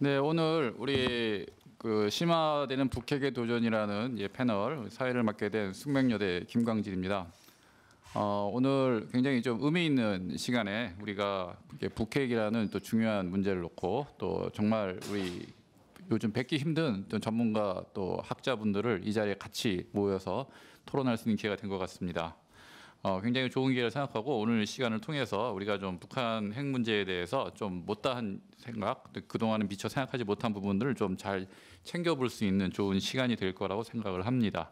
네, 오늘 우리 그 심화되는 북핵의 도전이라는 예, 패널 사회를 맡게 된 숙명여대 김광진입니다. 어, 오늘 굉장히 좀 의미 있는 시간에 우리가 북핵이라는 또 중요한 문제를 놓고 또 정말 우리 요즘 뵙기 힘든 또 전문가 또 학자분들을 이 자리에 같이 모여서 토론할 수 있는 기회가 된 것 같습니다. 어, 굉장히 좋은 기회를 생각하고 오늘 시간을 통해서 우리가 좀 북한 핵 문제에 대해서 좀 못다한 생각, 그동안은 미처 생각하지 못한 부분들을 좀 잘 챙겨볼 수 있는 좋은 시간이 될 거라고 생각을 합니다.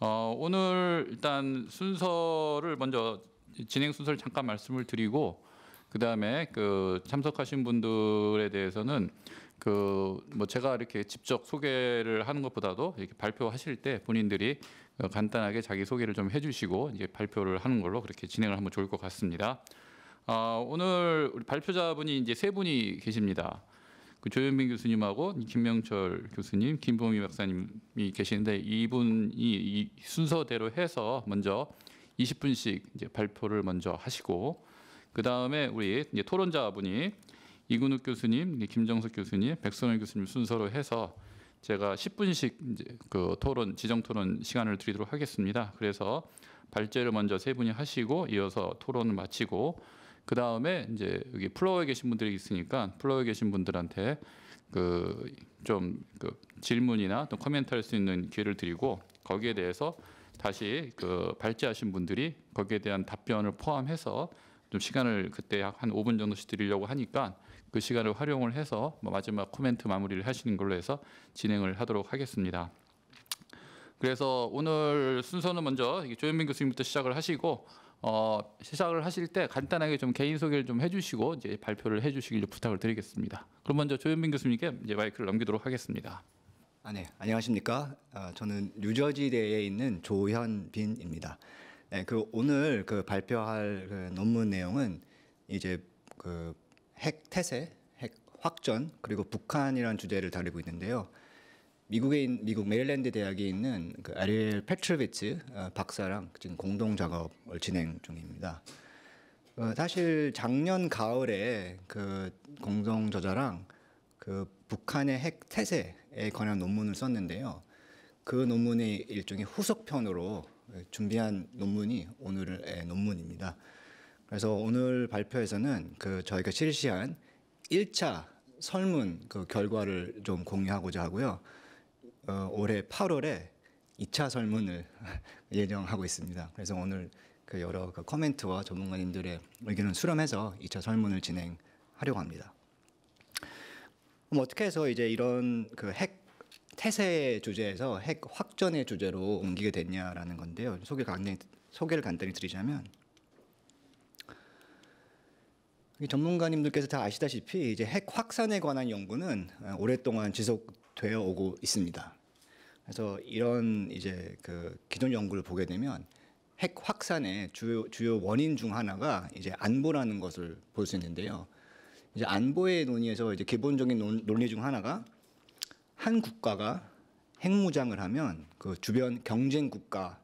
어, 오늘 일단 순서를 먼저 진행 순서를 잠깐 말씀을 드리고 그다음에 그 참석하신 분들에 대해서는 그 뭐 제가 이렇게 직접 소개를 하는 것보다도 이렇게 발표하실 때 본인들이 간단하게 자기 소개를 좀 해주시고 이제 발표를 하는 걸로 그렇게 진행을 하면 좋을 것 같습니다. 어, 오늘 우리 발표자분이 이제 세 분이 계십니다. 그 조현민 교수님하고 김명철 교수님, 김범희 박사님이 계시는데 이분이 이 순서대로 해서 먼저 20분씩 이제 발표를 먼저 하시고 그 다음에 우리 토론자분이 이근욱 교수님, 김정석 교수님, 백선호 교수님 순서로 해서 제가 10분씩 이제 그 토론 지정 토론 시간을 드리도록 하겠습니다. 그래서 발제를 먼저 세 분이 하시고 이어서 토론을 마치고 그 다음에 이제 여기 플로어에 계신 분들이 있으니까 플로어에 계신 분들한테 그 좀그 그 질문이나 또 코멘트 할 수 있는 기회를 드리고 거기에 대해서 다시 그 발제하신 분들이 거기에 대한 답변을 포함해서 좀 시간을 그때 한 5분 정도씩 드리려고 하니까 그 시간을 활용을 해서 뭐 마지막 코멘트 마무리를 하시는 걸로 해서 진행을 하도록 하겠습니다. 그래서 오늘 순서는 먼저 조현민 교수님부터 시작을 하시고 어, 시작을 하실 때 간단하게 좀 개인 소개를 좀 해주시고 이제 발표를 해주시길 부탁을 드리겠습니다. 그럼 먼저 조현민 교수님께 이제 마이크를 넘기도록 하겠습니다. 아, 네, 안녕하십니까? 아, 저는 뉴저지대에 있는 조현빈입니다. 네, 그 오늘 그 발표할 그 논문 내용은 이제 그핵 태세, 핵 확전 그리고 북한이라는 주제를 다루고 있는데요. 미국에 있는 미국 메릴랜드 대학에 있는 그 아리엘 페트로비츠 어, 박사랑 지금 공동 작업을 진행 중입니다. 어, 사실 작년 가을에 그 공동 저자랑 그 북한의 핵 태세에 관한 논문을 썼는데요. 그 논문의 일종의 후속편으로 준비한 논문이 오늘의 논문입니다. 그래서 오늘 발표에서는 그 저희가 실시한 1차 설문 그 결과를 좀 공유하고자 하고요. 어, 올해 8월에 2차 설문을 예정하고 있습니다. 그래서 오늘 그 여러 그 코멘트와 전문가님들의 의견을 수렴해서 2차 설문을 진행하려고 합니다. 그럼 어떻게 해서 이제 이런 그 핵 태세의 주제에서 핵 확전의 주제로 옮기게 됐냐라는 건데요. 소개 간단히, 소개를 간단히 드리자면 전문가님들께서 다 아시다시피 이제 핵 확산에 관한 연구는 어, 오랫동안 지속되어 오고 있습니다. 그래서 이런 이제 그 기존 연구를 보게 되면 핵 확산의 주요 주요 원인 중 하나가 이제 안보라는 것을 볼 수 있는데요. 이제 안보의 논의에서 이제 기본적인 논, 논리 중 하나가 한 국가가 핵무장을 하면 그 주변 경쟁 국가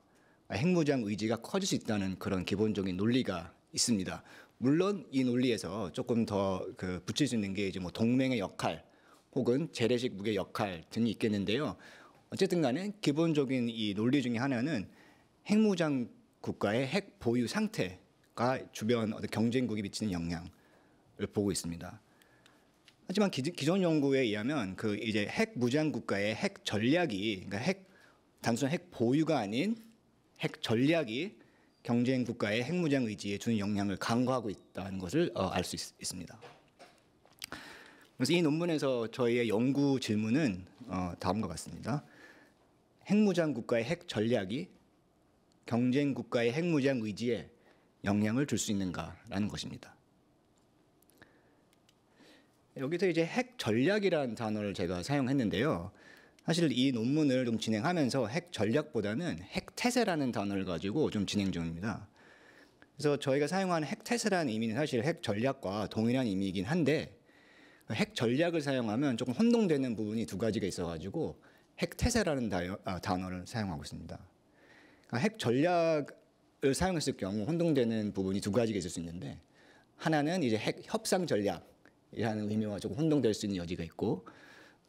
아, 핵무장 의지가 커질 수 있다는 그런 기본적인 논리가 있습니다. 물론 이 논리에서 조금 더그 붙일 수 있는 게 이제 뭐 동맹의 역할 혹은 재래식 무게 역할 등이 있겠는데요. 어쨌든 간에 기본적인 이 논리 중에 하나는 핵무장 국가의 핵 보유 상태가 주변 어떤 경쟁국에 미치는 영향을 보고 있습니다. 하지만 기, 존 연구에 의하면 그 이제 핵 무장 국가의 핵 전략이 그러니까 핵 단순 핵 보유가 아닌 핵 전략이 경쟁 국가의 핵무장 의지에 주는 영향을 강구하고 있다는 것을 어, 알수 있습니다. 그래서 이 논문에서 저희의 연구 질문은 어, 다음과 같습니다. 핵무장 국가의 핵 전략이 경쟁 국가의 핵무장 의지에 영향을 줄 수 있는가라는 것입니다. 여기서 이제 핵 전략이라는 단어를 제가 사용했는데요. 사실 이 논문을 좀 진행하면서 핵 전략보다는 핵태세라는 단어를 가지고 좀 진행 중입니다. 그래서 저희가 사용한 핵태세라는 의미는 사실 핵 전략과 동일한 의미이긴 한데 핵 전략을 사용하면 조금 혼동되는 부분이 두 가지가 있어가지고 핵태세라는 아, 단어를 사용하고 있습니다. 그러니까 핵 전략을 사용했을 경우 혼동되는 부분이 두 가지가 있을 수 있는데 하나는 이제 핵 협상 전략이라는 의미와 조금 혼동될 수 있는 여지가 있고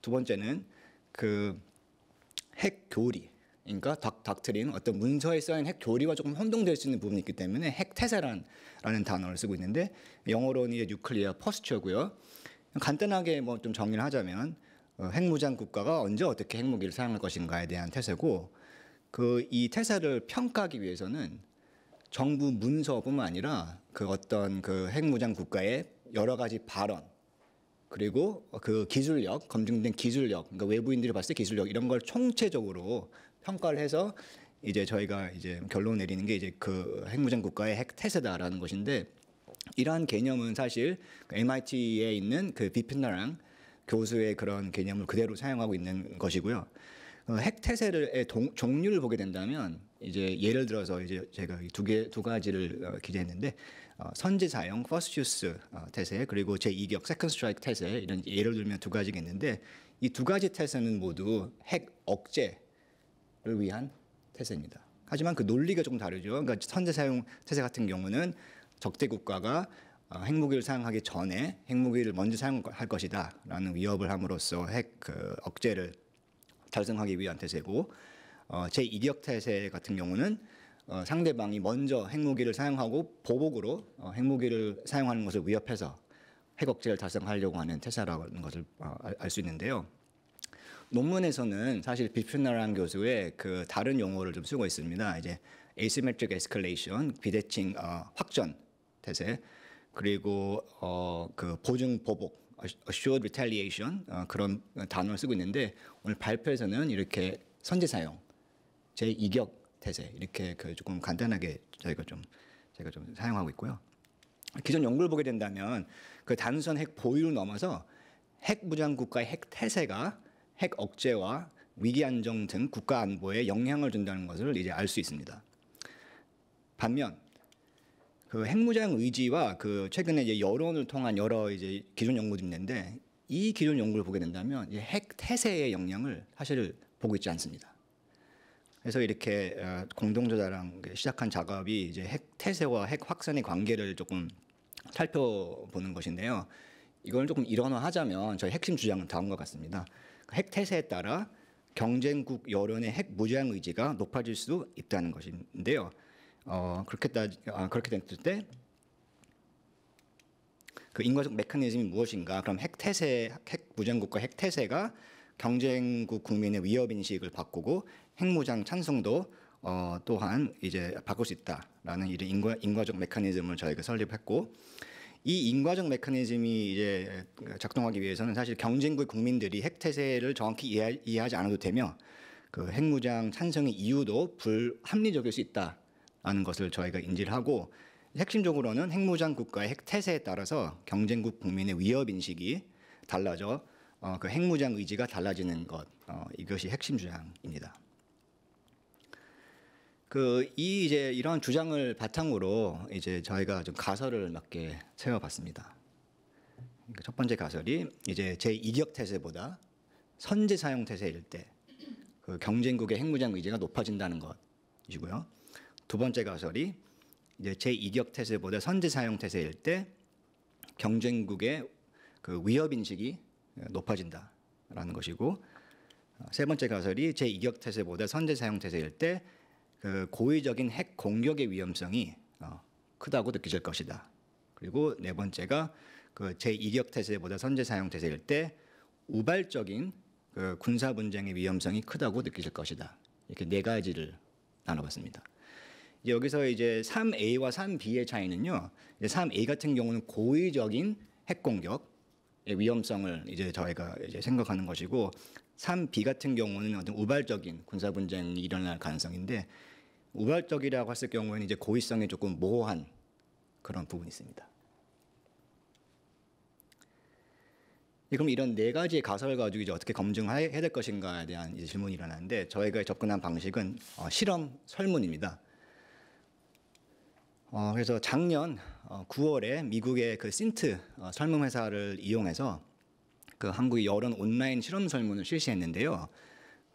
두 번째는 그핵 교리 그러니까 닥, 닥트린 어떤 문서에 써인 핵 교리와 조금 혼동될 수 있는 부분이 있기 때문에 핵 태세란라는 단어를 쓰고 있는데 영어로는 이제 뉴클리어 포스처고요. 간단하게 뭐 좀 정리를 하자면 어, 핵무장 국가가 언제 어떻게 핵무기를 사용할 것인가에 대한 태세고 그 이 태세를 평가하기 위해서는 정부 문서뿐만 아니라 그 어떤 그 핵무장 국가의 여러 가지 발언 그리고 그 기술력, 검증된 기술력, 그러니까 외부인들이 봤을 때 기술력 이런 걸 총체적으로 평가를 해서 이제 저희가 이제 결론 내리는 게 이제 그 핵무장 국가의 핵 태세다라는 것인데 이러한 개념은 사실 MIT에 있는 그 비핀나랑 교수의 그런 개념을 그대로 사용하고 있는 것이고요. 어, 핵 태세를 종류를 보게 된다면 이제 예를 들어서 이제 제가 두 개 두 가지를 어, 기재했는데 어, 선제 사용 퍼스트 슈스 태세 그리고 제2격 세컨 스트라이크 태세 이런 예를 들면 두 가지가 있는데 이 두 가지 태세는 모두 핵 억제를 위한 태세입니다. 하지만 그 논리가 조금 다르죠. 그러니까 선제 사용 태세 같은 경우는 적대 국가가 어, 핵무기를 사용하기 전에 핵무기를 먼저 사용할 것이다라는 위협을 함으로써 핵그 억제를 달성하기 위한 태세고 어, 제2격 태세 같은 경우는 어, 상대방이 먼저 핵무기를 사용하고 보복으로 어, 핵무기를 사용하는 것을 위협해서 핵 억제를 달성하려고 하는 태사라는 것을 어, 알수 있는데요. 논문에서는 사실 비프나라 교수의 그 다른 용어를 좀 쓰고 있습니다. 이제 asymmetric escalation, 비대칭 어, 확전 태세, 그리고 어, 그 보증 보복, assured retaliation 어, 그런 단어를 쓰고 있는데 오늘 발표에서는 이렇게 선제 사용, 제 이격 태세 이렇게 그 조금 간단하게 저희가 좀 제가 좀 사용하고 있고요. 기존 연구를 보게 된다면 그 단순 핵 보유를 넘어서 핵 무장 국가의 핵 태세가 핵 억제와 위기 안정 등 국가 안보에 영향을 준다는 것을 이제 알 수 있습니다. 반면 그 핵무장 의지와 그 최근에 이제 여론을 통한 여러 이제 기존 연구도 있는데 이 기존 연구를 보게 된다면 핵 태세의 영향을 사실 보고 있지 않습니다. 그래서 이렇게 어, 공동조자랑 시작한 작업이 이제 핵 태세와 핵 확산의 관계를 조금 살펴보는 것인데요. 이걸 조금 일원화하자면 저희 핵심 주장은 다음과 같습니다. 핵 태세에 따라 경쟁국 여론의 핵무제 의지가 높아질 수 있다는 것인데요. 어, 그렇게 따 아, 그렇게 됐을 때. 그 인과적 메커니즘이 무엇인가? 그럼 핵태세, 핵무장국과 핵태세가 경쟁국 국민의 위협 인식을 바꾸고 핵무장 찬성도 어, 또한 이제 바꿀 수 있다라는 이런 인과, 인과적 메커니즘을 저희가 설립했고 이 인과적 메커니즘이 이제 작동하기 위해서는 사실 경쟁국 국민들이 핵태세를 정확히 이해, 하지 않아도 되며 그 핵무장 찬성의 이유도 불합리적일 수 있다라는 것을 저희가 인지를 하고 핵심적으로는 핵무장 국가의 핵태세에 따라서 경쟁국 국민의 위협 인식이 달라져 어, 그 핵무장 의지가 달라지는 것 어, 이것이 핵심 주장입니다. 그이 이제 이러 주장을 바탕으로 이제 저희가 좀 가설을 맞게 세워봤습니다. 그러니까 첫 번째 가설이 이제 제 2격 태세보다 선제 사용 태세일 때그 경쟁국의 핵무장 의지가 높아진다는 것이고요. 두 번째 가설이 이제 제 2격 태세보다 선제 사용 태세일 때 경쟁국의 그 위협 인식이 높아진다라는 것이고 세 번째 가설이 제 2격 태세보다 선제 사용 태세일 때그 고의적인 핵 공격의 위험성이 어, 크다고 느껴질 것이다. 그리고 네 번째가 그 제2격 태세보다 선제 사용 태세일 때 우발적인 그 군사 분쟁의 위험성이 크다고 느끼실 것이다. 이렇게 네 가지를 나눠봤습니다. 이제 여기서 이제 3A와 3B의 차이는요. 3A 같은 경우는 고의적인 핵 공격의 위험성을 이제 저희가 이제 생각하는 것이고 3B 같은 경우는 어떤 우발적인 군사 분쟁이 일어날 가능성인데 우발적이라고 했을 경우에는 이제 고의성이 조금 모호한 그런 부분이 있습니다. 그럼 이런 네 가지의 가설을 가지고 이제 어떻게 검증해야 될 것인가에 대한 질문이 일어나는데 저희가 접근한 방식은 어, 실험 설문입니다. 어, 그래서 작년 어, 9월에 미국의 그 신트 어, 설문 회사를 이용해서 그 한국의 여론 온라인 실험 설문을 실시했는데요.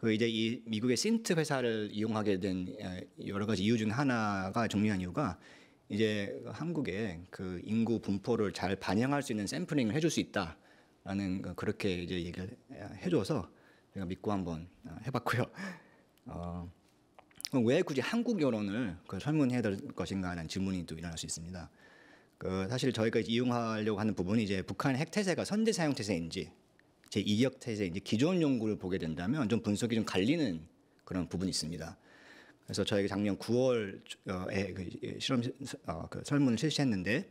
그 이제 이 미국의 신트 회사를 이용하게 된 어, 여러 가지 이유 중 하나가 중요한 이유가 이제 한국의 그 인구 분포를 잘 반영할 수 있는 샘플링을 해줄 수 있다라는 그렇게 이제 얘기를 어, 해줘서 제가 믿고 한번 어, 해봤고요. 어, 왜 굳이 한국 여론을 그 설문해야 될 것인가 하는 질문이 또 일어날 수 있습니다. 그 사실 저희가 이용하려고 하는 부분이 이제 북한 핵태세가 선제 사용 태세인지 제 2격 태세 이제 기존 연구를 보게 된다면 좀 분석이 좀 갈리는 그런 부분이 있습니다. 그래서 저희가 작년 9월에 어, 그 실험 어, 그 설문을 실시했는데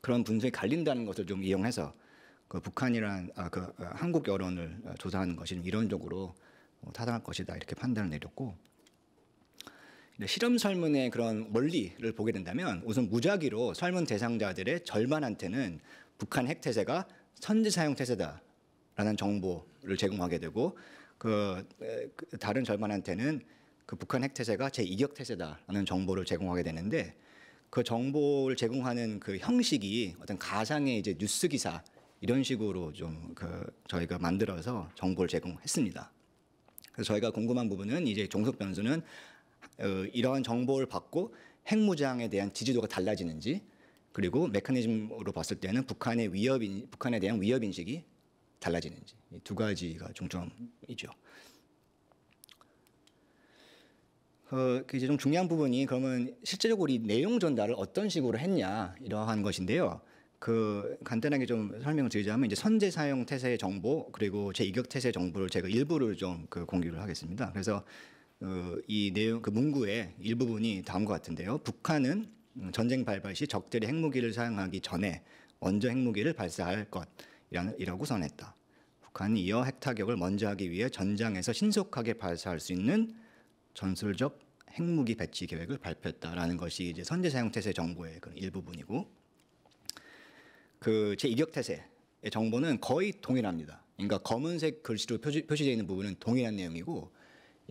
그런 분석이 갈린다는 것을 좀 이용해서 그 북한이란 아, 그 어, 한국 여론을 조사하는 것이 이론적으로 타당할 것이다 이렇게 판단을 내렸고 실험 설문의 그런 원리를 보게 된다면 우선 무작위로 설문 대상자들의 절반한테는 북한 핵 태세가 선제 사용 태세다 라는 정보를 제공하게 되고 그, 그 다른 절반한테는 그 북한 핵태세가 제2격 태세다라는 정보를 제공하게 되는데 그 정보를 제공하는 그 형식이 어떤 가상의 이제 뉴스 기사 이런 식으로 좀그 저희가 만들어서 정보를 제공했습니다. 그래서 저희가 궁금한 부분은 이제 종속 변수는 어, 이러한 정보를 받고 핵무장에 대한 지지도가 달라지는지 그리고 메커니즘으로 봤을 때는 북한의 위협 북한에 대한 위협 인식이 달라지는지 두 가지가 중점이죠. 어, 그 이제 좀 중요한 부분이 그러면 실제적으로 이 내용 전달을 어떤 식으로 했냐 이러한 것인데요. 그 간단하게 좀 설명을 드리자면 이제 선제 사용 태세 정보 그리고 제 이격 태세 정보를 제가 일부를 좀그 공유를 하겠습니다. 그래서 어, 이 내용 그 문구의 일부분이 다음과 같은데요. 북한은 전쟁 발발 시 적들이 핵무기를 사용하기 전에 먼저 핵무기를 발사할 것. 이라고 선했다. 북한이 이어 핵타격을 먼저 하기 위해 전장에서 신속하게 발사할 수 있는 전술적 핵무기 배치 계획을 발표했다라는 것이 이제 선제 사용 태세 정보의 그런 일부분이고 그 제2격 태세의 정보는 거의 동일합니다. 그러니까 검은색 글씨로 표시, 되어 있는 부분은 동일한 내용이고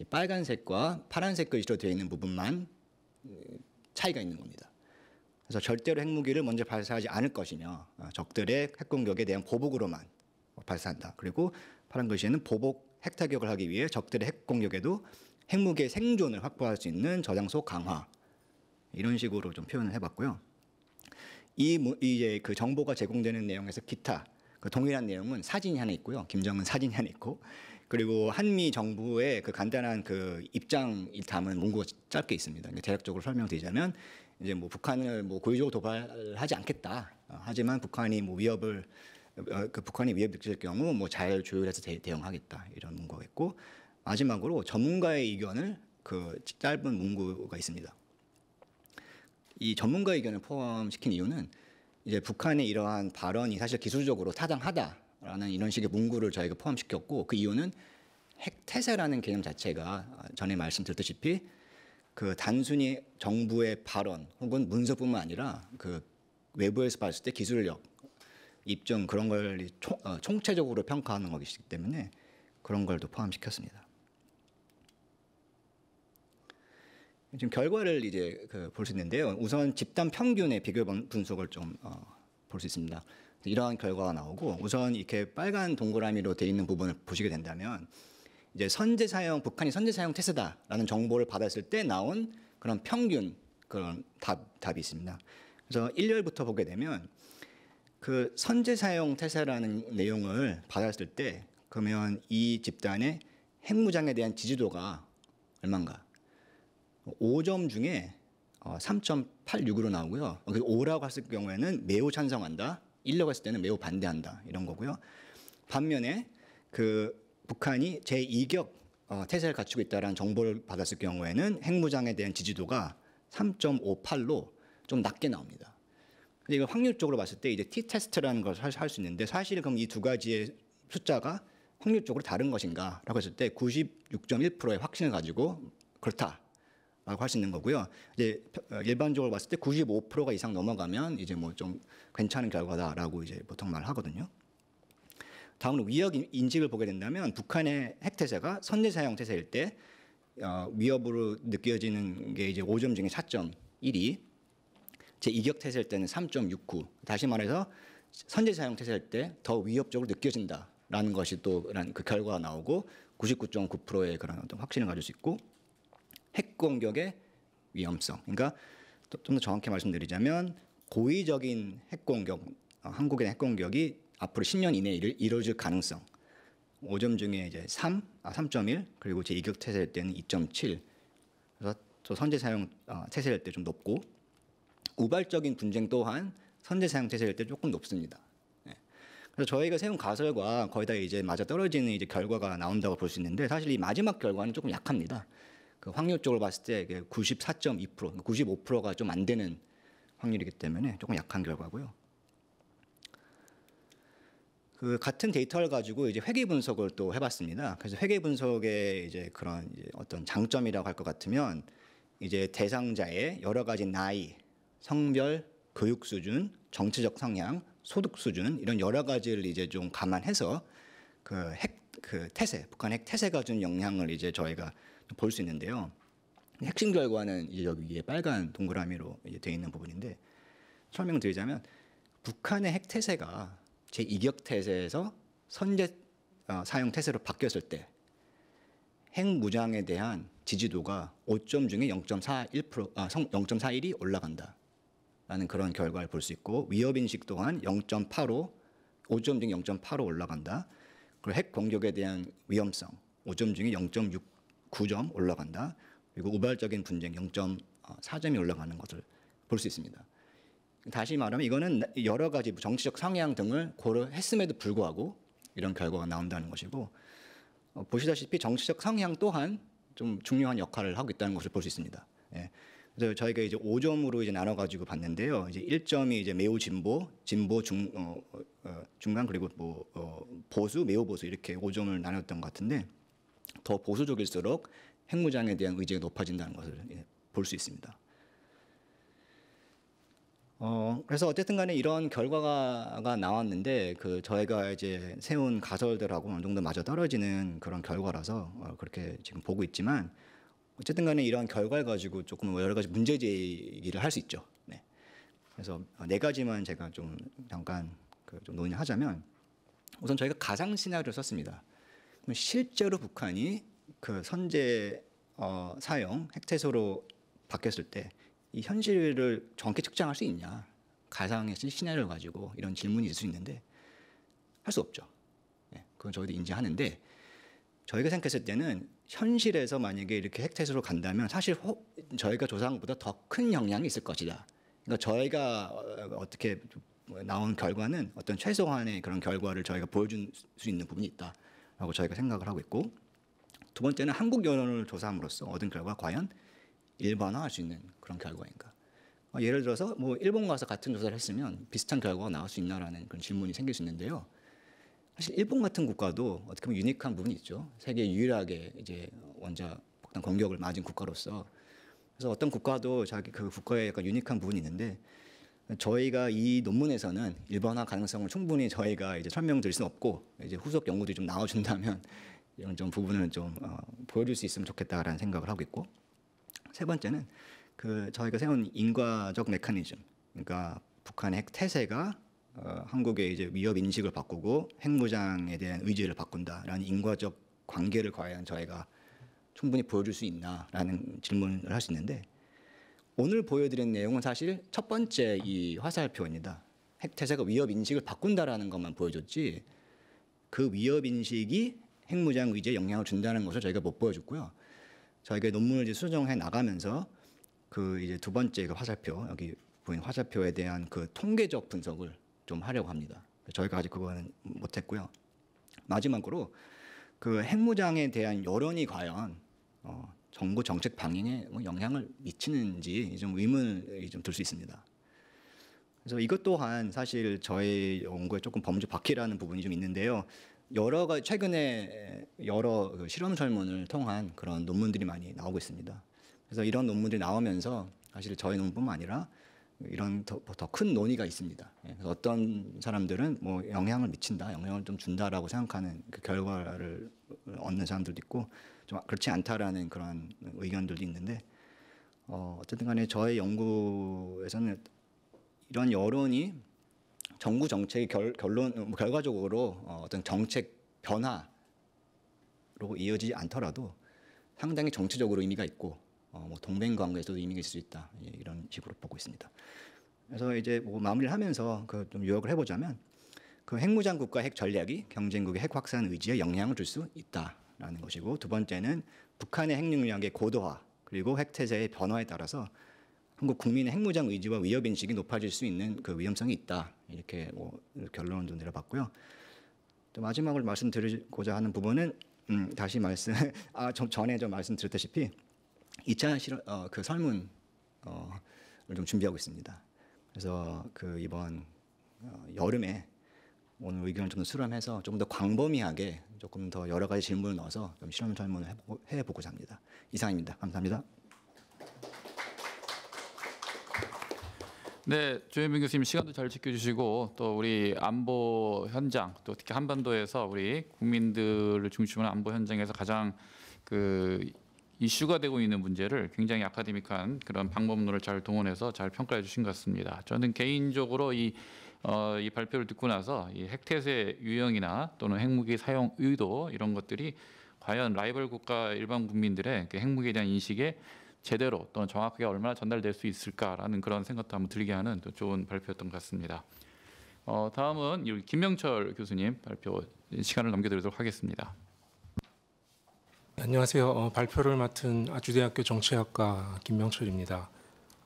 빨간색과 파란색 글씨로 되어 있는 부분만 음, 차이가 있는 겁니다. 그래서 절대로 핵무기를 먼저 발사하지 않을 것이며 어, 적들의 핵공격에 대한 보복으로만 발사한다. 그리고 파란 글씨에는 보복 핵타격을 하기 위해 적들의 핵공격에도 핵무기의 생존을 확보할 수 있는 저장소 강화 이런 식으로 좀 표현을 해봤고요. 이 이제 그 정보가 제공되는 내용에서 기타 그 동일한 내용은 사진이 하나 있고요. 김정은 사진이 하나 있고 그리고 한미 정부의 그 간단한 그 입장이 담은 문구가 짧게 있습니다. 그러니까 대략적으로 설명드리자면 이제 뭐 북한을 뭐 고의적으로 도발하지 않겠다. 어, 하지만 북한이 뭐 위협을 어, 그 북한이 위협 느낄 경우 뭐잘 조율해서 대, 대응하겠다 이런 거겠고 마지막으로 전문가의 의견을 그 짧은 문구가 있습니다. 이 전문가 의견을 포함시킨 이유는 이제 북한의 이러한 발언이 사실 기술적으로 타당하다라는 이런 식의 문구를 저희가 포함시켰고 그 이유는 핵태세라는 개념 자체가 전에 말씀드렸다시피 그 단순히 정부의 발언 혹은 문서뿐만 아니라 그 외부에서 봤을 때 기술력, 입증 그런 걸 총, 어, 총체적으로 평가하는 것이기 때문에 그런 걸도 포함시켰습니다. 지금 결과를 이제 그볼수 있는데요. 우선 집단 평균의 비교 분석을 좀볼수 어, 있습니다. 이러한 결과가 나오고 우선 이렇게 빨간 동그라미로 되어 있는 부분을 보시게 된다면 이제 선제 사용 북한이 선제 사용 태세다라는 정보를 받았을 때 나온 그런 평균 그런 답 답이 있습니다. 그래서 1열부터 보게 되면 그 선제 사용 태세라는 내용을 받았을 때 그러면 이 집단의 핵무장에 대한 지지도가 얼마인가? 5점 중에 3.86으로 어, 나오고요. 5라고 어, 했을 경우에는 매우 찬성한다. 1라고 했을 때는 매우 반대한다. 이런 거고요. 반면에 그 북한이 제2격 어, 태세를 갖추고 있다는 정보를 받았을 경우에는 핵무장에 대한 지지도가 3.58로 좀 낮게 나옵니다. 근데 이거 확률적으로 봤을 때 이제 T 테스트라는 걸 할 수 있는데 사실 그럼 이 두 가지의 숫자가 확률적으로 다른 것인가라고 했을 때 96.1%의 확신을 가지고 그렇다. 라고 할 수 있는 거고요. 이제 어, 일반적으로 봤을 때 95%가 이상 넘어가면 이제 뭐 좀 괜찮은 결과다라고 이제 보통 말하거든요. 다음으로 위협 인식을 보게 된다면 북한의 핵태세가 선제사용 태세일 때 어, 위협으로 느껴지는 게 이제 5점 중에 4.12, 제 이격 태세일 때는 3.69. 다시 말해서 선제사용 태세일 때 더 위협적으로 느껴진다라는 것이 또 그 결과가 나오고 99.9%의 그런 어떤 확신을 가질 수 있고 핵 공격의 위험성. 그러니까 좀 더 정확히 말씀드리자면 고의적인 핵 공격, 어, 한국의 핵 공격이 앞으로 10년 이내에 이루, 를이 어질 가능성 5점 중에 이제 3, 아 3.1 그리고 제 이격 태세일 때는 2.7 그래서 저 선제 사용 아, 태세일 때좀 높고 우발적인 분쟁 또한 선제 사용 태세일 때 조금 높습니다. 네. 그래서 저희가 그 세운 가설과 거의 다 이제 맞아 떨어지는 이제 결과가 나온다고 볼 수 있는데 사실 이 마지막 결과는 조금 약합니다. 그 확률 적으로 봤을 때 이게 94.2% 95%가 좀 안 되는 확률이기 때문에 조금 약한 결과고요. 그 같은 데이터를 가지고 이제 회계 분석을 또 해봤습니다. 그래서 회계 분석의 이제 그런 이제 어떤 장점이라고 할 것 같으면 이제 대상자의 여러 가지 나이, 성별, 교육 수준, 정치적 성향, 소득 수준 이런 여러 가지를 이제 좀 감안해서 그핵그 그 태세 북한 핵 태세가 준 영향을 이제 저희가 볼 수 있는데요. 핵심 결과는 이제 여기에 빨간 동그라미로 이제 되 있는 부분인데 설명드리자면 북한의 핵 태세가 제이격 태세에서 선제 어, 사용 태세로 바뀌었을 때 핵무장에 대한 지지도가 5점 중에 0.41% 아, 0.41이 올라간다. 라는 그런 결과를 볼 수 있고 위협 인식 또한 0.85 5점 중에 0.85 올라간다. 그리고 핵 공격에 대한 위험성 5점 중에 0.69점 올라간다. 그리고 우발적인 분쟁 0.4점이 어, 올라가는 것을 볼 수 있습니다. 다시 말하면 이거는 여러 가지 정치적 성향 등을 고려했음에도 불구하고 이런 결과가 나온다는 것이고 어, 보시다시피 정치적 성향 또한 좀 중요한 역할을 하고 있다는 것을 볼 수 있습니다. 예. 그래서 저희가 이제 5점으로 이제 나눠 가지고 봤는데요. 이제 1점이 이제 매우 진보, 진보 중 어, 어, 중간 그리고 뭐 어, 보수, 매우 보수 이렇게 5점을 나눴던 것 같은데 더 보수적일수록 핵무장에 대한 의지가 높아진다는 것을 예, 볼수 있습니다. 어, 그래서 어쨌든 간에 이런 결과가 나왔는데, 그, 저희가 이제 세운 가설들하고 어느 정도 맞아 떨어지는 그런 결과라서, 어, 그렇게 지금 보고 있지만, 어쨌든 간에 이런 결과를 가지고 조금 여러 가지 문제 제기를 할 수 있죠. 네. 그래서 네 가지만 제가 좀 잠깐 그좀 논의하자면, 우선 저희가 가상 시나리오를 썼습니다. 그럼 실제로 북한이 그 선제 어, 사용 핵태소로 바뀌었을 때이 현실을 정확히 측정할 수 있냐? 가상의 시나리오를 가지고 이런 질문이 있을 수 있는데 할 수 없죠. 예, 그건 저희도 인지하는데 저희가 생각했을 때는 현실에서 만약에 이렇게 핵태수로 간다면 사실 호, 저희가 조사보다더 큰 영향이 있을 것이다. 그러니까 저희가 어, 어떻게 나온 결과는 어떤 최소한의 그런 결과를 저희가 보여줄 수 있는 부분이 있다라고 저희가 생각을 하고 있고 두 번째는 한국 여론을 조사함으로써 얻은 결과 과연 일반화할 수 있는 그런 결과인가? 어, 예를 들어서 뭐 일본 가서 같은 조사를 했으면 비슷한 결과가 나올 수 있나라는 그런 질문이 생길 수 있는데요. 사실 일본 같은 국가도 어떻게 보면 유니크한 부분이 있죠. 세계 유일하게 이제 원자 폭탄 공격을 맞은 국가로서 그래서 어떤 국가도 자기 그 국가의 약간 유니크한 부분이 있는데 저희가 이 논문에서는 일반화 가능성을 충분히 저희가 이제 설명드릴 수는 없고 이제 후속 연구들이 좀 나와준다면 이런 좀 부분을 좀 어, 보여줄 수 있으면 좋겠다라는 생각을 하고 있고 세 번째는 그 저희가 세운 인과적 메커니즘. 그러니까 북한의 핵 태세가 어, 한국의 이제 위협 인식을 바꾸고 핵무장에 대한 의지를 바꾼다라는 인과적 관계를 과연 저희가 충분히 보여줄 수 있나라는 질문을 할 수 있는데 오늘 보여드린 내용은 사실 첫 번째 이 화살표입니다. 핵태세가 위협 인식을 바꾼다라는 것만 보여줬지 그 위협 인식이 핵무장 의지에 영향을 준다는 것을 저희가 못 보여줬고요. 저희가 논문을 이제 수정해 나가면서 그 이제 두 번째 그 화살표 여기 보인 화살표에 대한 그 통계적 분석을 좀 하려고 합니다. 저희가 아직 그거는 못했고요. 마지막으로 그 핵무장에 대한 여론이 과연 어, 정부 정책 방향에 뭐 영향을 미치는지 좀 의문이 좀들 수 있습니다. 그래서 이것 또한 사실 저의 연구에 조금 범주 박해라는 부분이 좀 있는데요. 여러 최근에 여러 그 실험 설문을 통한 그런 논문들이 많이 나오고 있습니다. 그래서 이런 논문들이 나오면서 사실 저희 논문뿐만 아니라 이런 더 큰 논의가 있습니다. 예, 그래서 어떤 사람들은 뭐 영향을 미친다, 영향을 좀 준다라고 생각하는 그 결과를 얻는 사람들도 있고 좀 그렇지 않다라는 그런 의견들도 있는데 어, 어쨌든 간에 저의 연구에서는 이런 여론이 정부 정책의 결, 론 음, 결과적으로 어, 어떤 정책 변화로 이어지지 않더라도 상당히 정치적으로 의미가 있고 어, 뭐 동맹 관계에서도 의미가 있을 수 있다 예, 이런 식으로 보고 있습니다. 그래서 이제 뭐 마무리를 하면서 그좀 요약을 해보자면 그 핵무장 국가 핵 전략이 경쟁국의 핵 확산 의지에 영향을 줄 수 있다라는 것이고 두 번째는 북한의 핵 능력의 고도화 그리고 핵 체제의 변화에 따라서 한국 국민의 핵무장 의지와 위협 인식이 높아질 수 있는 그 위험성이 있다 이렇게 뭐 결론을 좀 내려봤고요. 또 마지막으로 말씀드리고자 하는 부분은 음, 다시 말씀 아좀 전에 좀 말씀드렸다시피 2차 실 어, 그 설문 어, 좀 준비하고 있습니다. 그래서 그 이번 어, 여름에 오늘 의견을 좀 수렴해서 조금 더 광범위하게 조금 더 여러 가지 질문을 넣어서 좀 실험 설문을 해보고, 해보고자 합니다. 이상입니다. 감사합니다. 네, 조현민 교수님 시간도 잘 지켜주시고 또 우리 안보 현장 또 특히 한반도에서 우리 국민들을 중심으로 안보 현장에서 가장 그 이슈가 되고 있는 문제를 굉장히 아카데믹한 그런 방법론을 잘 동원해서 잘 평가해 주신 것 같습니다. 저는 개인적으로 이, 어, 이 발표를 듣고 나서 이 핵태세 유형이나 또는 핵무기 사용 의도 이런 것들이 과연 라이벌 국가 일반 국민들의 그 핵무기에 대한 인식에 제대로 또는 정확하게 얼마나 전달될 수 있을까라는 그런 생각도 한번 들게 하는 또 좋은 발표였던 것 같습니다. 어, 다음은 김명철 교수님 발표 시간을 넘겨드리도록 하겠습니다. 안녕하세요. 어, 발표를 맡은 아주대학교 정치학과 김명철입니다.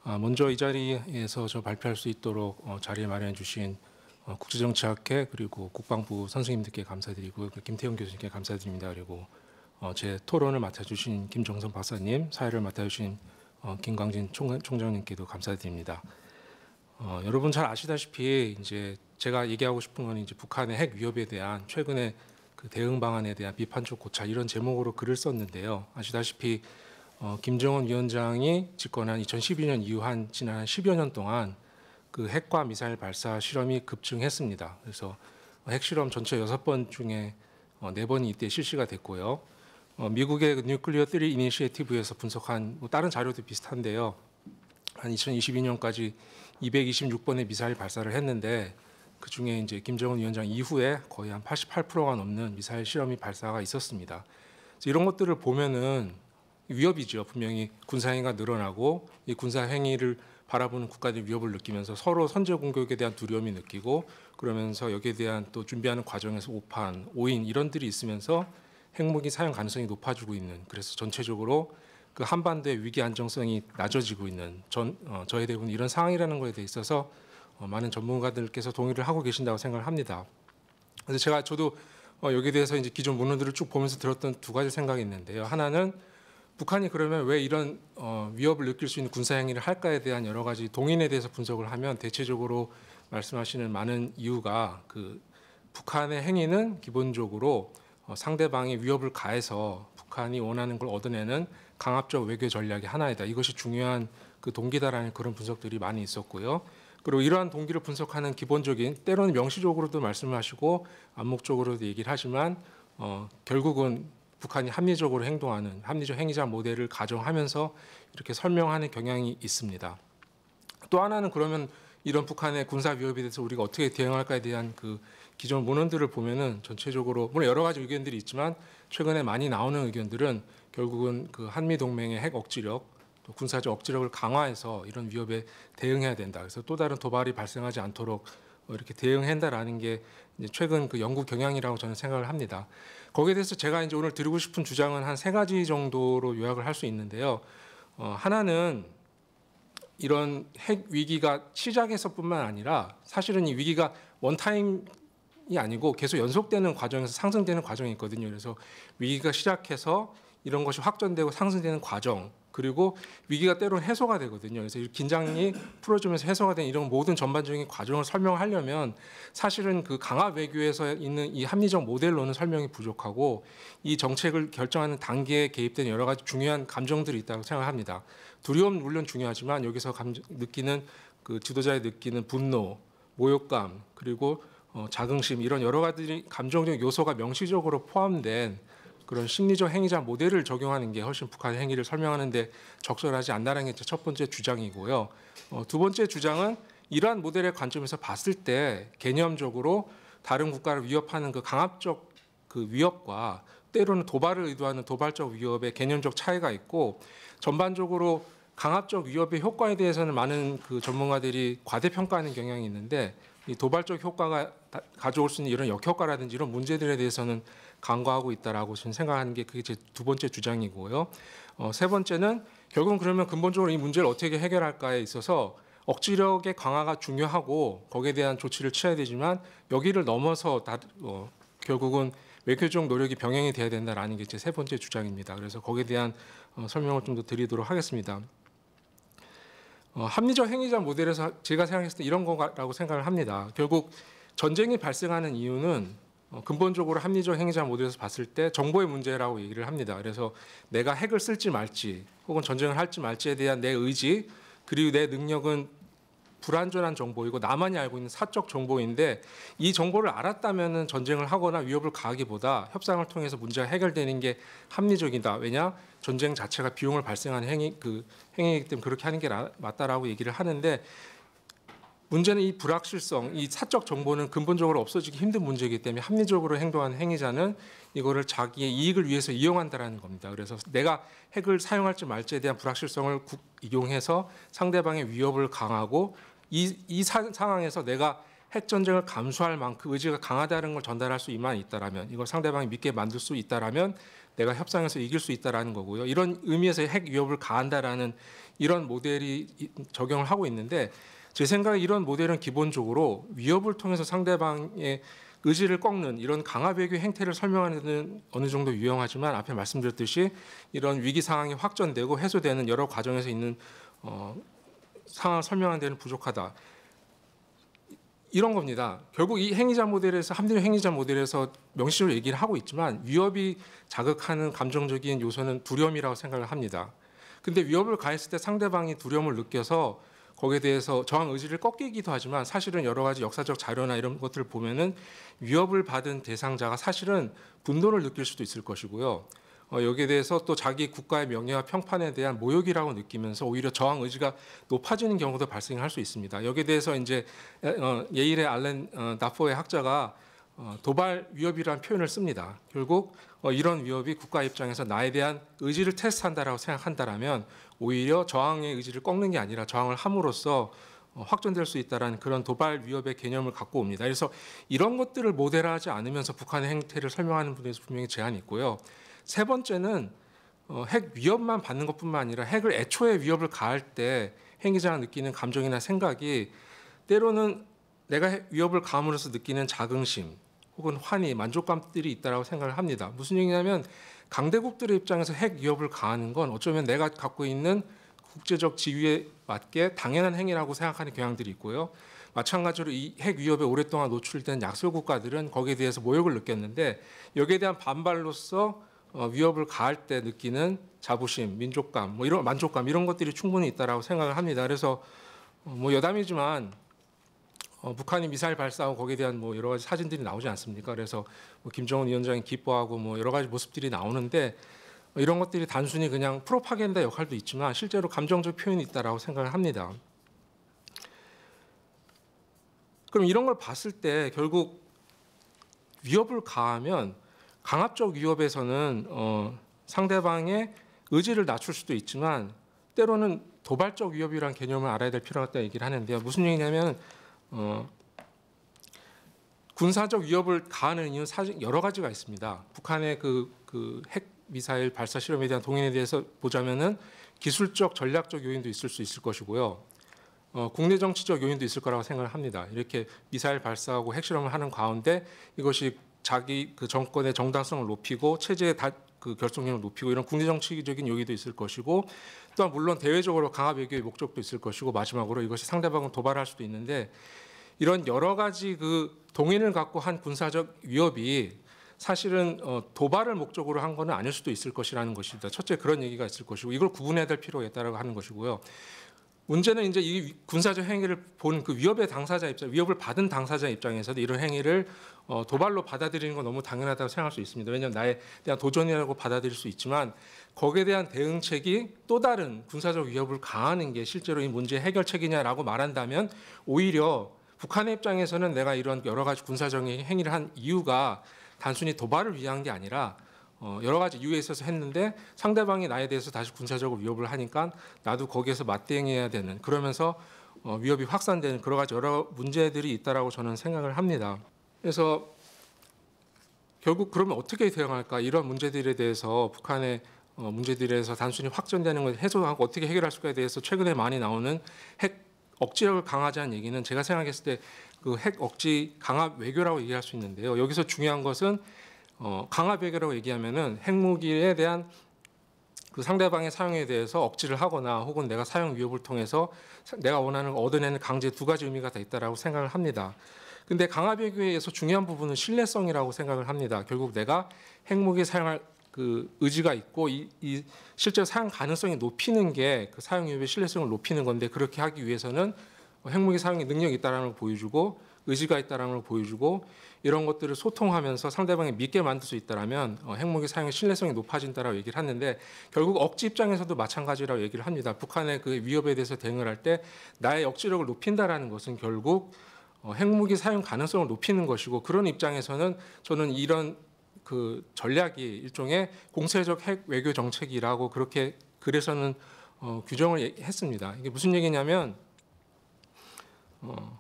아, 먼저 이 자리에서 저 발표할 수 있도록 어, 자리를 마련해 주신 어, 국제정치학회 그리고 국방부 선생님들께 감사드리고 그 김태용 교수님께 감사드립니다. 그리고 어, 제 토론을 맡아주신 김종선 박사님, 사회를 맡아주신 어, 김광진 총, 장님께도 감사드립니다. 어, 여러분 잘 아시다시피 이제 제가 얘기하고 싶은 건 이제 북한의 핵 위협에 대한 최근의 그 대응 방안에 대한 비판적 고찰 이런 제목으로 글을 썼는데요. 아시다시피 어, 김정은 위원장이 집권한 2012년 이후 한 지난 10여 년 동안 그 핵과 미사일 발사 실험이 급증했습니다. 그래서 핵 실험 전체 6번 중에 어, 4번이 이때 실시가 됐고요. 어, 미국의 뉴클리어 3 이니시에티브에서 분석한 뭐 다른 자료도 비슷한데요. 한 2022년까지 226번의 미사일 발사를 했는데 그 중에 이제 김정은 위원장 이후에 거의 한 88%가 넘는 미사일 실험이 발사가 있었습니다. 이런 것들을 보면은 위협이죠. 분명히 군사 행위가 늘어나고 이 군사 행위를 바라보는 국가들이 위협을 느끼면서 서로 선제 공격에 대한 두려움이 느끼고 그러면서 여기에 대한 또 준비하는 과정에서 오판, 오인 이런들이 있으면서 핵무기 사용 가능성이 높아지고 있는 그래서 전체적으로 그 한반도의 위기 안정성이 낮아지고 있는 전 어, 저에 대부분 이런 상황이라는 것에 대해 있어서 어, 많은 전문가들께서 동의를 하고 계신다고 생각을 합니다. 그래서 제가 저도 어, 여기에 대해서 이제 기존 문헌들을 쭉 보면서 들었던 두 가지 생각이 있는데요. 하나는 북한이 그러면 왜 이런 어, 위협을 느낄 수 있는 군사 행위를 할까에 대한 여러 가지 동인에 대해서 분석을 하면 대체적으로 말씀하시는 많은 이유가 그 북한의 행위는 기본적으로 어, 상대방이 위협을 가해서 북한이 원하는 걸 얻어내는 강압적 외교 전략의 하나이다. 이것이 중요한 그 동기다라는 그런 분석들이 많이 있었고요. 그리고 이러한 동기를 분석하는 기본적인 때로는 명시적으로도 말씀하시고 암묵적으로도 얘기를 하지만 어, 결국은 북한이 합리적으로 행동하는 합리적 행위자 모델을 가정하면서 이렇게 설명하는 경향이 있습니다. 또 하나는 그러면 이런 북한의 군사 위협에 대해서 우리가 어떻게 대응할까에 대한 그 기존 문헌들을 보면은 전체적으로 물론 여러 가지 의견들이 있지만 최근에 많이 나오는 의견들은 결국은 그 한미 동맹의 핵 억지력 또 군사적 억지력을 강화해서 이런 위협에 대응해야 된다. 그래서 또 다른 도발이 발생하지 않도록 이렇게 대응한다라는 게 최근 그 연구 경향이라고 저는 생각을 합니다. 거기에 대해서 제가 이제 오늘 드리고 싶은 주장은 한 세 가지 정도로 요약을 할 수 있는데요. 어, 하나는 이런 핵 위기가 시작해서뿐만 아니라 사실은 이 위기가 원타임 이 아니고 계속 연속되는 과정에서 상승되는 과정이 있거든요. 그래서 위기가 시작해서 이런 것이 확전되고 상승되는 과정 그리고 위기가 때로는 해소가 되거든요. 그래서 긴장이 풀어지면서 해소가 된 이런 모든 전반적인 과정을 설명하려면 사실은 그강화 외교에서 있는 이 합리적 모델로는 설명이 부족하고 이 정책을 결정하는 단계에 개입된 여러 가지 중요한 감정들이 있다고 생각합니다. 두려움 물론 중요하지만 여기서 느끼는 그 지도자의 느끼는 분노, 모욕감 그리고 어, 자긍심 이런 여러 가지 감정적 요소가 명시적으로 포함된 그런 심리적 행위자 모델을 적용하는 게 훨씬 북한의 행위를 설명하는데 적절하지 않다는 게 첫 번째 주장이고요. 어, 두 번째 주장은 이러한 모델의 관점에서 봤을 때 개념적으로 다른 국가를 위협하는 그 강압적 그 위협과 때로는 도발을 의도하는 도발적 위협의 개념적 차이가 있고 전반적으로 강압적 위협의 효과에 대해서는 많은 그 전문가들이 과대평가하는 경향이 있는데 이 도발적 효과가 가져올 수 있는 이런 역효과라든지 이런 문제들에 대해서는 간과하고 있다라고 지금 생각하는 게 그게 제 두 번째 주장이고요. 어, 세 번째는 결국은 그러면 근본적으로 이 문제를 어떻게 해결할까에 있어서 억지력의 강화가 중요하고 거기에 대한 조치를 취해야 되지만 여기를 넘어서 다, 어, 결국은 외교적 노력이 병행이 돼야 된다라는 게 제 세 번째 주장입니다. 그래서 거기에 대한 어, 설명을 좀 더 드리도록 하겠습니다. 어, 합리적 행위자 모델에서 제가 생각했을 때 이런 거라고 생각을 합니다. 결국 전쟁이 발생하는 이유는 어, 근본적으로 합리적 행위자 모델에서 봤을 때 정보의 문제라고 얘기를 합니다. 그래서 내가 핵을 쓸지 말지 혹은 전쟁을 할지 말지에 대한 내 의지 그리고 내 능력은 불완전한 정보이고 나만이 알고 있는 사적 정보인데 이 정보를 알았다면 전쟁을 하거나 위협을 가하기보다 협상을 통해서 문제가 해결되는 게 합리적이다. 왜냐 전쟁 자체가 비용을 발생하는 행위 그 행위이기 때문에 그렇게 하는 게 맞다라고 얘기를 하는데 문제는 이 불확실성, 이 사적 정보는 근본적으로 없어지기 힘든 문제이기 때문에 합리적으로 행동한 행위자는 이거를 자기의 이익을 위해서 이용한다라는 겁니다. 그래서 내가 핵을 사용할지 말지에 대한 불확실성을 구, 이용해서 상대방의 위협을 강하고 이, 이 사, 상황에서 내가 핵 전쟁을 감수할 만큼 의지가 강하다는 걸 전달할 수 이만 있다라면 이걸 상대방이 믿게 만들 수 있다라면 내가 협상에서 이길 수 있다라는 거고요. 이런 의미에서 핵 위협을 가한다라는 이런 모델이 적용을 하고 있는데 제 생각에 이런 모델은 기본적으로 위협을 통해서 상대방의 의지를 꺾는 이런 강화 배교 행태를 설명하는 데는 어느 정도 유용하지만 앞에 말씀드렸듯이 이런 위기 상황이 확전되고 해소되는 여러 과정에서 있는 어, 상황 설명하는 데는 부족하다. 이런 겁니다. 결국 이 행위자 모델에서 함대류 행위자 모델에서 명시적으로 얘기를 하고 있지만 위협이 자극하는 감정적인 요소는 두려움이라고 생각을 합니다. 근데 위협을 가했을 때 상대방이 두려움을 느껴서 거기에 대해서 저항 의지를 꺾이기도 하지만 사실은 여러 가지 역사적 자료나 이런 것들을 보면은 위협을 받은 대상자가 사실은 분노를 느낄 수도 있을 것이고요. 어, 여기에 대해서 또 자기 국가의 명예와 평판에 대한 모욕이라고 느끼면서 오히려 저항 의지가 높아지는 경우도 발생할 수 있습니다. 여기에 대해서 이제 어, 예일의 알렌 어, 나포의 학자가 어, 도발 위협이라는 표현을 씁니다. 결국 어, 이런 위협이 국가 입장에서 나에 대한 의지를 테스트한다라고 생각한다면 오히려 저항의 의지를 꺾는 게 아니라 저항을 함으로써 어, 확전될 수있다는 그런 도발 위협의 개념을 갖고 옵니다. 그래서 이런 것들을 모델하지 않으면서 북한의 행태를 설명하는 분에서 분명히 제한이 있고요. 세 번째는 어, 핵 위협만 받는 것뿐만 아니라 핵을 애초에 위협을 가할 때 행위자가 느끼는 감정이나 생각이 때로는 내가 위협을 가함으로써 느끼는 자긍심 혹은 환희, 만족감들이 있다라고 생각을 합니다. 무슨 얘기냐면 강대국들의 입장에서 핵 위협을 가하는 건 어쩌면 내가 갖고 있는 국제적 지위에 맞게 당연한 행위라고 생각하는 경향들이 있고요. 마찬가지로 이 핵 위협에 오랫동안 노출된 약소 국가들은 거기에 대해서 모욕을 느꼈는데 여기에 대한 반발로서 어, 위협을 가할 때 느끼는 자부심, 민족감, 뭐 이런 만족감 이런 것들이 충분히 있다라고 생각을 합니다. 그래서 어, 뭐 여담이지만 어, 북한이 미사일 발사하고 거기에 대한 뭐 여러 가지 사진들이 나오지 않습니까? 그래서 뭐 김정은 위원장이 기뻐하고 뭐 여러 가지 모습들이 나오는데 어, 이런 것들이 단순히 그냥 프로파겐다 역할도 있지만 실제로 감정적 표현이 있다라고 생각을 합니다. 그럼 이런 걸 봤을 때 결국 위협을 가하면 강압적 위협에서는 어, 상대방의 의지를 낮출 수도 있지만 때로는 도발적 위협이라는 개념을 알아야 될 필요가 있다 얘기를 하는데요. 무슨 얘기냐면 어, 군사적 위협을 가하는 이유는 사실 여러 가지가 있습니다. 북한의 그, 그핵 미사일 발사 실험에 대한 동향에 대해서 보자면은 기술적 전략적 요인도 있을 수 있을 것이고요. 어, 국내 정치적 요인도 있을 거라고 생각을 합니다. 이렇게 미사일 발사하고 핵실험을 하는 가운데 이것이 자기 그 정권의 정당성을 높이고 체제의 다, 그 결속력을 높이고 이런 국내 정치적인 요기도 있을 것이고 또한 물론 대외적으로 강압 외교의 목적도 있을 것이고 마지막으로 이것이 상대방을 도발할 수도 있는데 이런 여러 가지 그 동인을 갖고 한 군사적 위협이 사실은 어, 도발을 목적으로 한 것은 아닐 수도 있을 것이라는 것입니다. 첫째 그런 얘기가 있을 것이고 이걸 구분해야 될 필요가 있다라고 하는 것이고요. 문제는 이제 이 군사적 행위를 본그 위협의 당사자 입장, 위협을 받은 당사자 입장에서도 이런 행위를 어, 도발로 받아들이는 건 너무 당연하다고 생각할 수 있습니다. 왜냐하면 나에 대한 도전이라고 받아들일 수 있지만 거기에 대한 대응책이 또 다른 군사적 위협을 가하는 게 실제로 이 문제 해결책이냐라고 말한다면 오히려 북한의 입장에서는 내가 이런 여러 가지 군사적인 행위를 한 이유가 단순히 도발을 위한 게 아니라 어, 여러 가지 이유에 있어서 했는데 상대방이 나에 대해서 다시 군사적으로 위협을 하니까 나도 거기에서 맞대응해야 되는 그러면서 어, 위협이 확산되는 여러 가지 여러 문제들이 있다라고 저는 생각을 합니다. 그래서 결국 그러면 어떻게 대응할까 이런 문제들에 대해서 북한의 어, 문제들에서 단순히 확전되는 걸 해소하고 어떻게 해결할 수가에 대해서 최근에 많이 나오는 핵 억지력을 강화하자는 얘기는 제가 생각했을 때 그 핵 억지 강압 외교라고 얘기할 수 있는데요. 여기서 중요한 것은 어, 강압 외교라고 얘기하면은 핵무기에 대한 그 상대방의 사용에 대해서 억지를 하거나 혹은 내가 사용 위협을 통해서 내가 원하는 얻어내는 강제 두 가지 의미가 다 있다라고 생각을 합니다. 근데 강압외교에서 중요한 부분은 신뢰성이라고 생각을 합니다. 결국 내가 핵무기 사용할 그 의지가 있고 이, 이실제 사용 가능성이 높이는 게 그 사용 유의 신뢰성을 높이는 건데 그렇게 하기 위해서는 핵무기 사용의 능력이 있다는 걸 보여주고 의지가 있다는 걸 보여주고 이런 것들을 소통하면서 상대방이 믿게 만들 수 있다면 어, 핵무기 사용의 신뢰성이 높아진다라고 얘기를 하는데 결국 억지 입장에서도 마찬가지라고 얘기를 합니다. 북한의 그 위협에 대해서 대응을 할 때 나의 억지력을 높인다라는 것은 결국 어, 핵무기 사용 가능성을 높이는 것이고 그런 입장에서는 저는 이런 그 전략이 일종의 공세적 핵 외교 정책이라고 그렇게 그래서는 어, 규정을 예, 했습니다. 이게 무슨 얘기냐면 어,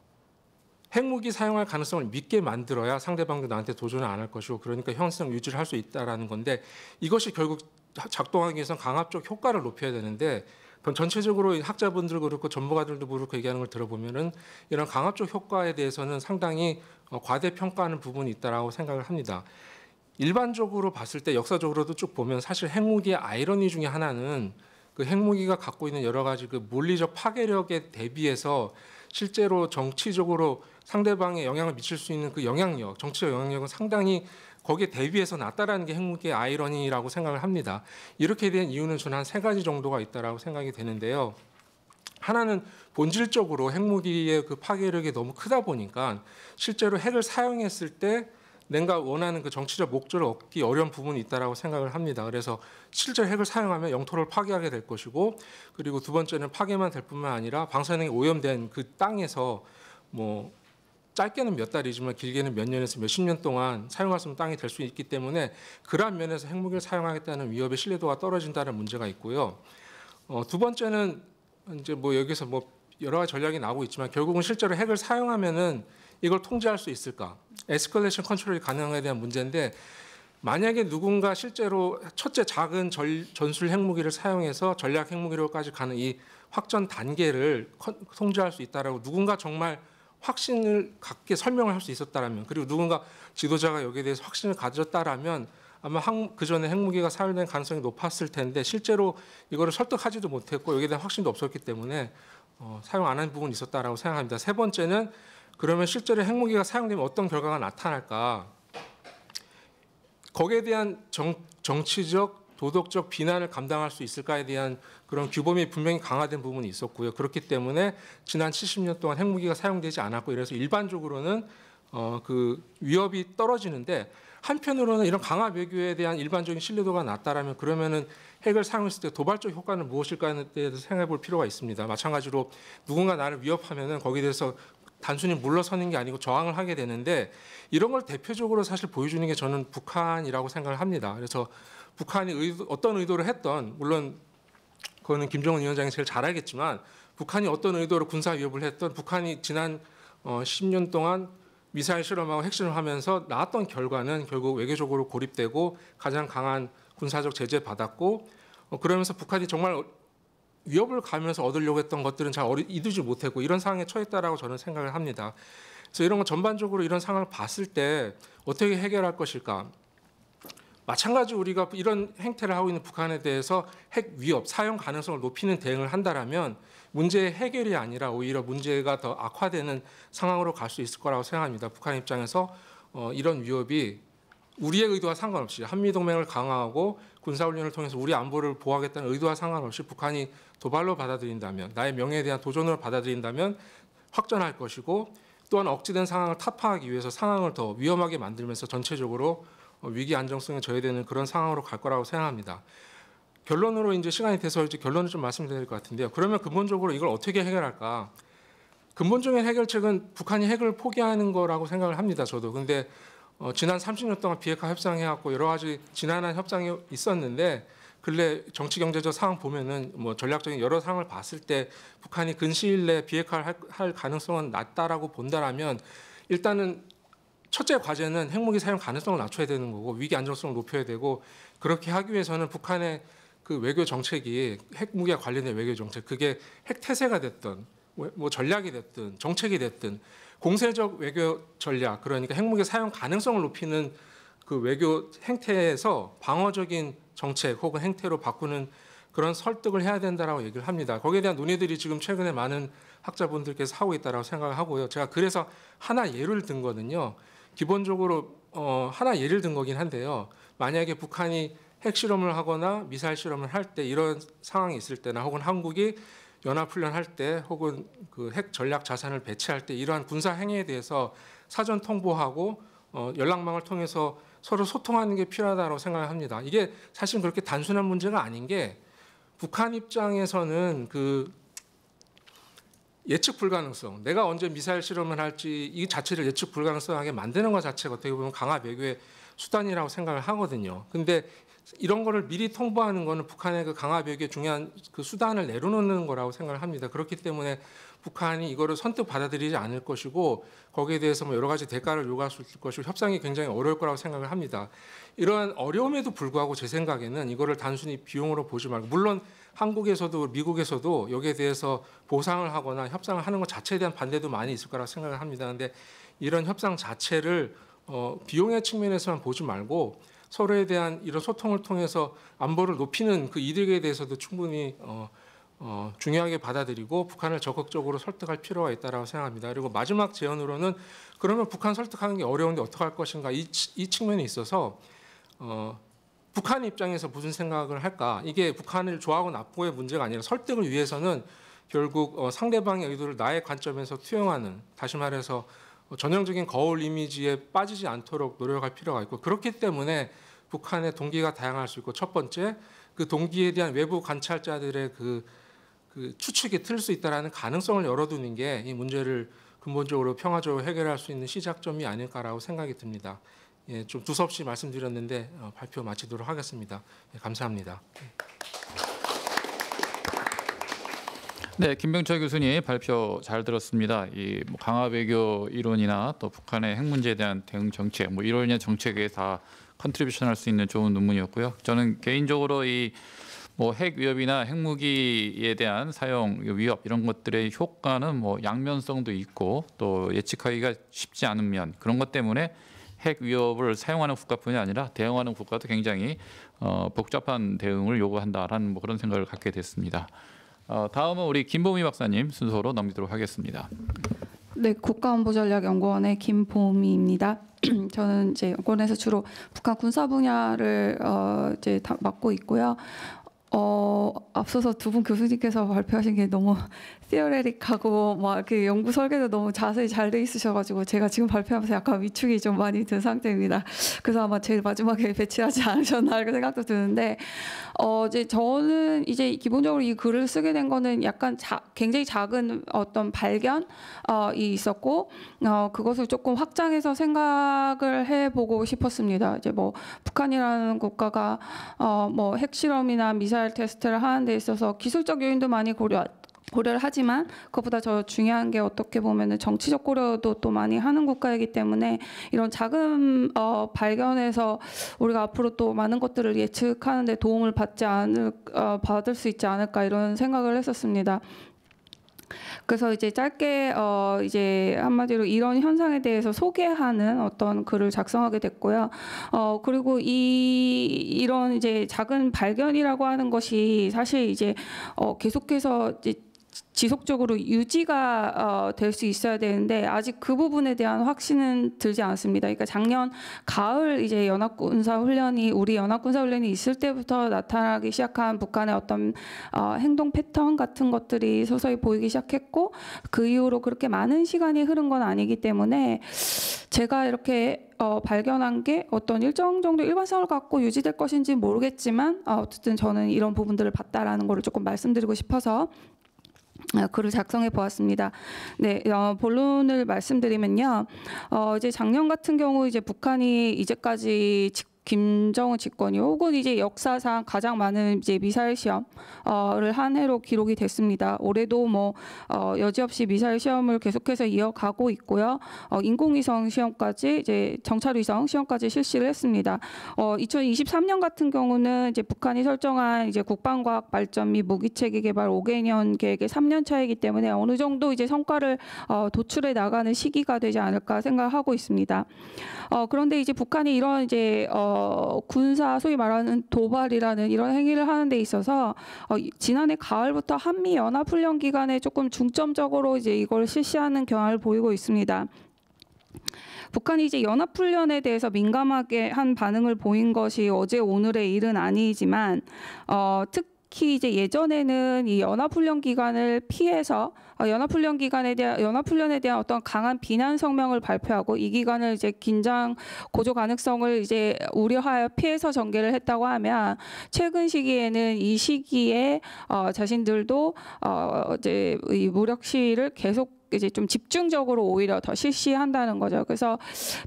핵무기 사용할 가능성을 믿게 만들어야 상대방도 나한테 도전을 안 할 것이고 그러니까 형성 유지를 할 수 있다라는 건데 이것이 결국 작동하기 위해서는 강압적 효과를 높여야 되는데 그건 전체적으로 학자분들 그렇고 전문가들도 그렇고 얘기하는 걸 들어보면은 이런 강압적 효과에 대해서는 상당히 어, 과대평가하는 부분이 있다라고 생각을 합니다. 일반적으로 봤을 때 역사적으로도 쭉 보면 사실 핵무기의 아이러니 중에 하나는 그 핵무기가 갖고 있는 여러 가지 그 물리적 파괴력에 대비해서 실제로 정치적으로 상대방에 영향을 미칠 수 있는 그 영향력, 정치적 영향력은 상당히 거기에 대비해서 낮다라는 게 핵무기의 아이러니라고 생각을 합니다. 이렇게 된 이유는 저는 한세 가지 정도가 있다라고 생각이 되는데요. 하나는 본질적으로 핵무기의 그 파괴력이 너무 크다 보니까 실제로 핵을 사용했을 때 내가 원하는 그 정치적 목적을 얻기 어려운 부분이 있다라고 생각을 합니다. 그래서 실제 핵을 사용하면 영토를 파괴하게 될 것이고 그리고 두 번째는 파괴만 될 뿐만 아니라 방사능이 오염된 그 땅에서 뭐 짧게는 몇 달이지만 길게는 몇 년에서 몇 십 년 동안 사용할 수있는 땅이 될 수 있기 때문에 그러한 면에서 핵무기를 사용하겠다는 위협의 신뢰도가 떨어진다는 문제가 있고요. 어, 두 번째는 이제 뭐 여기서 뭐 여러 가지 전략이 나오고 있지만 결국은 실제로 핵을 사용하면은 이걸 통제할 수 있을까? 에스컬레이션 컨트롤이 가능에 대한 문제인데 만약에 누군가 실제로 첫째 작은 절, 전술 핵무기를 사용해서 전략 핵무기로까지 가는 이 확전 단계를 컨, 통제할 수 있다라고 누군가 정말 확신을 갖게 설명을 할 수있었다면 그리고 누군가 지도자가 여기에 대해서 확신을 가졌다면 아마 그 전에 핵무기가 사용된 가능성이 높았을 텐데 실제로 이거를 설득하지도 못했고 여기에 대한 확신도 없었기 때문에 어, 사용 안 한 부분이 있었다라고 생각합니다. 세 번째는 그러면 실제로 핵무기가 사용되면 어떤 결과가 나타날까? 거기에 대한 정, 정치적 도덕적 비난을 감당할 수 있을까에 대한 그런 규범이 분명히 강화된 부분이 있었고요. 그렇기 때문에 지난 70년 동안 핵무기가 사용되지 않았고 이래서 일반적으로는 어, 그 위협이 떨어지는데 한편으로는 이런 강화 외교에 대한 일반적인 신뢰도가 낮다라면 그러면은 핵을 사용했을 때 도발적 효과는 무엇일까에 대해서 생각해 볼 필요가 있습니다. 마찬가지로 누군가 나를 위협하면은 거기에 대해서 단순히 물러서는 게 아니고 저항을 하게 되는데 이런 걸 대표적으로 사실 보여주는 게 저는 북한이라고 생각을 합니다. 그래서 북한이 의도, 어떤 의도를 했던 물론 그거는 김정은 위원장이 제일 잘 알겠지만 북한이 어떤 의도로 군사 위협을 했던 북한이 지난 어, 10년 동안 미사일 실험하고 핵실험 하면서 나왔던 결과는 결국 외교적으로 고립되고 가장 강한 군사적 제재 받았고 어, 그러면서 북한이 정말 위협을 가면서 얻으려고 했던 것들은 잘 어리, 이두지 못했고 이런 상황에 처했다라고 저는 생각을 합니다. 그래서 이런 거 전반적으로 이런 상황을 봤을 때 어떻게 해결할 것일까? 마찬가지로 우리가 이런 행태를 하고 있는 북한에 대해서 핵 위협, 사용 가능성을 높이는 대응을 한다라면 문제 해결이 아니라 오히려 문제가 더 악화되는 상황으로 갈 수 있을 거라고 생각합니다. 북한 입장에서 어, 이런 위협이 우리의 의도와 상관없이 한미 동맹을 강화하고 군사 훈련을 통해서 우리 안보를 보호하겠다는 의도와 상관없이 북한이 도발로 받아들인다면 나의 명예에 대한 도전으로 받아들인다면 확전할 것이고 또한 억지된 상황을 타파하기 위해서 상황을 더 위험하게 만들면서 전체적으로 어, 위기 안정성에 저해되는 그런 상황으로 갈 거라고 생각합니다. 결론으로 이제 시간이 돼서 이제 결론을 좀 말씀드릴 것 같은데요. 그러면 근본적으로 이걸 어떻게 해결할까? 근본적인 해결책은 북한이 핵을 포기하는 거라고 생각을 합니다. 저도. 근데 어, 지난 30년 동안 비핵화 협상해갖고 여러 가지 지난한 협상이 있었는데 근래 정치 경제적 상황 보면은 뭐 전략적인 여러 상황을 봤을 때 북한이 근시일 내 비핵화를 할, 할 가능성은 낮다라고 본다라면 일단은 첫째 과제는 핵무기 사용 가능성을 낮춰야 되는 거고 위기 안정성을 높여야 되고 그렇게 하기 위해서는 북한의 그 외교 정책이 핵무기와 관련된 외교 정책 그게 핵태세가 됐든 뭐, 뭐 전략이 됐든 정책이 됐든 공세적 외교 전략 그러니까 핵무기 사용 가능성을 높이는 그 외교 행태에서 방어적인 정책 혹은 행태로 바꾸는 그런 설득을 해야 된다라고 얘기를 합니다. 거기에 대한 논의들이 지금 최근에 많은 학자분들께서 하고 있다라고 생각하고요. 을 제가 그래서 하나 예를 든 거는요. 기본적으로 어, 하나 예를 든 거긴 한데요. 만약에 북한이 핵실험을 하거나 미사일 실험을 할 때 이런 상황이 있을 때나 혹은 한국이 연합훈련 할때 혹은 그 핵 전략 자산을 배치할 때 이러한 군사 행위에 대해서 사전 통보하고 어, 연락망을 통해서 서로 소통하는 게 필요하다고 생각합니다. 이게 사실 그렇게 단순한 문제가 아닌 게 북한 입장에서는 그 예측 불가능성, 내가 언제 미사일 실험을 할지 이 자체를 예측 불가능성하게 만드는 것 자체가 어떻게 보면 강압 외교의 수단이라고 생각을 하거든요. 근데 이런 거를 미리 통보하는 거는 북한의 그 강압 외교의 중요한 그 수단을 내려놓는 거라고 생각을 합니다. 그렇기 때문에 북한이 이거를 선뜻 받아들이지 않을 것이고 거기에 대해서 뭐 여러 가지 대가를 요구할 수 있을 것이고 협상이 굉장히 어려울 거라고 생각을 합니다. 이러한 어려움에도 불구하고 제 생각에는 이거를 단순히 비용으로 보지 말고 물론 한국에서도 미국에서도 여기에 대해서 보상을 하거나 협상을 하는 것 자체에 대한 반대도 많이 있을 거라고 생각을 합니다. 그런데 이런 협상 자체를 어, 비용의 측면에서만 보지 말고 서로에 대한 이런 소통을 통해서 안보를 높이는 그 이득에 대해서도 충분히 어, 어, 중요하게 받아들이고 북한을 적극적으로 설득할 필요가 있다고 생각합니다. 그리고 마지막 제언으로는 그러면 북한 설득하는 게 어려운데 어떻게 할 것인가 이, 이 측면에 있어서 어, 북한 입장에서 무슨 생각을 할까? 이게 북한을 좋아하고 나쁘고의 문제가 아니라 설득을 위해서는 결국 어, 상대방의 의도를 나의 관점에서 투영하는 다시 말해서 어, 전형적인 거울 이미지에 빠지지 않도록 노력할 필요가 있고 그렇기 때문에 북한의 동기가 다양할 수 있고 첫 번째 그 동기에 대한 외부 관찰자들의 그, 그 추측이 틀 수 있다라는 가능성을 열어두는 게 이 문제를 근본적으로 평화적으로 해결할 수 있는 시작점이 아닐까라고 생각이 듭니다. 예, 좀 두서없이 말씀드렸는데 어, 발표 마치도록 하겠습니다. 예, 감사합니다. 네, 김병철 교수님 발표 잘 들었습니다. 이 뭐 강화 외교 이론이나 또 북한의 핵 문제에 대한 대응 정책, 뭐이론 정책에 다 컨트리뷰션 할 수 있는 좋은 논문이었고요. 저는 개인적으로 이 뭐 핵 위협이나 핵무기에 대한 사용 위협 이런 것들의 효과는 뭐 양면성도 있고 또 예측하기가 쉽지 않은 면 그런 것 때문에 핵 위협을 사용하는 국가뿐이 아니라 대응하는 국가도 굉장히 어, 복잡한 대응을 요구한다라는 뭐 그런 생각을 갖게 됐습니다. 어, 다음은 우리 김보미 박사님 순서로 넘기도록 하겠습니다. 네, 국가안보전략연구원의 김보미입니다. 저는 이제 연구원에서 주로 북한 군사 분야를 어, 이제 맡고 있고요. 어, 앞서서 두 분 교수님께서 발표하신 게 너무 시어레릭하고 막이 연구 설계도 너무 자세히 잘 돼 있으셔가지고 제가 지금 발표하면서 약간 위축이 좀 많이 든 상태입니다. 그래서 아마 제일 마지막에 배치하지 않으셨나 이렇 생각도 드는데 어, 이제 저는 이제 기본적으로 이 글을 쓰게 된 거는 약간 자, 굉장히 작은 어떤 발견이 어, 있었고 어, 그것을 조금 확장해서 생각을 해보고 싶었습니다. 이제 뭐 북한이라는 국가가 어, 뭐 핵실험이나 미사 미사일 테스트를 하는 데 있어서 기술적 요인도 많이 고려 고려를 하지만 그것보다 더 중요한 게 어떻게 보면 정치적 고려도 또 많이 하는 국가이기 때문에 이런 작은 어, 발견에서 우리가 앞으로 또 많은 것들을 예측하는데 도움을 받지 않을 어, 받을 수 있지 않을까 이런 생각을 했었습니다. 그래서 이제 짧게 어 이제 한마디로 이런 현상에 대해서 소개하는 어떤 글을 작성하게 됐고요. 어 그리고 이 이런 이제 작은 발견이라고 하는 것이 사실 이제 어 계속해서 이제 지속적으로 유지가 어, 될수 있어야 되는데 아직 그 부분에 대한 확신은 들지 않습니다. 그러니까 작년 가을 이제 연합군사 훈련이 우리 연합군사 훈련이 있을 때부터 나타나기 시작한 북한의 어떤 어, 행동 패턴 같은 것들이 서서히 보이기 시작했고 그 이후로 그렇게 많은 시간이 흐른 건 아니기 때문에 제가 이렇게 어, 발견한 게 어떤 일정 정도 일관성을 갖고 유지될 것인지 모르겠지만 어, 어쨌든 저는 이런 부분들을 봤다라는 거를 조금 말씀드리고 싶어서 글을 아, 작성해 보았습니다. 네, 어, 본론을 말씀드리면요. 어, 이제 작년 같은 경우 이제 북한이 이제까지 직 김정은 집권이 혹은 이제 역사상 가장 많은 이제 미사일 시험을 한 해로 기록이 됐습니다. 올해도 뭐 어, 여지없이 미사일 시험을 계속해서 이어가고 있고요. 어, 인공위성 시험까지 이제 정찰위성 시험까지 실시를 했습니다. 2023년 어, 같은 경우는 이제 북한이 설정한 이제 국방과학 발전 및 무기체계 개발 5개년 계획의 3년 차이기 때문에 어느 정도 이제 성과를 도출해 나가는 시기가 되지 않을까 생각하고 있습니다. 그런데 이제 북한이 이런 이제 어, 어, 군사 소위 말하는 도발이라는 이런 행위를 하는 데 있어서 어, 지난해 가을부터 한미 연합 훈련 기간에 조금 중점적으로 이제 이걸 실시하는 경향을 보이고 있습니다. 북한이 이제 연합훈련에 대해서 민감하게 한 반응을 보인 것이 어제 오늘의 일은 아니지만 어, 특히 이제 예전에는 이 연합훈련 기간을 피해서 어, 연합훈련 기간에 대한 연합훈련에 대한 어떤 강한 비난 성명을 발표하고 이 기간을 이제 긴장 고조 가능성을 이제 우려하여 피해서 전개를 했다고 하면 최근 시기에는 이 시기에 어, 자신들도 어, 이제 이 무력 시를 계속 이제 좀 집중적으로 오히려 더 실시한다는 거죠. 그래서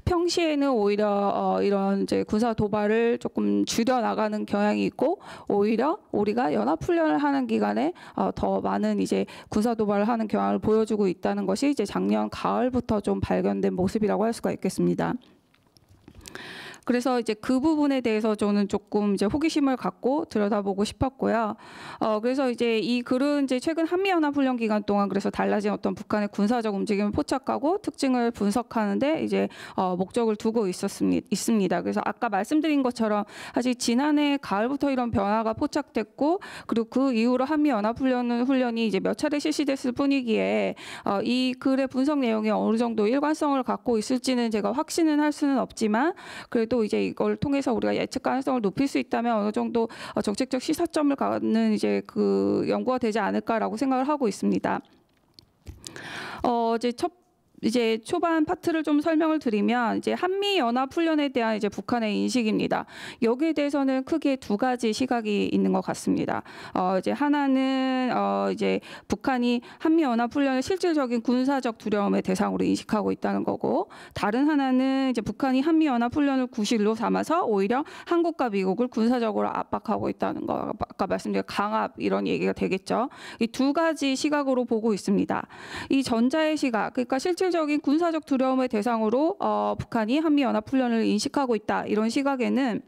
평시에는 오히려 어, 이런 이제 군사 도발을 조금 줄여 나가는 경향이 있고 오히려 우리가 연합 훈련을 하는 기간에 어, 더 많은 이제 군사 도발을 하는 경향을 보여주고 있다는 것이 이제 작년 가을부터 좀 발견된 모습이라고 할 수가 있겠습니다. 그래서 이제 그 부분에 대해서 저는 조금 이제 호기심을 갖고 들여다보고 싶었고요. 어, 그래서 이제 이 글은 이제 최근 한미연합훈련 기간 동안 그래서 달라진 어떤 북한의 군사적 움직임을 포착하고 특징을 분석하는데 이제 어, 목적을 두고 있었습니, 있습니다. 그래서 아까 말씀드린 것처럼 사실 지난해 가을부터 이런 변화가 포착됐고 그리고 그 이후로 한미연합훈련 훈련이 이제 몇 차례 실시됐을 뿐이기에 어, 이 글의 분석 내용이 어느 정도 일관성을 갖고 있을지는 제가 확신은 할 수는 없지만 그래도 이제 이걸 통해서 우리가 예측 가능성을 높일 수 있다면 어느 정도 어, 정책적 시사점을 갖는 이제 그 연구가 되지 않을까라고 생각을 하고 있습니다. 어, 이제 첫 이제 초반 파트를 좀 설명을 드리면 이제 한미 연합 훈련에 대한 이제 북한의 인식입니다. 여기에 대해서는 크게 두 가지 시각이 있는 것 같습니다. 어 이제 하나는 어 이제 북한이 한미 연합 훈련을 실질적인 군사적 두려움의 대상으로 인식하고 있다는 거고 다른 하나는 이제 북한이 한미 연합 훈련을 구실로 삼아서 오히려 한국과 미국을 군사적으로 압박하고 있다는 거 아까 말씀드린 강압 이런 얘기가 되겠죠. 이 두 가지 시각으로 보고 있습니다. 이 전자의 시각 그러니까 실질 실질적인 군사적 두려움의 대상으로 어, 북한이 한미연합훈련을 인식하고 있다. 이런 시각에는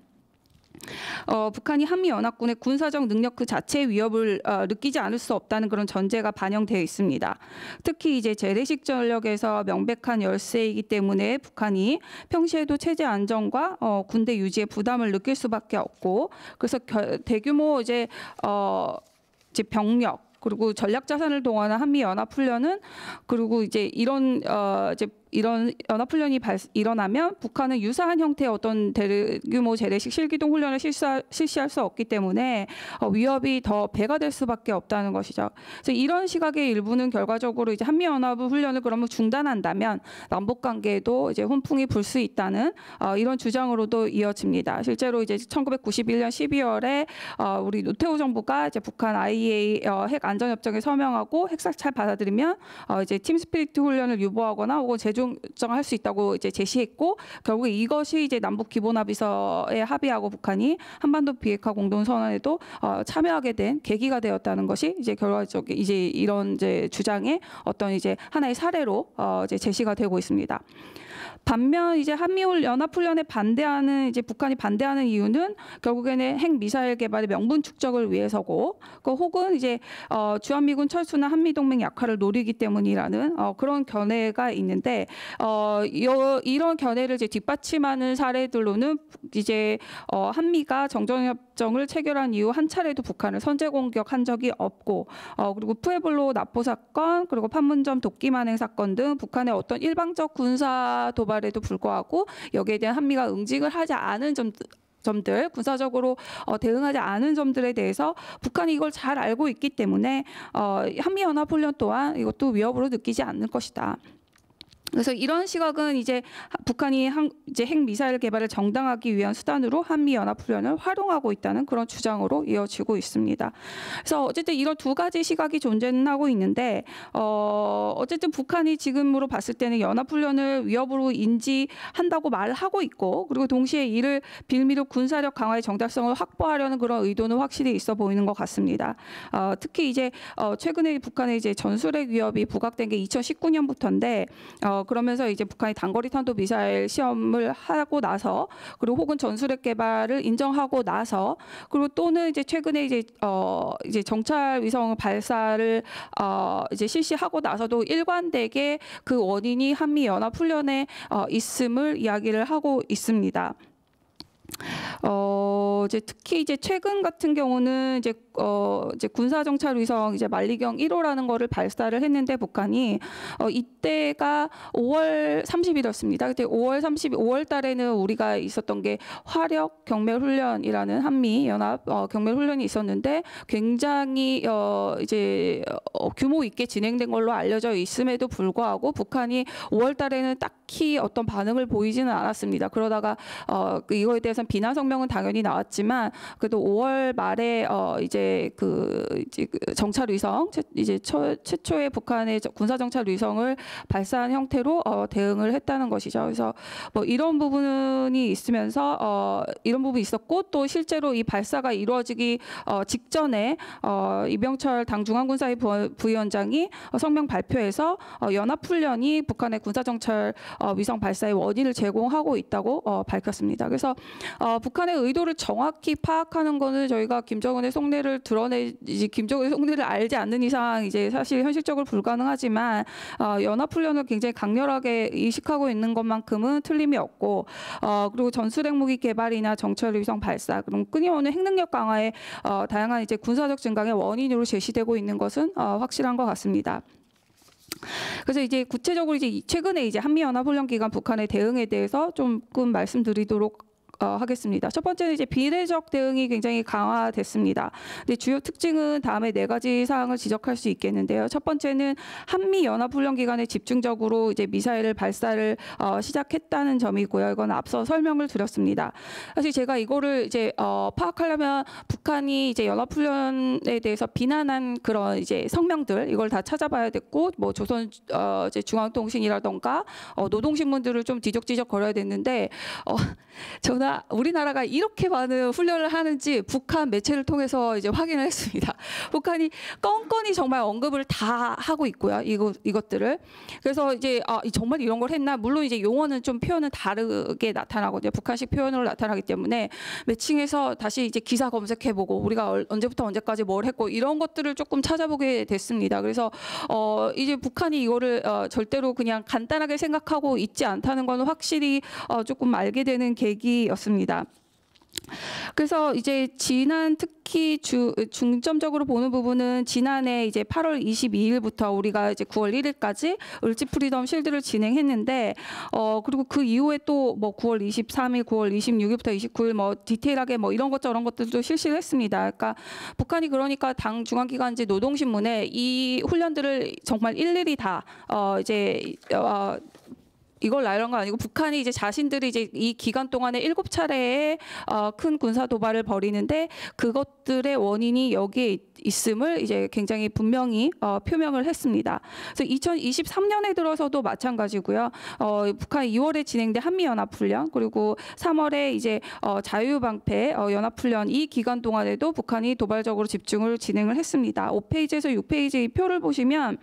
어, 북한이 한미연합군의 군사적 능력 그 자체의 위협을 어, 느끼지 않을 수 없다는 그런 전제가 반영되어 있습니다. 특히 이제 재래식 전력에서 명백한 열세이기 때문에 북한이 평시에도 체제 안정과 어, 군대 유지에 부담을 느낄 수밖에 없고 그래서 겨, 대규모 이제 어, 이제 병력 그리고 전략 자산을 동원한 한미 연합 훈련은 그리고 이제 이런 어 이제 이런 연합훈련이 발, 일어나면 북한은 유사한 형태의 어떤 대규모 재래식 실기동 훈련을 실시 실시할 수 없기 때문에 어, 위협이 더 배가 될 수밖에 없다는 것이죠. 그래서 이런 시각의 일부는 결과적으로 이제 한미 연합 훈련을 그러면 중단한다면 남북 관계에도 이제 훈풍이 불 수 있다는 어, 이런 주장으로도 이어집니다. 실제로 이제 1991년 12월에 어, 우리 노태우 정부가 이제 북한 IEA 어, 핵 안전 협정에 서명하고 핵사찰 받아들이면 어, 이제 팀 스피리트 훈련을 유보하거나 혹은 제조 규정할 수 있다고 이제 제시했고 결국 이것이 이제 남북 기본합의서에 합의하고 북한이 한반도 비핵화 공동선언에도 어, 참여하게 된 계기가 되었다는 것이 이제 결과적 이제 이런 이제 주장의 어떤 이제 하나의 사례로 어, 이제 제시가 되고 있습니다. 반면 이제 한미일 연합훈련에 반대하는 이제 북한이 반대하는 이유는 결국에는 핵 미사일 개발의 명분 축적을 위해서고 그 혹은 이제 어, 주한미군 철수나 한미동맹 약화를 노리기 때문이라는 어, 그런 견해가 있는데 어, 이런 견해를 이제 뒷받침하는 사례들로는 이제 어, 한미가 정전협 협정을 체결한 이후 한 차례도 북한을 선제 공격한 적이 없고 어, 그리고 푸에블로 납포 사건 그리고 판문점 도끼 만행 사건 등 북한의 어떤 일방적 군사 도발에도 불구하고 여기에 대한 한미가 응징을 하지 않은 점 점들 군사적으로 어, 대응하지 않은 점들에 대해서 북한이 이걸 잘 알고 있기 때문에 어, 한미연합훈련 또한 이것도 위협으로 느끼지 않을 것이다. 그래서 이런 시각은 이제 북한이 한, 이제 핵 미사일 개발을 정당하기 위한 수단으로 한미 연합 훈련을 활용하고 있다는 그런 주장으로 이어지고 있습니다. 그래서 어쨌든 이런 두 가지 시각이 존재는 하고 있는데 어 어쨌든 북한이 지금으로 봤을 때는 연합 훈련을 위협으로 인지한다고 말하고 있고 그리고 동시에 이를 빌미로 군사력 강화의 정답성을 확보하려는 그런 의도는 확실히 있어 보이는 것 같습니다. 어, 특히 이제 어, 최근에 북한의 이제 전술핵 위협이 부각된 게 2019년부터인데 어, 그러면서 이제 북한이 단거리 탄도 미사일 시험을 하고 나서 그리고 혹은 전술핵 개발을 인정하고 나서 그리고 또는 이제 최근에 이제 어 이제 정찰 위성 발사를 어 이제 실시하고 나서도 일관되게 그 원인이 한미 연합 훈련에 어 있음을 이야기를 하고 있습니다. 어, 이제 특히 이제 최근 같은 경우는 이제 어, 이제 군사 정찰 위성 이제 만리경 1호라는 거를 발사를 했는데 북한이 어, 이때가 5월 30일이었습니다. 그때 5월 30일 5월 달에는 우리가 있었던 게 화력 경매 훈련이라는 한미 연합 어, 경매 훈련이 있었는데 굉장히 어, 이제 어, 규모 있게 진행된 걸로 알려져 있음에도 불구하고 북한이 5월 달에는 딱히 어떤 반응을 보이지는 않았습니다. 그러다가 어, 이거에 대해서 대해서는 비난 성명은 당연히 나왔지만 그래도 5월 말에 어 이제 그 이제 그 정찰 위성 이제 처, 최초의 북한의 군사 정찰 위성을 발사한 형태로 어 대응을 했다는 것이죠. 그래서 뭐 이런 부분이 있으면서 어 이런 부분이 있었고 또 실제로 이 발사가 이루어지기 어 직전에 어 이병철 당 중앙군사위 부위원장이 성명 발표에서 어 연합훈련이 북한의 군사정찰 어, 위성 발사의 원인을 제공하고 있다고 어, 밝혔습니다. 그래서 어, 북한의 의도를 정확히 파악하는 거는 저희가 김정은의 속내를 드러내지 김정은의 속내를 알지 않는 이상 이제 사실 현실적으로 불가능하지만 어, 연합훈련을 굉장히 강렬하게 의식하고 있는 것만큼은 틀림이 없고 어, 그리고 전술 핵무기 개발이나 정찰 위성 발사 그런 끊임없는 핵능력 강화에 어, 다양한 이제 군사적 증강의 원인으로 제시되고 있는 것은 어, 확실한 것 같습니다. 그래서 이제 구체적으로 이제 최근에 이제 한미 연합 훈련 기간 북한의 대응에 대해서 조금 말씀드리도록 어, 하겠습니다. 첫 번째는 이제 비례적 대응이 굉장히 강화됐습니다. 근데 주요 특징은 다음에 네 가지 사항을 지적할 수 있겠는데요. 첫 번째는 한미 연합 훈련 기간에 집중적으로 이제 미사일을 발사를 어, 시작했다는 점이고요. 이건 앞서 설명을 드렸습니다. 사실 제가 이거를 이제 어, 파악하려면 북한이 이제 연합 훈련에 대해서 비난한 그런 이제 성명들 이걸 다 찾아봐야 됐고 뭐 조선 어, 이제 중앙통신이라던가 어, 노동신문들을 좀 뒤적뒤적 거려야 됐는데 어, 저는 우리나라가 이렇게 많은 훈련을 하는지 북한 매체를 통해서 이제 확인을 했습니다. 북한이 껌껌이 정말 언급을 다 하고 있고요. 이거 이것들을 그래서 이제 아 정말 이런 걸 했나 물론 이제 용어는 좀 표현은 다르게 나타나거든요. 북한식 표현으로 나타나기 때문에 매칭해서 다시 이제 기사 검색해보고 우리가 언제부터 언제까지 뭘 했고 이런 것들을 조금 찾아보게 됐습니다. 그래서 어 이제 북한이 이거를 어 절대로 그냥 간단하게 생각하고 있지 않다는 건 확실히 어 조금 알게 되는 계기였습니다. 같습니다. 그래서 이제 지난 특히 주, 중점적으로 보는 부분은 지난해 이제 8월 22일부터 우리가 이제 9월 1일까지 을지 프리덤 실드를 진행했는데 어 그리고 그 이후에 또 뭐 9월 23일, 9월 26일부터 29일 뭐 디테일하게 뭐 이런 것 저런 것들도 실시를 했습니다. 그러니까 북한이 그러니까 당 중앙기관지 노동신문에 이 훈련들을 정말 일일이 다어 이제 어 이걸 나이런건 아니고 북한이 이제 자신들이 이제 이 기간 동안에 일곱 차례의 어, 큰 군사 도발을 벌이는데 그것들의 원인이 여기에 있음을 이제 굉장히 분명히 어, 표명을 했습니다. 그래서 2023년에 들어서도 마찬가지고요. 어, 북한 이 2월에 진행된 한미 연합 훈련 그리고 3월에 이제 어, 자유방패 어, 연합 훈련 이 기간 동안에도 북한이 도발적으로 집중을 진행을 했습니다. 5페이지에서 6페이지 표를 보시면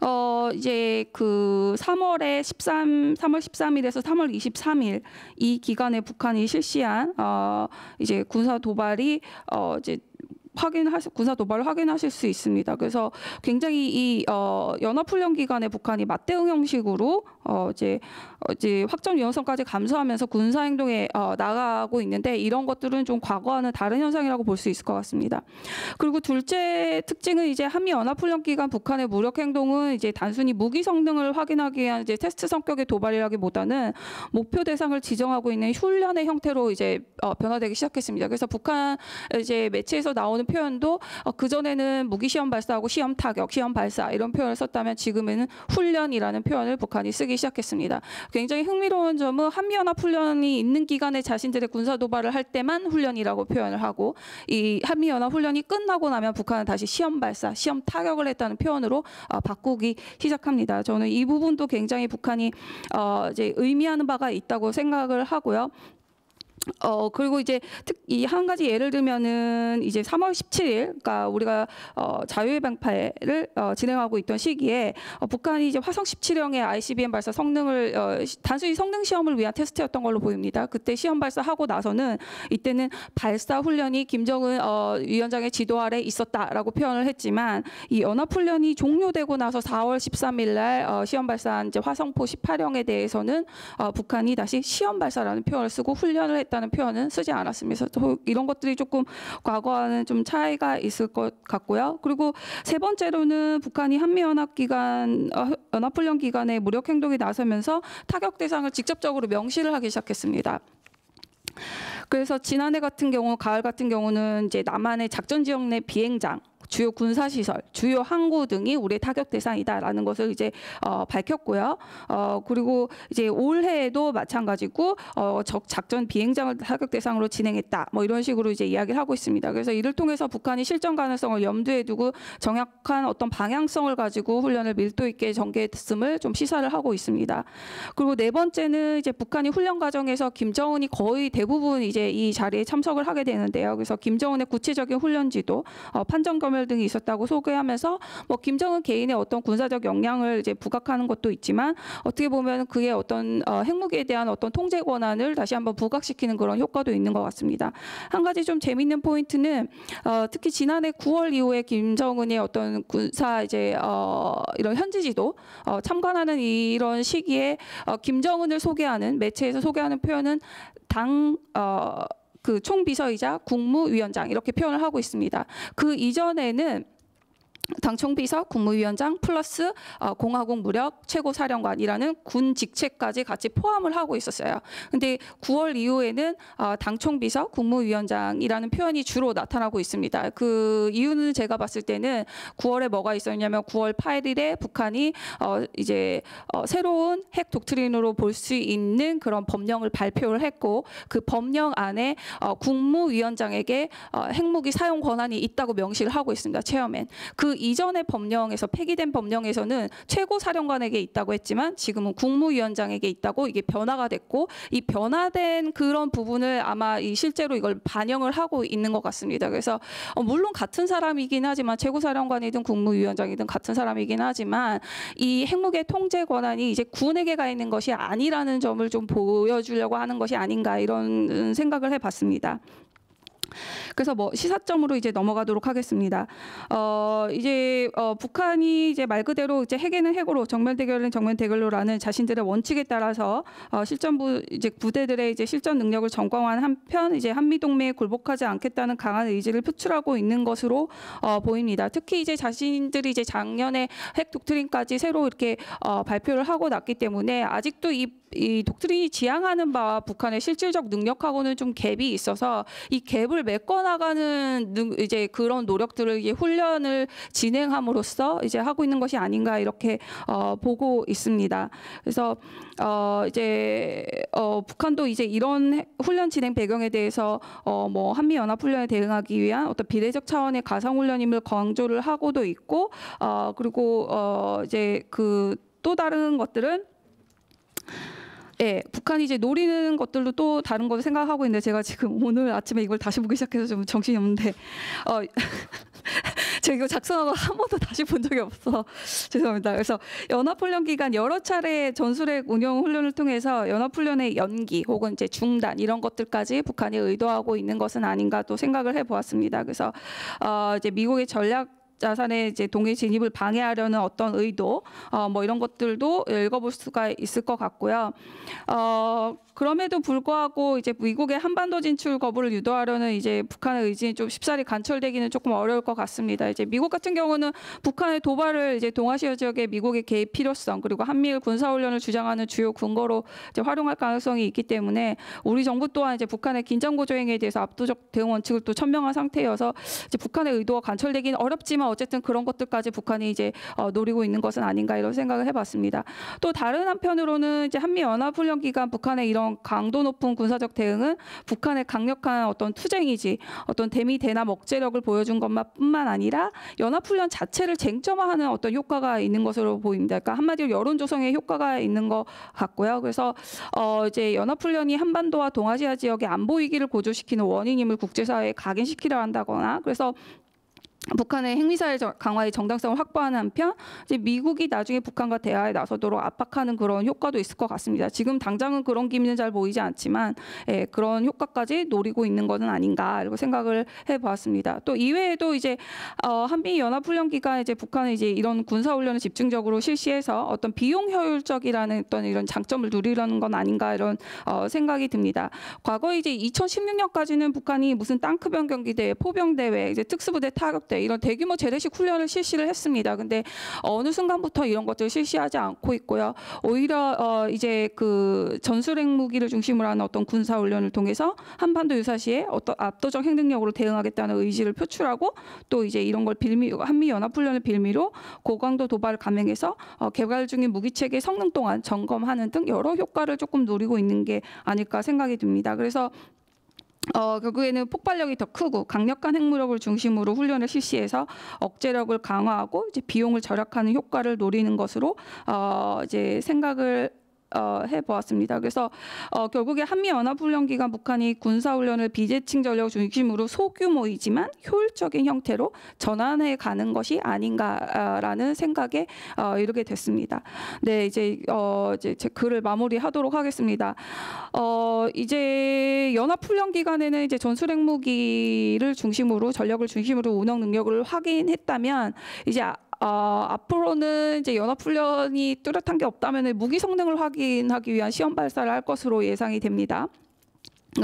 어 이제 그 3월에 13 3월 13일에서 3월 23일 이 기간에 북한이 실시한 어 이제 군사 도발이 어 이제 확인하실 군사 도발을 확인하실 수 있습니다. 그래서 굉장히 이 어, 연합훈련 기간에 북한이 맞대응 형식으로 어, 이제, 어, 이제 확전 위험성까지 감수하면서 군사 행동에 어, 나가고 있는데 이런 것들은 좀 과거와는 다른 현상이라고 볼 수 있을 것 같습니다. 그리고 둘째 특징은 이제 한미 연합훈련 기간 북한의 무력 행동은 이제 단순히 무기 성능을 확인하기 위한 이제 테스트 성격의 도발이라기보다는 목표 대상을 지정하고 있는 훈련의 형태로 이제 어, 변화되기 시작했습니다. 그래서 북한 이제 매체에서 나오는 표현도 어, 그전에는 무기시험 발사하고 시험 타격, 시험 발사 이런 표현을 썼다면 지금에는 훈련이라는 표현을 북한이 쓰기 시작했습니다. 굉장히 흥미로운 점은 한미연합 훈련이 있는 기간에 자신들의 군사 도발을 할 때만 훈련이라고 표현을 하고 이 한미연합 훈련이 끝나고 나면 북한은 다시 시험 발사, 시험 타격을 했다는 표현으로 어, 바꾸기 시작합니다. 저는 이 부분도 굉장히 북한이 어, 이제 의미하는 바가 있다고 생각을 하고요. 어 그리고 이제 특 이 한 가지 예를 들면은 이제 3월 17일 그러니까 우리가 어 자유의 방파를 어 진행하고 있던 시기에 어 북한이 이제 화성 17형의 ICBM 발사 성능을 어 단순히 성능 시험을 위한 테스트였던 걸로 보입니다. 그때 시험 발사하고 나서는 이때는 발사 훈련이 김정은 어 위원장의 지도 아래 있었다라고 표현을 했지만 이 연합 훈련이 종료되고 나서 4월 13일 날어 시험 발사한 이제 화성포 18형에 대해서는 어 북한이 다시 시험 발사라는 표현을 쓰고 훈련을 했다 있다는 표현은 쓰지 않았습니다. 이런 것들이 조금 과거와는 좀 차이가 있을 것 같고요. 그리고 세 번째로는 북한이 한미 연합 기간 어, 연합훈련 기간에 무력 행동에 나서면서 타격 대상을 직접적으로 명시를 하기 시작했습니다. 그래서 지난해 같은 경우 가을 같은 경우는 이제 남한의 작전 지역 내 비행장 주요 군사시설, 주요 항구 등이 우리의 타격 대상이다라는 것을 이제 어, 밝혔고요. 어, 그리고 이제 올해에도 마찬가지고 어, 적 작전 비행장을 타격 대상으로 진행했다. 뭐 이런 식으로 이제 이야기를 하고 있습니다. 그래서 이를 통해서 북한이 실전 가능성을 염두에 두고 정확한 어떤 방향성을 가지고 훈련을 밀도 있게 전개했음을 좀 시사를 하고 있습니다. 그리고 네 번째는 이제 북한이 훈련 과정에서 김정은이 거의 대부분 이제 이 자리에 참석을 하게 되는데요. 그래서 김정은의 구체적인 훈련 지도, 어, 판정검을 파멸 등이 있었다고 소개하면서 뭐 김정은 개인의 어떤 군사적 역량을 이제 부각하는 것도 있지만 어떻게 보면 그의 어떤 어, 핵무기에 대한 어떤 통제 권한을 다시 한번 부각시키는 그런 효과도 있는 것 같습니다. 한 가지 좀 재밌는 포인트는 어, 특히 지난해 9월 이후에 김정은의 어떤 군사 이제 어, 이런 현지 지도 어, 참관하는 이런 시기에 어, 김정은을 소개하는 매체에서 소개하는 표현은 당 어, 그 총비서이자 국무위원장 이렇게 표현을 하고 있습니다. 그 이전에는 당총비서 국무위원장 플러스 어, 공화국 무력 최고사령관이라는 군 직책까지 같이 포함을 하고 있었어요. 근데 9월 이후에는 어, 당총비서 국무위원장이라는 표현이 주로 나타나고 있습니다. 그 이유는 제가 봤을 때는 9월에 뭐가 있었냐면 9월 8일에 북한이 어, 이제 새로운 핵 독트린으로 볼 수 있는 그런 법령을 발표를 했고 그 법령 안에 국무위원장에게 핵무기 사용 권한이 있다고 명시를 하고 있습니다. 체험엔 그 이전의 법령에서 폐기된 법령에서는 최고사령관에게 있다고 했지만 지금은 국무위원장에게 있다고 이게 변화가 됐고 이 변화된 그런 부분을 아마 이 실제로 이걸 반영을 하고 있는 것 같습니다. 그래서 어, 물론 같은 사람이긴 하지만 최고사령관이든 국무위원장이든 같은 사람이긴 하지만 이 핵무기 통제 권한이 이제 군에게 가 있는 것이 아니라는 점을 좀 보여주려고 하는 것이 아닌가 이런 음, 생각을 해봤습니다. 그래서 뭐 시사점으로 이제 넘어가도록 하겠습니다. 어, 이제 어, 북한이 이제 말 그대로 이제 핵에는 핵으로 정면 대결은 정면 대결로라는 자신들의 원칙에 따라서 어, 실전부 이제 부대들의 이제 실전 능력을 전광한 한편 이제 한미 동맹에 굴복하지 않겠다는 강한 의지를 표출하고 있는 것으로 어, 보입니다. 특히 이제 자신들이 이제 작년에 핵 독트린까지 새로 이렇게 어, 발표를 하고 났기 때문에 아직도 이이 독트린이 지향하는 바와 북한의 실질적 능력하고는 좀 갭이 있어서 이 갭을 메꿔 나가는 능, 이제 그런 노력들을 이제 훈련을 진행함으로써 이제 하고 있는 것이 아닌가 이렇게 어, 보고 있습니다. 그래서 어, 이제 어, 북한도 이제 이런 훈련 진행 배경에 대해서 어, 뭐 한미 연합 훈련에 대응하기 위한 어떤 비례적 차원의 가상 훈련임을 강조를 하고도 있고 어, 그리고 어, 이제 그 또 다른 것들은 예, 북한이 이제 노리는 것들도 또 다른 걸을 생각하고 있는데 제가 지금 오늘 아침에 이걸 다시 보기 시작해서 좀 정신이 없는데 어, 제가 이거 작성한 거한 번도 다시 본 적이 없어 죄송합니다. 그래서 연합훈련 기간 여러 차례 전술핵 운영 훈련을 통해서 연합훈련의 연기 혹은 이제 중단 이런 것들까지 북한이 의도하고 있는 것은 아닌가 또 생각을 해보았습니다. 그래서 어, 이제 미국의 전략 자산의 이제 동의 진입을 방해하려는 어떤 의도 어, 뭐 이런 것들도 읽어볼 수가 있을 것 같고요. 어, 그럼에도 불구하고 이제 미국의 한반도 진출 거부를 유도하려는 이제 북한의 의지는 좀 쉽사리 관철되기는 조금 어려울 것 같습니다. 이제 미국 같은 경우는 북한의 도발을 이제 동아시아 지역에 미국의 개입 필요성 그리고 한미일 군사훈련을 주장하는 주요 근거로 이제 활용할 가능성이 있기 때문에 우리 정부 또한 이제 북한의 긴장 고조 행위에 대해서 압도적 대응 원칙을 또 천명한 상태여서 이제 북한의 의도가 관철되기는 어렵지만 어쨌든 그런 것들까지 북한이 이제 어, 노리고 있는 것은 아닌가 이런 생각을 해봤습니다. 또 다른 한편으로는 이제 한미 연합 훈련 기간 북한의 이런 그런 강도 높은 군사적 대응은 북한의 강력한 어떤 투쟁이지 어떤 대미 대남 억제력을 보여준 것뿐만 만 아니라 연합훈련 자체를 쟁점화하는 어떤 효과가 있는 것으로 보입니다. 그러니까 한마디로 여론 조성에 효과가 있는 것 같고요. 그래서 어 이제 연합훈련이 한반도와 동아시아 지역의 안보 위기를 고조시키는 원인임을 국제사회에 각인시키려 한다거나 그래서 북한의 핵미사일 강화의 정당성을 확보하는 한편 이제 미국이 나중에 북한과 대화에 나서도록 압박하는 그런 효과도 있을 것 같습니다. 지금 당장은 그런 기미는 잘 보이지 않지만 예, 그런 효과까지 노리고 있는 것은 아닌가 이렇게 생각을 해보았습니다. 또 이외에도 이제 어, 한미 연합훈련 기간 이제 북한은 이제 이런 군사 훈련을 집중적으로 실시해서 어떤 비용 효율적이라는 어떤 이런 장점을 누리려는 건 아닌가 이런 어, 생각이 듭니다. 과거 이제 2016년까지는 북한이 무슨 땅크변 경기대회, 포병 대회, 이제 특수부대 타격 대회 때 네, 이런 대규모 재래식 훈련을 실시를 했습니다. 근데 어느 순간부터 이런 것들을 실시하지 않고 있고요. 오히려 어 이제 그 전술핵 무기를 중심으로 하는 어떤 군사 훈련을 통해서 한반도 유사시에 어떤 압도적 핵능력으로 대응하겠다는 의지를 표출하고 또 이제 이런 걸 빌미 한미 연합 훈련을 빌미로 고강도 도발을 감행해서 어 개발 중인 무기 체계 성능 동안 점검하는 등 여러 효과를 조금 노리고 있는 게 아닐까 생각이 듭니다. 그래서 어, 결국에는 폭발력이 더 크고 강력한 핵무력을 중심으로 훈련을 실시해서 억제력을 강화하고 이제 비용을 절약하는 효과를 노리는 것으로 어, 이제 생각을 어, 해보았습니다. 그래서 어, 결국에 한미연합훈련기간 북한이 군사훈련을 비대칭 전력 중심으로 소규모이지만 효율적인 형태로 전환해 가는 것이 아닌가라는 생각에 어, 이르게 됐습니다. 네, 이제, 어, 이제 제 글을 마무리하도록 하겠습니다. 어, 이제 연합훈련 기간에는 이제 전술 핵무기를 중심으로 전력을 중심으로 운영 능력을 확인했다면 이제 어, 앞으로는 이제 연합훈련이 뚜렷한 게 없다면 무기 성능을 확인하기 위한 시험 발사를 할 것으로 예상이 됩니다.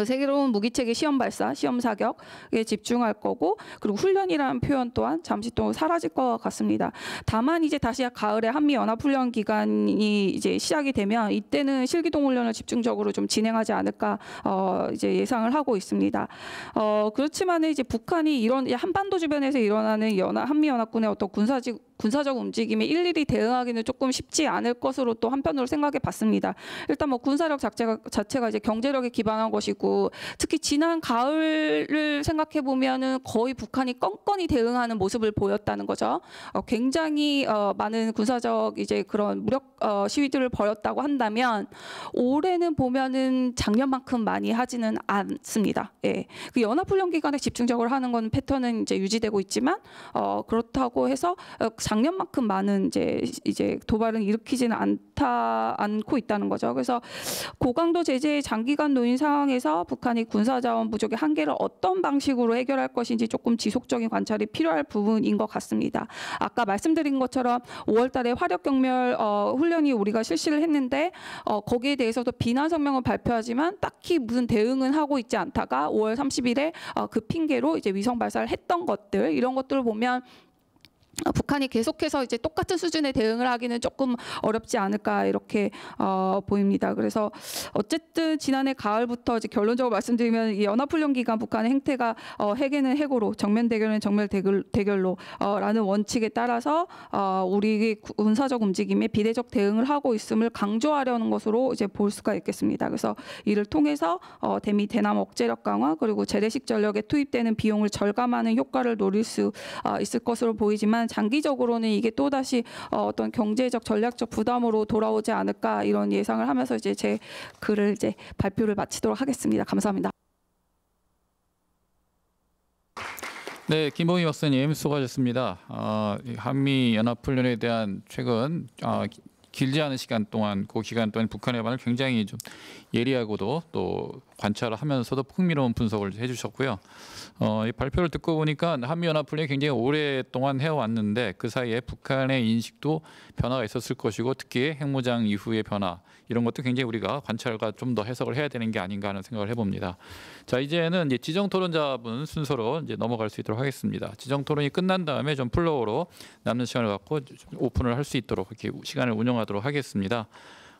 새로운 무기체계 시험 발사, 시험 사격에 집중할 거고 그리고 훈련이라는 표현 또한 잠시 또 사라질 것 같습니다. 다만 이제 다시 가을에 한미 연합 훈련 기간이 이제 시작이 되면 이때는 실기동 훈련을 집중적으로 좀 진행하지 않을까 어 이제 예상을 하고 있습니다. 어 그렇지만 은 이제 북한이 이런 한반도 주변에서 일어나는 연합 한미 연합군의 어떤 군사적 군사적 움직임에 일일이 대응하기는 조금 쉽지 않을 것으로 또 한편으로 생각해 봤습니다. 일단 뭐 군사력 자체가, 자체가 이제 경제력에 기반한 것이고 특히 지난 가을을 생각해 보면은 거의 북한이 껌껌이 대응하는 모습을 보였다는 거죠. 어, 굉장히 어, 많은 군사적 이제 그런 무력 어, 시위들을 벌였다고 한다면 올해는 보면은 작년만큼 많이 하지는 않습니다. 예. 그 연합훈련 기간에 집중적으로 하는 건 패턴은 이제 유지되고 있지만 어, 그렇다고 해서 어, 작년만큼 많은 이제 이제 도발은 일으키지는 않다 않고 있다는 거죠. 그래서 고강도 제재의 장기간 노인 상황에서 북한이 군사자원 부족의 한계를 어떤 방식으로 해결할 것인지 조금 지속적인 관찰이 필요할 부분인 것 같습니다. 아까 말씀드린 것처럼 5월달에 화력 경멸 어, 훈련이 우리가 실시를 했는데 어, 거기에 대해서도 비난 성명을 발표하지만 딱히 무슨 대응은 하고 있지 않다가 5월 30일에 어, 그 핑계로 이제 위성 발사를 했던 것들 이런 것들을 보면 어, 북한이 계속해서 이제 똑같은 수준의 대응을 하기는 조금 어렵지 않을까 이렇게 어, 보입니다. 그래서 어쨌든 지난해 가을부터 이제 결론적으로 말씀드리면 이 연합훈련 기간 북한의 행태가 어, 핵에는 핵으로 정면 대결은 정면 대결, 대결로 어, 라는 원칙에 따라서 어, 우리 군사적 움직임에 비례적 대응을 하고 있음을 강조하려는 것으로 이제 볼 수가 있겠습니다. 그래서 이를 통해서 어, 대미 대남 억제력 강화 그리고 재래식 전력에 투입되는 비용을 절감하는 효과를 노릴 수 어, 있을 것으로 보이지만 하지만 장기적으로는 이게 또 다시 어, 떤 경제적 전략적 부담으로 돌아오지 않을까 이런 예상을 하면서 이제 제 글을 이제 발표를 마치도록 하겠습니다. 감사합니다. 네, 김봉희 박사님 수고하셨습니다. 어, 한미 연합 훈련에 대한 최근 어, 길지 않은 시간 동안 그 기간 동안 북한 의반을 굉장히 좀 예리하고도 또 관찰을 하면서도 흥미로운 분석을 해주셨고요. 어, 이 발표를 듣고 보니까 한미연합훈련이 굉장히 오랫동안 해왔는데 그 사이에 북한의 인식도 변화가 있었을 것이고 특히 핵무장 이후의 변화 이런 것도 굉장히 우리가 관찰과 좀 더 해석을 해야 되는 게 아닌가 하는 생각을 해봅니다. 자 이제는 이제 지정 토론자분 순서로 이제 넘어갈 수 있도록 하겠습니다. 지정 토론이 끝난 다음에 좀 플로어로 남는 시간을 갖고 오픈을 할 수 있도록 이렇게 시간을 운영하도록 하겠습니다.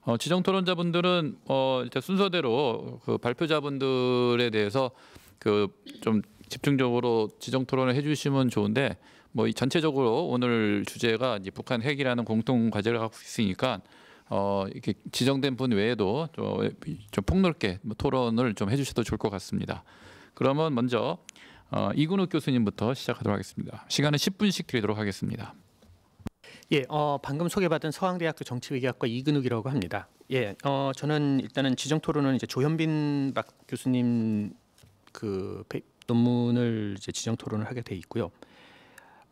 어, 지정 토론자분들은 어, 일단 순서대로 그 발표자분들에 대해서 그좀 집중적으로 지정 토론을 해주시면 좋은데 뭐이 전체적으로 오늘 주제가 이제 북한 핵이라는 공통 과제를 갖고 있으니까 어, 이렇게 지정된 분 외에도 좀, 좀 폭넓게 뭐 토론을 좀 해주셔도 좋을 것 같습니다. 그러면 먼저 어, 이근욱 교수님부터 시작하도록 하겠습니다. 시간은 10분씩 드리도록 하겠습니다. 예, 어, 방금 소개받은 서강대학교 정치외교학과 이근욱이라고 합니다. 예, 어, 저는 일단은 지정 토론은 이제 조현빈 박 교수님 그 논문을 이제 지정 토론을 하게 돼 있고요.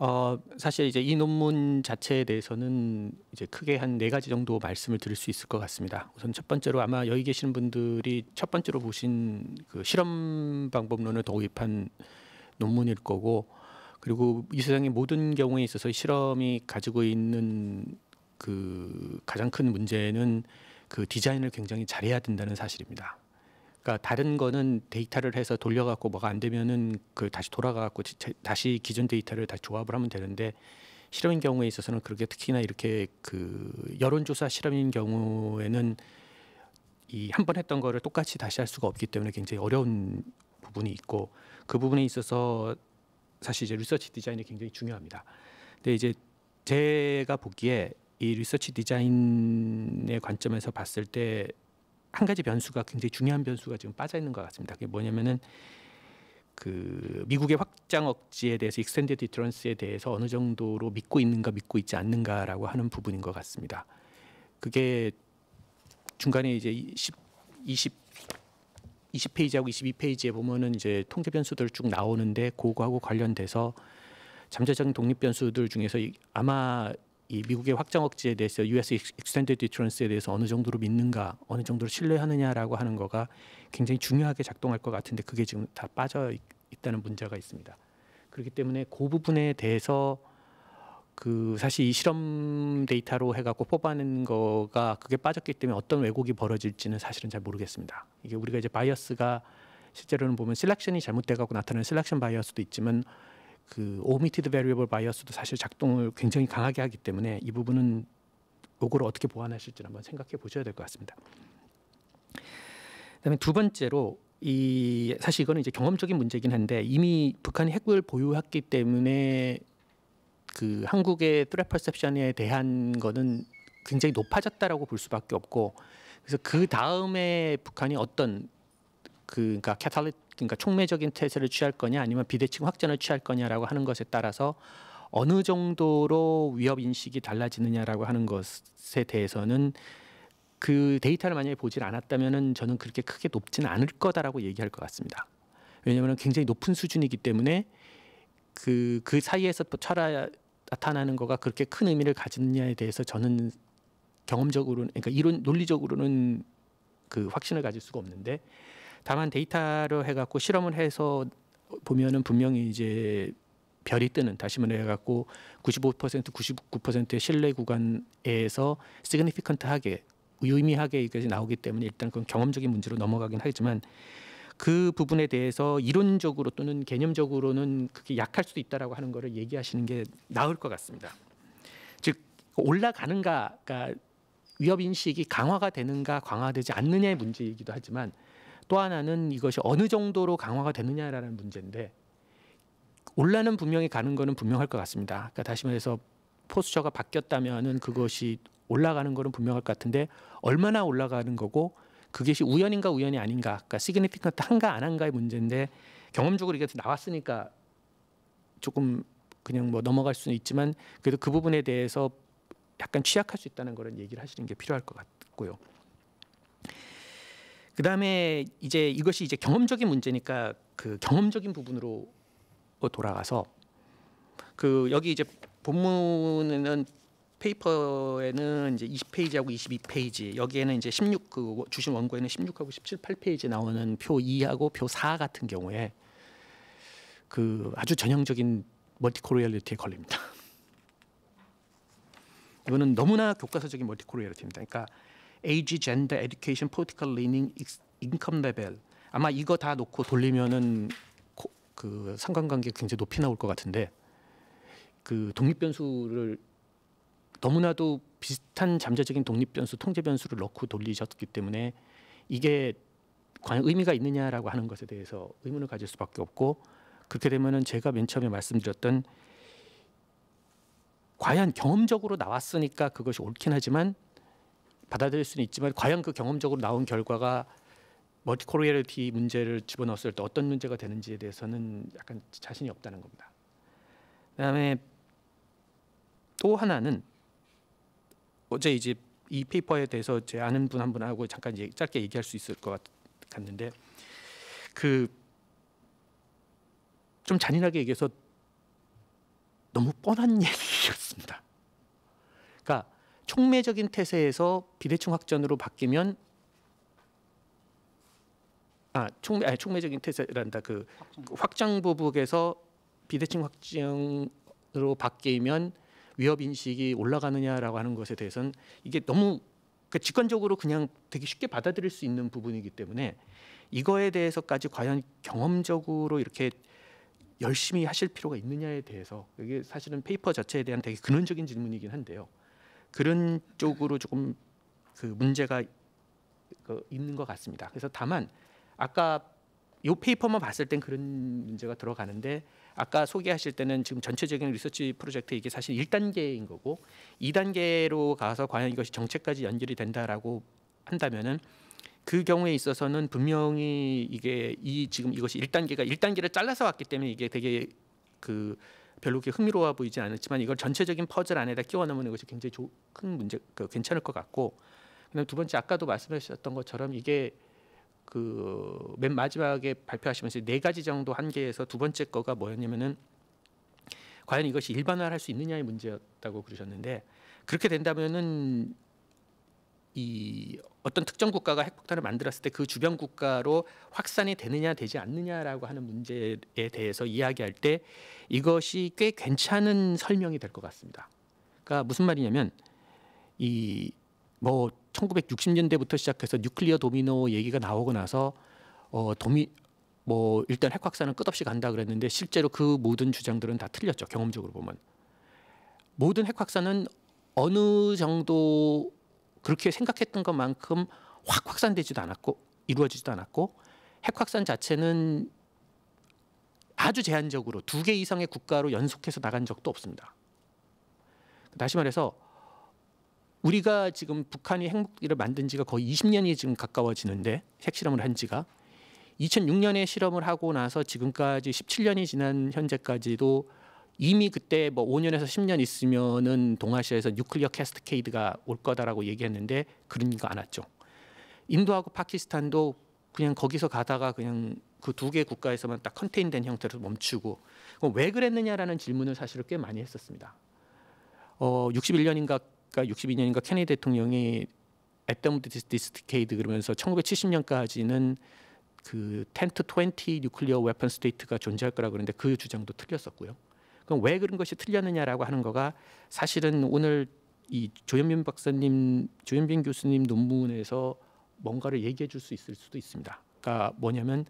어, 사실 이제 이 논문 자체에 대해서는 이제 크게 한 네 가지 정도 말씀을 드릴 수 있을 것 같습니다. 우선 첫 번째로 아마 여기 계시는 분들이 첫 번째로 보신 그 실험 방법론을 도입한 논문일 거고 그리고 이 세상의 모든 경우에 있어서 실험이 가지고 있는 그 가장 큰 문제는 그 디자인을 굉장히 잘해야 된다는 사실입니다. 그러니까 다른 거는 데이터를 해서 돌려갖고 뭐가 안 되면은 그 다시 돌아가갖고 다시 기존 데이터를 다시 조합을 하면 되는데 실험인 경우에 있어서는 그렇게 특히나 이렇게 그 여론조사 실험인 경우에는 이 한 번 했던 거를 똑같이 다시 할 수가 없기 때문에 굉장히 어려운 부분이 있고 그 부분에 있어서 사실 이제 리서치 디자인이 굉장히 중요합니다. 근데 이제 제가 보기에 이 리서치 디자인의 관점에서 봤을 때한 가지 변수가 굉장히 중요한 변수가 지금 빠져 있는 것 같습니다. 그게 뭐냐면은 그 미국의 확장 억지에 대해서 익스텐드 디트런스에 대해서 어느 정도로 믿고 있는가 믿고 있지 않는가라고 하는 부분인 것 같습니다. 그게 중간에 이제 20, 20 20페이지하고 22페이지에 보면은 이제 통계 변수들 쭉 나오는데 그거하고 관련돼서 잠재적인 독립 변수들 중에서 아마 이 미국의 확장 억지에 대해서 US Extended Deterrence에 대해서 어느 정도로 믿는가, 어느 정도로 신뢰하느냐라고 하는 거가 굉장히 중요하게 작동할 것 같은데 그게 지금 다 빠져 있, 다는 문제가 있습니다. 그렇기 때문에 그 부분에 대해서 그 사실 이 실험 데이터로 해갖고 뽑아낸 거가 그게 빠졌기 때문에 어떤 왜곡이 벌어질지는 사실은 잘 모르겠습니다. 이게 우리가 이제 바이어스가 실제로는 보면 실렉션이 잘못돼갖고 나타나는 실렉션 바이어스도 있지만 그 오미티드 베리어블 바이어스도 사실 작동을 굉장히 강하게 하기 때문에 이 부분은 요거를 어떻게 보완하실지 한번 생각해 보셔야 될 것 같습니다. 그다음에 두 번째로 이 사실 이거는 이제 경험적인 문제긴 한데 이미 북한이 핵을 보유했기 때문에 그 한국의 트레 퍼셉션에 대한 거는 굉장히 높아졌다라고 볼 수밖에 없고 그래서 그 다음에 북한이 어떤 그 그러니까 캐탈리 그러니까 촉매적인 태세를 취할 거냐 아니면 비대칭 확전을 취할 거냐라고 하는 것에 따라서 어느 정도로 위협 인식이 달라지느냐라고 하는 것에 대해서는 그 데이터를 만약에 보질 않았다면은 저는 그렇게 크게 높지는 않을 거다라고 얘기할 것 같습니다. 왜냐하면 굉장히 높은 수준이기 때문에 그그 그 사이에서 또 차라 나타나는 거가 그렇게 큰 의미를 가지느냐에 대해서 저는 경험적으로는 그러니까 이론 논리적으로는 그 확신을 가질 수가 없는데 다만 데이터로 해갖고 실험을 해서 보면은 분명히 이제 별이 뜨는 다시 말해갖고 95% 99%의 실내 구간에서 시그니피컨트하게 의미하게 이것이 나오기 때문에 일단 그건 경험적인 문제로 넘어가긴 하지만 그 부분에 대해서 이론적으로 또는 개념적으로는 그게 약할 수도 있다라고 하는 거를 얘기하시는 게 나을 것 같습니다. 즉 올라가는가가 위협 인식이 강화가 되는가 강화되지 않느냐의 문제이기도 하지만 또 하나는 이것이 어느 정도로 강화가 되느냐라는 문제인데 올라는 분명히 가는 거는 분명할 것 같습니다. 그러니까 다시 말해서 포스처가 바뀌었다면은 그것이 올라가는 거는 분명할 것 같은데 얼마나 올라가는 거고 그것이 우연인가 우연이 아닌가 그러니까 시그니피컨트 한가 안 한가의 문제인데 경험적으로 이게 나왔으니까 조금 그냥 뭐 넘어갈 수는 있지만 그래도 그 부분에 대해서 약간 취약할 수 있다는 그런 얘기를 하시는 게 필요할 것 같고요. 그다음에 이제 이것이 이제 경험적인 문제니까 그 경험적인 부분으로 돌아가서 그 여기 이제 본문에는 페이퍼에는 이제 20페이지하고 22페이지 여기에는 이제 16 그 주신 원고에는 16하고 17, 8페이지 나오는 표 2하고 표 4 같은 경우에 그 아주 전형적인 멀티코리얼리티에 걸립니다. 이거는 너무나 교과서적인 멀티코리얼리티입니다. 그러니까 에이지 젠더 에 d 케이션포 u c a t i o n p o l 아마 이거 다 놓고 돌리면은 그 상관관계 굉장히 높이 나올 것 같은데 그 독립변수를 너무나도 비슷한 잠재적인 독립변수, 통제변수를 넣고 돌리셨기 때문에 이게 과연 의미가 있느냐라고 하는 것에 대해서 의문을 가질 수밖에 없고 그렇게 되면은 제가 맨 처음에 말씀드렸던 과연 경험적으로 나왔으니까 그것이 옳긴 하지만 받아들일 수는 있지만 과연 그 경험적으로 나온 결과가 멀티코리얼티 문제를 집어넣었을 때 어떤 문제가 되는지에 대해서는 약간 자신이 없다는 겁니다. 그다음에 또 하나는 어제 이제 이 페이퍼에 대해서 제 아는 분 한 분하고 잠깐 이제 짧게 얘기할 수 있을 것 같는데 그 좀 잔인하게 얘기해서 너무 뻔한 얘기였습니다. 그러니까 총매적인 태세에서 비대칭 확전으로 바뀌면 아총매 아니, 촉매적인 태세란다 그 확장 그 부복에서 비대칭 확장으로 바뀌면 위협 인식이 올라가느냐라고 하는 것에 대해서는 이게 너무 그 직관적으로 그냥 되게 쉽게 받아들일 수 있는 부분이기 때문에 이거에 대해서까지 과연 경험적으로 이렇게 열심히 하실 필요가 있느냐에 대해서 이게 사실은 페이퍼 자체에 대한 되게 근원적인 질문이긴 한데요. 그런 쪽으로 조금 그 문제가 그 있는 것 같습니다. 그래서 다만 아까 요 페이퍼만 봤을 땐 그런 문제가 들어가는데 아까 소개하실 때는 지금 전체적인 리서치 프로젝트 이게 사실 1단계인 거고 2단계로 가서 과연 이것이 정책까지 연결이 된다라고 한다면은 그 경우에 있어서는 분명히 이게 이 지금 이것이 1단계가 1단계를 잘라서 왔기 때문에 이게 되게 그 별로 그렇게 흥미로워 보이지 않았지만 이걸 전체적인 퍼즐 안에다 끼워 넣으면이 것이 굉장히 조, 큰 문제, 그, 괜찮을 것 같고 그다음 두 번째 아까도 말씀하셨던 것처럼 이게 그 맨 마지막에 발표하시면서 네 가지 정도 한계에서 두 번째 거가 뭐였냐면은 과연 이것이 일반화할 수 있느냐의 문제였다고 그러셨는데 그렇게 된다면은 이 어떤 특정 국가가 핵폭탄을 만들었을 때 그 주변 국가로 확산이 되느냐 되지 않느냐라고 하는 문제에 대해서 이야기할 때 이것이 꽤 괜찮은 설명이 될 것 같습니다. 그러니까 무슨 말이냐면 이 뭐 1960년대부터 시작해서 뉴클리어 도미노 얘기가 나오고 나서 어 도미 뭐 일단 핵 확산은 끝없이 간다 그랬는데 실제로 그 모든 주장들은 다 틀렸죠 경험적으로 보면 모든 핵 확산은 어느 정도 그렇게 생각했던 것만큼 확 확산되지도 않았고 이루어지지도 않았고 핵 확산 자체는 아주 제한적으로 두 개 이상의 국가로 연속해서 나간 적도 없습니다. 다시 말해서 우리가 지금 북한이 핵무기를 만든 지가 거의 20년이 지금 가까워지는데 핵실험을 한 지가 2006년에 실험을 하고 나서 지금까지 17년이 지난 현재까지도 이미 그때 뭐 5년에서 10년 있으면은 동아시아에서 뉴클리어 캐스트케이드가 올 거다라고 얘기했는데 그런 거 안 왔죠. 인도하고 파키스탄도 그냥 거기서 가다가 그냥 그 두 개 국가에서만 딱 컨테인된 형태로 멈추고 왜 그랬느냐라는 질문을 사실 은꽤 많이 했었습니다. 어 61년인가 62년인가 그러니까 케네디 대통령이 애덤드 디스티케이드 그러면서 1970년까지는 그 텐트 20 뉴클리어 웨펀 스테이트가 존재할 거라 그러는데 그 주장도 틀렸었고요. 그럼 왜 그런 것이 틀렸느냐라고 하는 거가 사실은 오늘 이 조현민 박사님, 조현빈 교수님 논문에서 뭔가를 얘기해 줄 수 있을 수도 있습니다. 그러니까 뭐냐면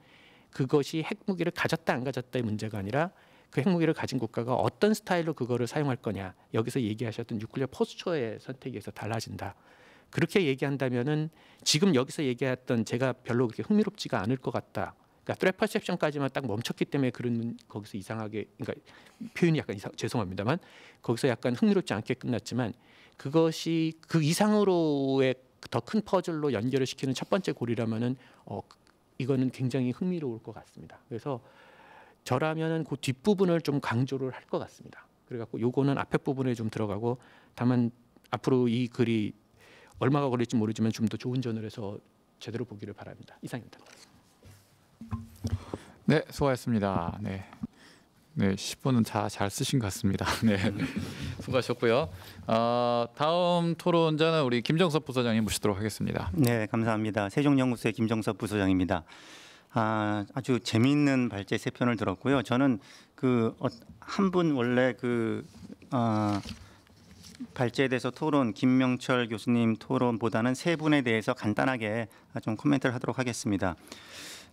그것이 핵무기를 가졌다 안 가졌다의 문제가 아니라 그 핵무기를 가진 국가가 어떤 스타일로 그거를 사용할 거냐 여기서 얘기하셨던 유클리어 포스처의 선택에서 달라진다. 그렇게 얘기한다면은 지금 여기서 얘기했던 제가 별로 그렇게 흥미롭지가 않을 것 같다. 그러니까 트랩 퍼셉션까지만 딱 멈췄기 때문에 그런 거기서 이상하게 그러니까 표현이 약간 이상, 죄송합니다만 거기서 약간 흥미롭지 않게 끝났지만 그것이 그 이상으로의 더 큰 퍼즐로 연결을 시키는 첫 번째 고리라면은 어 이거는 굉장히 흥미로울 것 같습니다. 그래서 저라면은 그 뒷부분을 좀 강조를 할 것 같습니다. 그래갖고 요거는 앞에 부분에 좀 들어가고 다만 앞으로 이 글이 얼마가 걸릴지 모르지만 좀 더 좋은 전을 해서 제대로 보기를 바랍니다. 이상입니다. 네, 수고하셨습니다. 네. 네, 10분은 다 잘 쓰신 것 같습니다. 네. 수고하셨고요. 어, 다음 토론자는 우리 김정섭 부서장님 모시도록 하겠습니다. 네, 감사합니다. 세종연구소의 김정섭 부서장입니다. 아, 아주 재미있는 발제 세 편을 들었고요. 저는 그 한분 어, 원래 그 어, 발제에 대해서 토론 김명철 교수님 토론보다는 세 분에 대해서 간단하게 좀 코멘트를 하도록 하겠습니다.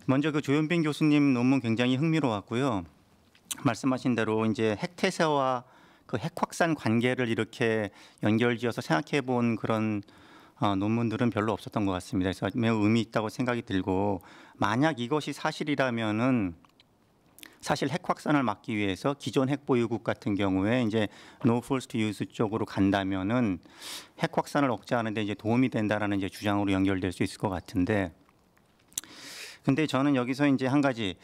먼저 그 조현빈 교수님 논문 굉장히 흥미로웠고요. 말씀하신 대로 이제 핵태세와 그 핵확산 관계를 이렇게 연결지어서 생각해 본 그런 어, 논문들은 별로 없었던 것 같습니다. 그래서 매우 의미 있다고 생각이 들고 만약 이것이 사실이라면은 사실 핵 확산을 막기 위해서 기존 핵 보유국 같은 경우에 이제 no force to use 쪽으로 간다면은 핵 확산을 억제하는데 이제 도움이 된다라는 이제 주장으로 연결될 수 있을 것 같은데 근데 저는 여기서 이제 한 가지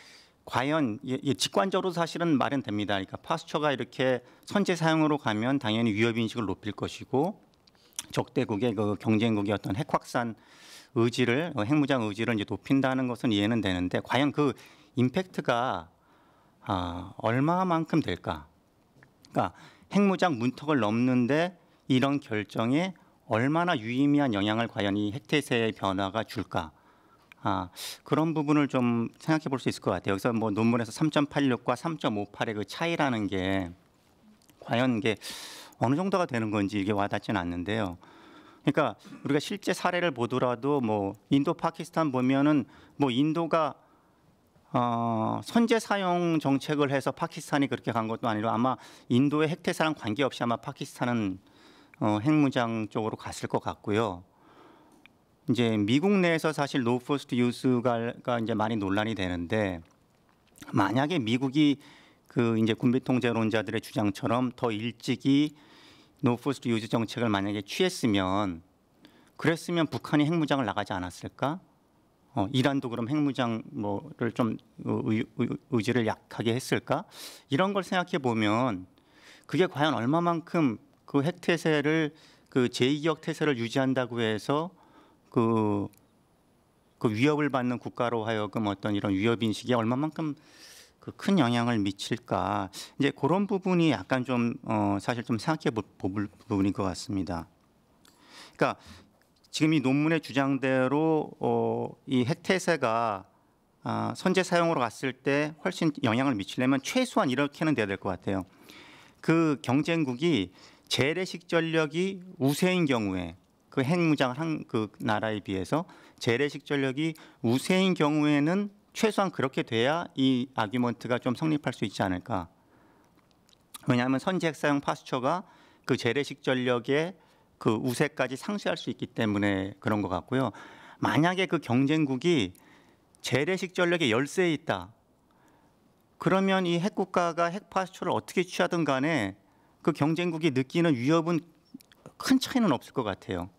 과연 직관적으로 사실은 말은 됩니다. 그러니까 파스처가 이렇게 선제 사용으로 가면 당연히 위협 인식을 높일 것이고 적대국의 그 경쟁국의 어떤 핵 확산 의지를 어, 핵무장 의지를 이제 높인다는 것은 이해는 되는데 과연 그 임팩트가 아, 얼마만큼 될까? 그러니까 핵무장 문턱을 넘는데 이런 결정에 얼마나 유의미한 영향을 과연 이 핵태세의 변화가 줄까? 아, 그런 부분을 좀 생각해 볼 수 있을 것 같아요. 여기서 뭐 논문에서 3.86과 3.58의 그 차이라는 게 과연 이게 어느 정도가 되는 건지 이게 와닿지는 않는데요. 그러니까 우리가 실제 사례를 보더라도 뭐 인도 파키스탄 보면은 뭐 인도가 어, 선제 사용 정책을 해서 파키스탄이 그렇게 간 것도 아니라 아마 인도의 핵태사랑 관계없이 아마 파키스탄은 어, 핵무장 쪽으로 갔을 것 같고요. 이제 미국 내에서 사실 노우 포스트 유스가 이제 많이 논란이 되는데 만약에 미국이 그 이제 군비 통제론자들의 주장처럼 더 일찍이 노 포스트 유즈 정책을 만약에 취했으면 그랬으면 북한이 핵무장을 나가지 않았을까? 어, 이란도 그럼 핵무장 뭐를 좀 의, 의, 의지를 약하게 했을까? 이런 걸 생각해 보면 그게 과연 얼마만큼 그 핵태세를 그 제2격 태세를 유지한다고 해서 그, 그 위협을 받는 국가로 하여금 어떤 이런 위협 인식이 얼마만큼 그큰 영향을 미칠까 이제 그런 부분이 약간 좀 어, 사실 좀 생각해 볼 부분인 것 같습니다. 그러니까 지금 이 논문의 주장대로 어, 이 핵태세가 아, 선제 사용으로 갔을 때 훨씬 영향을 미치려면 최소한 이렇게는 돼야 될 것 같아요. 그 경쟁국이 재래식 전력이 우세인 경우에 그 핵무장을 한그 나라에 비해서 재래식 전력이 우세인 경우에는 최소한 그렇게 돼야 이 아규먼트가 좀 성립할 수 있지 않을까. 왜냐하면 선제 핵사용 파스처가 그 재래식 전력의 그 우세까지 상쇄할 수 있기 때문에 그런 것 같고요. 만약에 그 경쟁국이 재래식 전력의 열세에 있다. 그러면 이 핵국가가 핵파수초를 어떻게 취하든 간에 그 경쟁국이 느끼는 위협은 큰 차이는 없을 것 같아요.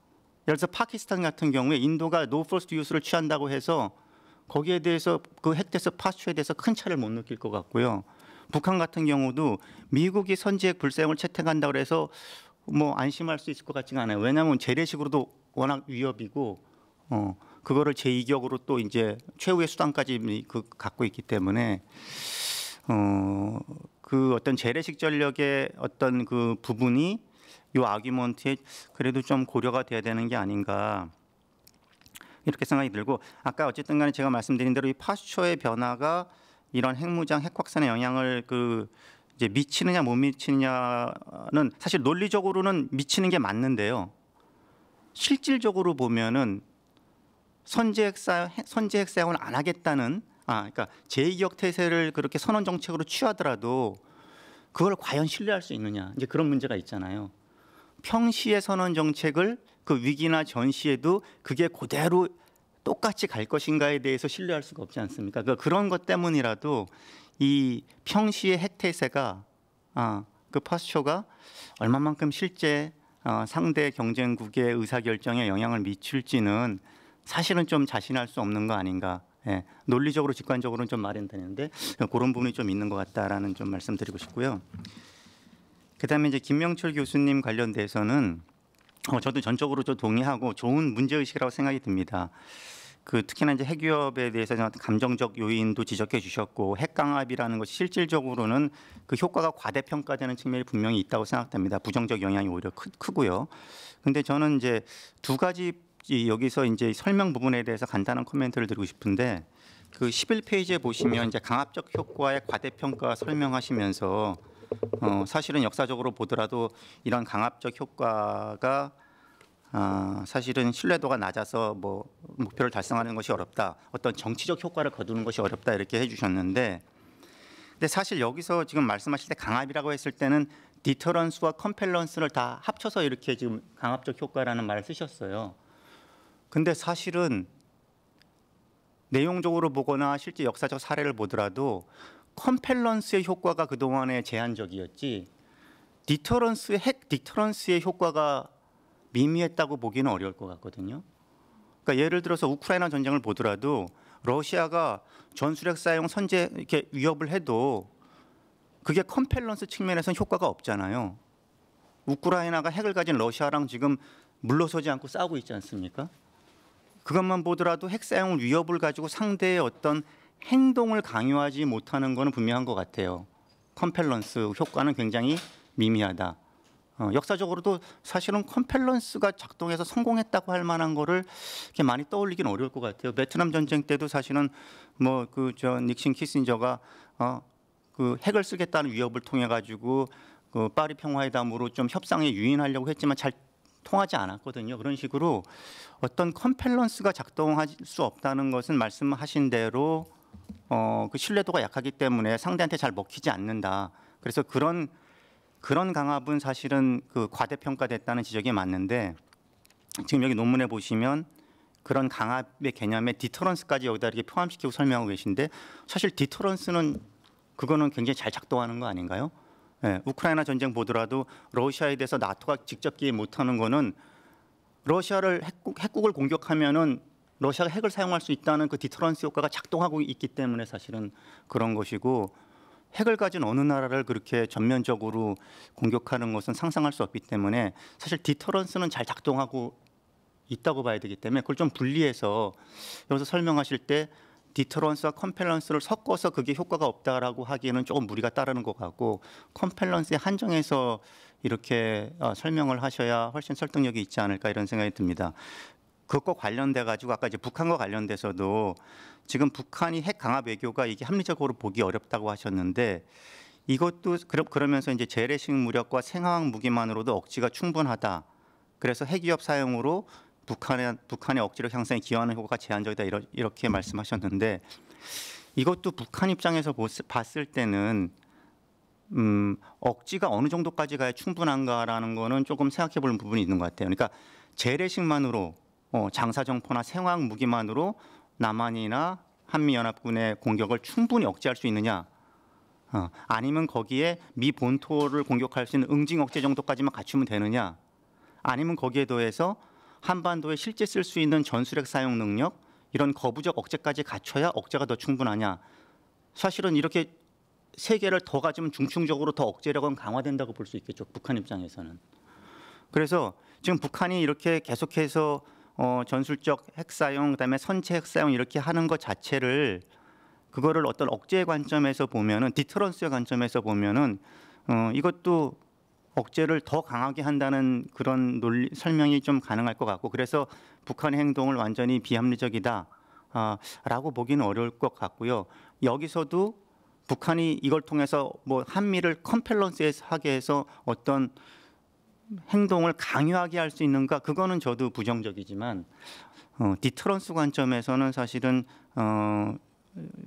예를 들어서 파키스탄 같은 경우에 인도가 노 퍼스트 유스를 취한다고 해서 거기에 대해서 그 핵대서 파쇼에 대해서 큰 차를 못 느낄 것 같고요. 북한 같은 경우도 미국이 선제핵 불사용을 채택한다고 해서 뭐 안심할 수 있을 것 같지는 않아요. 왜냐하면 재래식으로도 워낙 위협이고 어 그거를 제2격으로 또 이제 최후의 수단까지 그 갖고 있기 때문에 어 그 어떤 재래식 전력의 어떤 그 부분이 이 아규먼트에 그래도 좀 고려가 돼야 되는 게 아닌가 이렇게 생각이 들고 아까 어쨌든 간에 제가 말씀드린 대로 이 파스처의 변화가 이런 핵무장 핵 확산의 영향을 그 이제 미치느냐 못 미치느냐는 사실 논리적으로는 미치는 게 맞는데요. 실질적으로 보면은 선제핵 사 선제핵 사용을 안 하겠다는 아 그러니까 제2역 태세를 그렇게 선언 정책으로 취하더라도 그걸 과연 신뢰할 수 있느냐 이제 그런 문제가 있잖아요. 평시에 선언 정책을 그 위기나 전시에도 그게 그대로 똑같이 갈 것인가에 대해서 신뢰할 수가 없지 않습니까? 그러니까 그런 것 때문이라도 이 평시의 혜태세가 아, 그 파스초가 얼마만큼 실제 어, 상대 경쟁국의 의사결정에 영향을 미칠지는 사실은 좀 자신할 수 없는 거 아닌가. 예, 논리적으로 직관적으로는 좀 말은 되는데 그러니까 그런 부분이 좀 있는 것 같다라는 좀 말씀드리고 싶고요. 그다음에 이제 김명철 교수님 관련돼서는 어, 저도 전적으로 좀 동의하고 좋은 문제 의식이라고 생각이 듭니다. 그 특히나 이제 핵위협에 대해서 감정적 요인도 지적해 주셨고 핵강압이라는 것이 실질적으로는 그 효과가 과대평가되는 측면이 분명히 있다고 생각됩니다. 부정적 영향이 오히려 크, 크고요. 근데 저는 이제 두 가지 여기서 이제 설명 부분에 대해서 간단한 코멘트를 드리고 싶은데 그 11페이지에 보시면 이제 강압적 효과의 과대평가 설명하시면서 어, 사실은 역사적으로 보더라도 이런 강압적 효과가 아, 사실은 신뢰도가 낮아서 뭐 목표를 달성하는 것이 어렵다. 어떤 정치적 효과를 거두는 것이 어렵다 이렇게 해주셨는데, 근데 사실 여기서 지금 말씀하실 때 강압이라고 했을 때는 디터런스와 컴펠런스를 다 합쳐서 이렇게 지금 강압적 효과라는 말을 쓰셨어요. 근데 사실은 내용적으로 보거나 실제 역사적 사례를 보더라도 컴펠런스의 효과가 그동안에 제한적이었지 디터런스 핵 디터런스의 효과가 미미했다고 보기는 어려울 것 같거든요. 그러니까 예를 들어서 우크라이나 전쟁을 보더라도 러시아가 전술핵 사용 선제 이렇게 위협을 해도 그게 컴펠런스 측면에서는 효과가 없잖아요. 우크라이나가 핵을 가진 러시아랑 지금 물러서지 않고 싸우고 있지 않습니까? 그것만 보더라도 핵사용 위협을 가지고 상대의 어떤 행동을 강요하지 못하는 것은 분명한 것 같아요. 컴펠런스 효과는 굉장히 미미하다. 어, 역사적으로도 사실은 컴펠런스가 작동해서 성공했다고 할 만한 거를 이렇게 많이 떠올리긴 어려울 것 같아요. 베트남 전쟁 때도 사실은 뭐 그 저 닉슨 키신저가 어, 그 핵을 쓰겠다는 위협을 통해 가지고 그 파리 평화회담으로 좀 협상에 유인하려고 했지만 잘 통하지 않았거든요. 그런 식으로 어떤 컴펠런스가 작동할 수 없다는 것은 말씀하신 대로 어, 그 신뢰도가 약하기 때문에 상대한테 잘 먹히지 않는다. 그래서 그런 그런 강압은 사실은 그 과대평가됐다는 지적이 맞는데 지금 여기 논문에 보시면 그런 강압의 개념에 디터런스까지 여기다 이렇게 포함시키고 설명하고 계신데 사실 디터런스는 그거는 굉장히 잘 작동하는 거 아닌가요? 예, 우크라이나 전쟁 보더라도 러시아에 대해서 나토가 직접 기회 못하는 거는 러시아를 핵국, 핵국을 공격하면은 러시아가 핵을 사용할 수 있다는 그 디터런스 효과가 작동하고 있기 때문에 사실은 그런 것이고 핵을 가진 어느 나라를 그렇게 전면적으로 공격하는 것은 상상할 수 없기 때문에 사실 디터런스는 잘 작동하고 있다고 봐야 되기 때문에 그걸 좀 분리해서 여기서 설명하실 때 디터런스와 컴펠런스를 섞어서 그게 효과가 없다라고 하기에는 조금 무리가 따르는 것 같고 컴펠런스에한정해서 이렇게 어, 설명을 하셔야 훨씬 설득력이 있지 않을까 이런 생각이 듭니다. 그것과 관련돼 가지고 아까 이제 북한과 관련돼서도 지금 북한이 핵강화 외교가 이게 합리적으로 보기 어렵다고 하셨는데 이것도 그러면서 이제 재래식 무력과 생화학 무기만으로도 억지가 충분하다. 그래서 핵위협 사용으로 북한의 북한의 억지력 향상에 기여하는 효과가 제한적이다 이렇게 말씀하셨는데 이것도 북한 입장에서 봤을 때는 음, 억지가 어느 정도까지 가야 충분한가라는 거는 조금 생각해 볼 부분이 있는 것 같아요. 그러니까 재래식만으로 어, 장사 정포나 생화학 무기만으로 남한이나 한미연합군의 공격을 충분히 억제할 수 있느냐? 어, 아니면 거기에 미 본토를 공격할 수 있는 응징 억제 정도까지만 갖추면 되느냐? 아니면 거기에 더해서 한반도에 실제 쓸 수 있는 전술핵 사용 능력 이런 거부적 억제까지 갖춰야 억제가 더 충분하냐? 사실은 이렇게 세 개를 더 가지면 중충적으로 더 억제력은 강화된다고 볼 수 있겠죠. 북한 입장에서는. 그래서 지금 북한이 이렇게 계속해서 어, 전술적 핵사용 그다음에 선체 핵사용 이렇게 하는 것 자체를 그거를 어떤 억제의 관점에서 보면은 디터런스의 관점에서 보면은 어, 이것도 억제를 더 강하게 한다는 그런 논리 설명이 좀 가능할 것 같고 그래서 북한 행동을 완전히 비합리적이다 아, 라고 보기는 어려울 것 같고요. 여기서도 북한이 이걸 통해서 뭐 한미를 컴펠런스하게 해서 어떤 행동을 강요하게 할 수 있는가 그거는 저도 부정적이지만 어, 디터런스 관점에서는 사실은 어,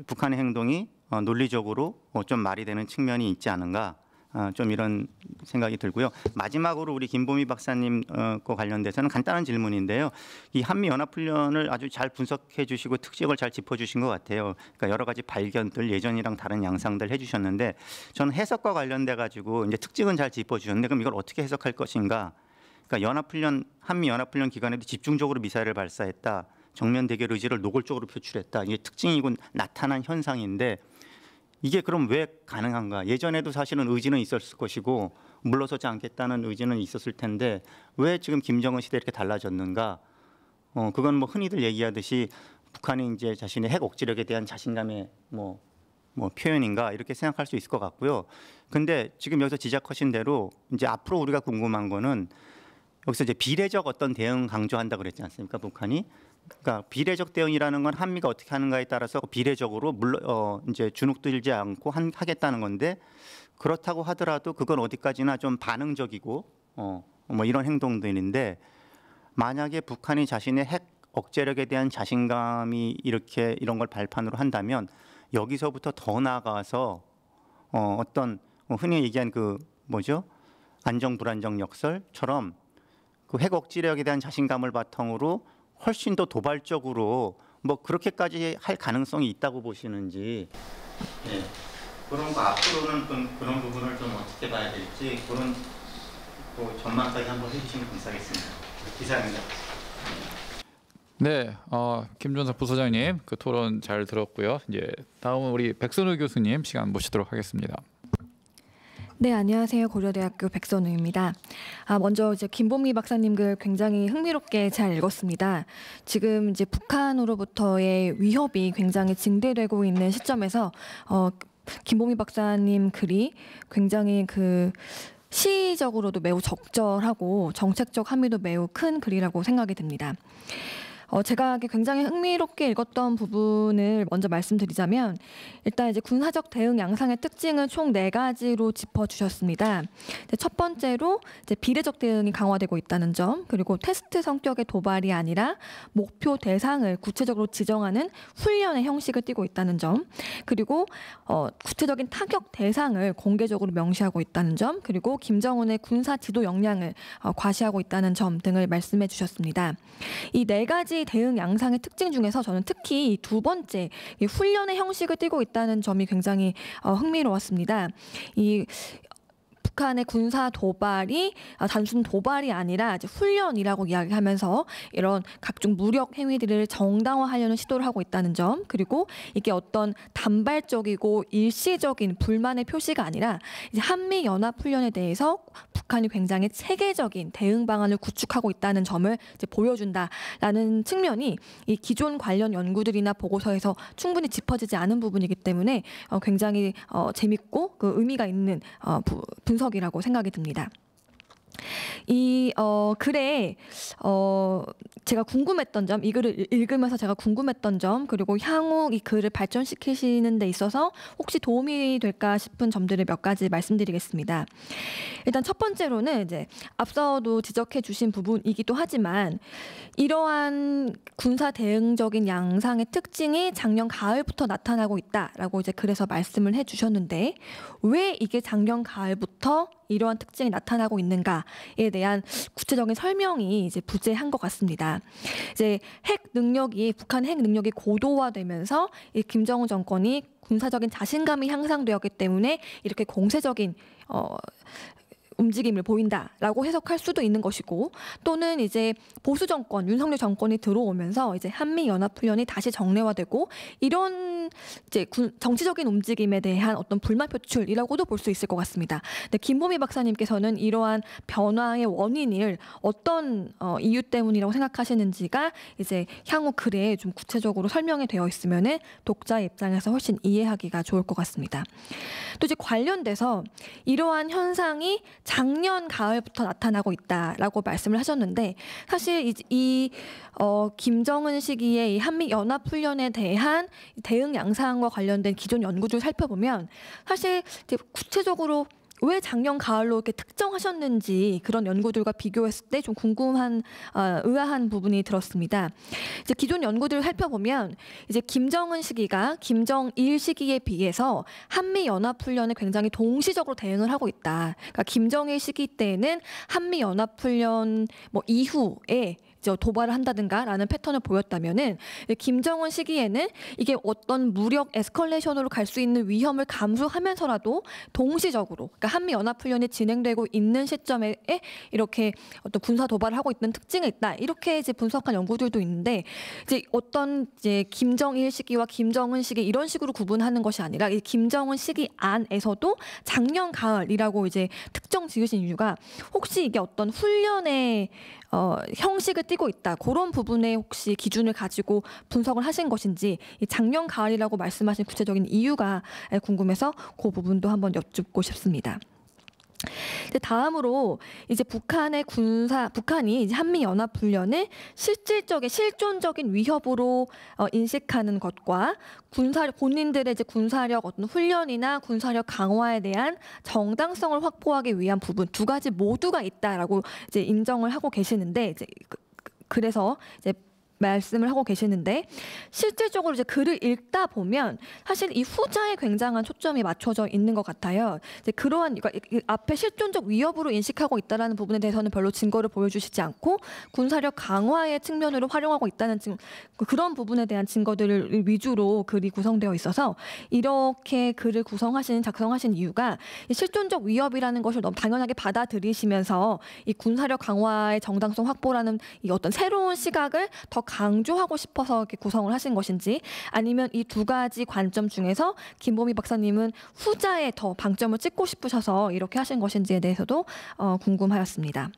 북한의 행동이 어, 논리적으로 어, 좀 말이 되는 측면이 있지 않은가 아, 좀 이런 생각이 들고요. 마지막으로 우리 김보미 박사님 과 어, 관련돼서는 간단한 질문인데요. 이 한미 연합 훈련을 아주 잘 분석해 주시고 특징을 잘 짚어 주신 것 같아요. 그러니까 여러 가지 발견들 예전이랑 다른 양상들 해 주셨는데 저는 해석과 관련돼 가지고 이제 특징은 잘 짚어 주셨는데 그럼 이걸 어떻게 해석할 것인가? 그러니까 연합훈련 한미 연합훈련 기간에도 집중적으로 미사일을 발사했다. 정면 대결 의지를 노골적으로 표출했다. 이게 특징이고 나타난 현상인데 이게 그럼 왜 가능한가? 예전에도 사실은 의지는 있었을 것이고 물러서지 않겠다는 의지는 있었을 텐데 왜 지금 김정은 시대 이렇게 달라졌는가? 어 그건 뭐 흔히들 얘기하듯이 북한이 이제 자신의 핵 억지력에 대한 자신감의 뭐, 뭐 표현인가 이렇게 생각할 수 있을 것 같고요. 근데 지금 여기서 지적하신 대로 이제 앞으로 우리가 궁금한 거는 여기서 이제 비례적 어떤 대응 강조한다 그랬지 않습니까? 북한이 그러니까 비례적 대응이라는 건 한미가 어떻게 하는가에 따라서 비례적으로 물론 어 이제 주눅들지 않고 한, 하겠다는 건데 그렇다고 하더라도 그건 어디까지나 좀 반응적이고 어뭐 이런 행동들인데 만약에 북한이 자신의 핵 억제력에 대한 자신감이 이렇게 이런 걸 발판으로 한다면 여기서부터 더 나아가서 어 어떤 뭐 흔히 얘기한 그 뭐죠 안정 불안정 역설처럼 그 핵 억제력에 대한 자신감을 바탕으로 훨씬 더 도발적으로 뭐 그렇게까지 할 가능성이 있다고 보시는지 네. 그런 거 앞으로는 좀 그런 부분을 좀 어떻게 봐야 될지 그런 뭐 전망까지 한번 해주시면 감사하겠습니다. 이상입니다. 네, 어, 김준석 부서장님 그 토론 잘 들었고요. 이제 다음은 우리 백선우 교수님 시간 모시도록 하겠습니다. 네, 안녕하세요. 고려대학교 백선우입니다. 아, 먼저 이제 김범기 박사님 글 굉장히 흥미롭게 잘 읽었습니다. 지금 이제 북한으로부터의 위협이 굉장히 증대되고 있는 시점에서 어, 김범기 박사님 글이 굉장히 그 시적으로도 매우 적절하고 정책적 함의도 매우 큰 글이라고 생각이 듭니다. 어, 제가 굉장히 흥미롭게 읽었던 부분을 먼저 말씀드리자면 일단 이제 군사적 대응 양상의 특징을 총 네 가지로 짚어주셨습니다. 첫 번째로 이제 비례적 대응이 강화되고 있다는 점, 그리고 테스트 성격의 도발이 아니라 목표 대상을 구체적으로 지정하는 훈련의 형식을 띠고 있다는 점, 그리고 어, 구체적인 타격 대상을 공개적으로 명시하고 있다는 점, 그리고 김정은의 군사 지도 역량을 어, 과시하고 있다는 점 등을 말씀해 주셨습니다. 이 네 가지 대응 양상의 특징 중에서 저는 특히 두 번째 훈련의 형식을 띠고 있다는 점이 굉장히 어, 흥미로웠습니다. 이 북한의 군사 도발이 아, 단순 도발이 아니라 이제 훈련이라고 이야기하면서 이런 각종 무력 행위들을 정당화하려는 시도를 하고 있다는 점 그리고 이게 어떤 단발적이고 일시적인 불만의 표시가 아니라 이제 한미 연합 훈련에 대해서 북한이 굉장히 체계적인 대응 방안을 구축하고 있다는 점을 이제 보여준다라는 측면이 이 기존 관련 연구들이나 보고서에서 충분히 짚어지지 않은 부분이기 때문에 어, 굉장히 어, 재밌고 그 의미가 있는 어, 부, 분석이라고 생각이 듭니다. 이 어, 글에 어, 제가 궁금했던 점, 이 글을 읽으면서 제가 궁금했던 점, 그리고 향후 이 글을 발전시키시는 데 있어서 혹시 도움이 될까 싶은 점들을 몇 가지 말씀드리겠습니다. 일단 첫 번째로는 이제 앞서도 지적해 주신 부분이기도 하지만 이러한 군사 대응적인 양상의 특징이 작년 가을부터 나타나고 있다라고 이제 글에서 말씀을 해 주셨는데 왜 이게 작년 가을부터 이러한 특징이 나타나고 있는가에 대한 구체적인 설명이 이제 부재한 것 같습니다. 이제 핵 능력이 북한 핵 능력이 고도화되면서 이 김정은 정권이 군사적인 자신감이 향상되었기 때문에 이렇게 공세적인 어, 움직임을 보인다라고 해석할 수도 있는 것이고 또는 이제 보수 정권 윤석열 정권이 들어오면서 이제 한미 연합 훈련이 다시 정례화되고 이런 이제 군, 정치적인 움직임에 대한 어떤 불만 표출이라고도 볼 수 있을 것 같습니다. 근데 김보미 박사님께서는 이러한 변화의 원인을 어떤 어, 이유 때문이라고 생각하시는지가 이제 향후 글에 좀 구체적으로 설명이 되어 있으면은 독자 입장에서 훨씬 이해하기가 좋을 것 같습니다. 또 이제 관련돼서 이러한 현상이 작년 가을부터 나타나고 있다라고 말씀을 하셨는데 사실 이, 이 어, 김정은 시기의이 한미 연합 훈련에 대한 대응 양상과 관련된 기존 연구들 살펴보면 사실 구체적으로 왜 작년 가을로 이렇게 특정하셨는지 그런 연구들과 비교했을 때 좀 궁금한 어, 의아한 부분이 들었습니다. 이제 기존 연구들을 살펴보면 이제 김정은 시기가 김정일 시기에 비해서 한미 연합 훈련에 굉장히 동시적으로 대응을 하고 있다. 그러니까 김정일 시기 때는 한미 연합 훈련 뭐 이후에 이제 도발을 한다든가라는 패턴을 보였다면은 김정은 시기에는 이게 어떤 무력 에스컬레이션으로 갈 수 있는 위험을 감수하면서라도 동시적으로 그러니까 한미 연합 훈련이 진행되고 있는 시점에 이렇게 어떤 군사 도발을 하고 있는 특징이 있다 이렇게 이제 분석한 연구들도 있는데 이제 어떤 이제 김정일 시기와 김정은 시기 이런 식으로 구분하는 것이 아니라 이 김정은 시기 안에서도 작년 가을이라고 이제 특정 지으신 이유가 혹시 이게 어떤 훈련의 어, 형식을 띠고 있다. 그런 부분에 혹시 기준을 가지고 분석을 하신 것인지 작년 가을이라고 말씀하신 구체적인 이유가 궁금해서 그 부분도 한번 여쭙고 싶습니다. 다음으로 이제 북한의 군사 북한이 이제 한미 연합 훈련을 실질적인 실존적인 위협으로 어, 인식하는 것과 군사 본인들의 이제 군사력 어떤 훈련이나 군사력 강화에 대한 정당성을 확보하기 위한 부분 두 가지 모두가 있다라고 이제 인정을 하고 계시는데 이제 그, 그, 그래서 이제 말씀을 하고 계시는데 실제적으로 이제 글을 읽다 보면 사실 이 후자에 굉장한 초점이 맞춰져 있는 것 같아요. 이제 그러한 그러니까 앞에 실존적 위협으로 인식하고 있다라는 부분에 대해서는 별로 증거를 보여주시지 않고 군사력 강화의 측면으로 활용하고 있다는 증, 그, 그런 부분에 대한 증거들을 위주로 글이 구성되어 있어서 이렇게 글을 구성하신 작성하신 이유가 실존적 위협이라는 것을 너무 당연하게 받아들이시면서 이 군사력 강화의 정당성 확보라는 이 어떤 새로운 시각을 더 강조하고 싶어서 이렇게 구성을 하신 것인지 아니면 이 두 가지 관점 중에서 김보미 박사님은 후자에 더 방점을 찍고 싶으셔서 이렇게 하신 것인지에 대해서도 어, 궁금하였습니다.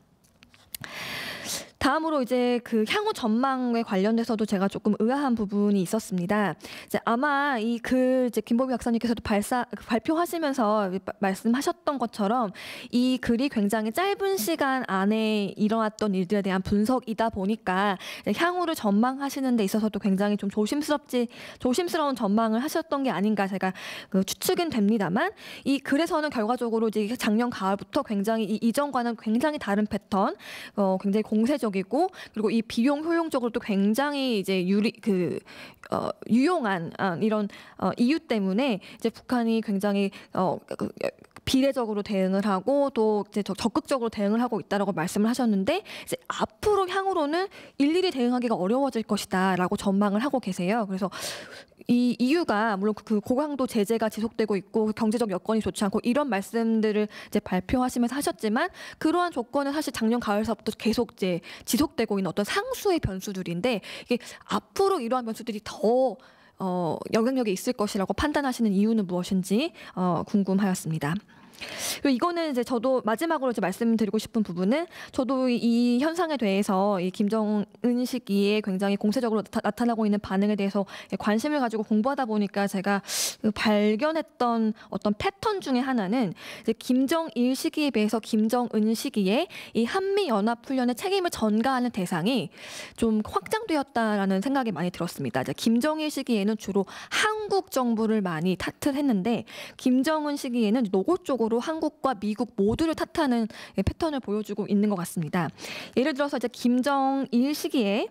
다음으로 이제 그 향후 전망에 관련돼서도 제가 조금 의아한 부분이 있었습니다. 이제 아마 이글 이제 김보미 박사님께서도 발사, 발표하시면서 말씀하셨던 것처럼 이 글이 굉장히 짧은 시간 안에 일어났던 일들에 대한 분석이다 보니까 향후를 전망하시는 데 있어서도 굉장히 좀 조심스럽지 조심스러운 전망을 하셨던 게 아닌가 제가 그 추측은 됩니다만 이 글에서는 결과적으로 이제 작년 가을부터 굉장히 이 이전과는 굉장히 다른 패턴, 어, 굉장히 공세적 적이고 그리고 이 비용 효용적으로 도 굉장히 이제 유리 그 어, 유용한 아, 이런 어, 이유 때문에 이제 북한이 굉장히 어, 그, 그, 그 비례적으로 대응을 하고 또 이제 적극적으로 대응을 하고 있다라고 말씀을 하셨는데 이제 앞으로 향후로는 일일이 대응하기가 어려워질 것이다라고 전망을 하고 계세요. 그래서 이 이유가 물론 그 고강도 제재가 지속되고 있고 경제적 여건이 좋지 않고 이런 말씀들을 이제 발표하시면서 하셨지만 그러한 조건은 사실 작년 가을서부터 계속 이제 지속되고 있는 어떤 상수의 변수들인데 이게 앞으로 이러한 변수들이 더 어, 영향력이 있을 것이라고 판단하시는 이유는 무엇인지 어, 궁금하였습니다. 이거는 이제 저도 마지막으로 이제 말씀드리고 싶은 부분은 저도 이 현상에 대해서 이 김정은 시기에 굉장히 공세적으로 나타, 나고 있는 반응에 대해서 관심을 가지고 공부하다 보니까 제가 그 발견했던 어떤 패턴 중에 하나는 이제 김정일 시기에 비해서 김정은 시기에 이 한미 연합 훈련의 책임을 전가하는 대상이 좀 확장되었다라는 생각이 많이 들었습니다. 이제 김정일 시기에는 주로 한국 정부를 많이 탓을 했는데 김정은 시기에는 노골적으로 전로 한국과 미국 모두를 탓하는 예, 패턴을 보여주고 있는 것 같습니다. 예를 들어서 이제 김정일 시기에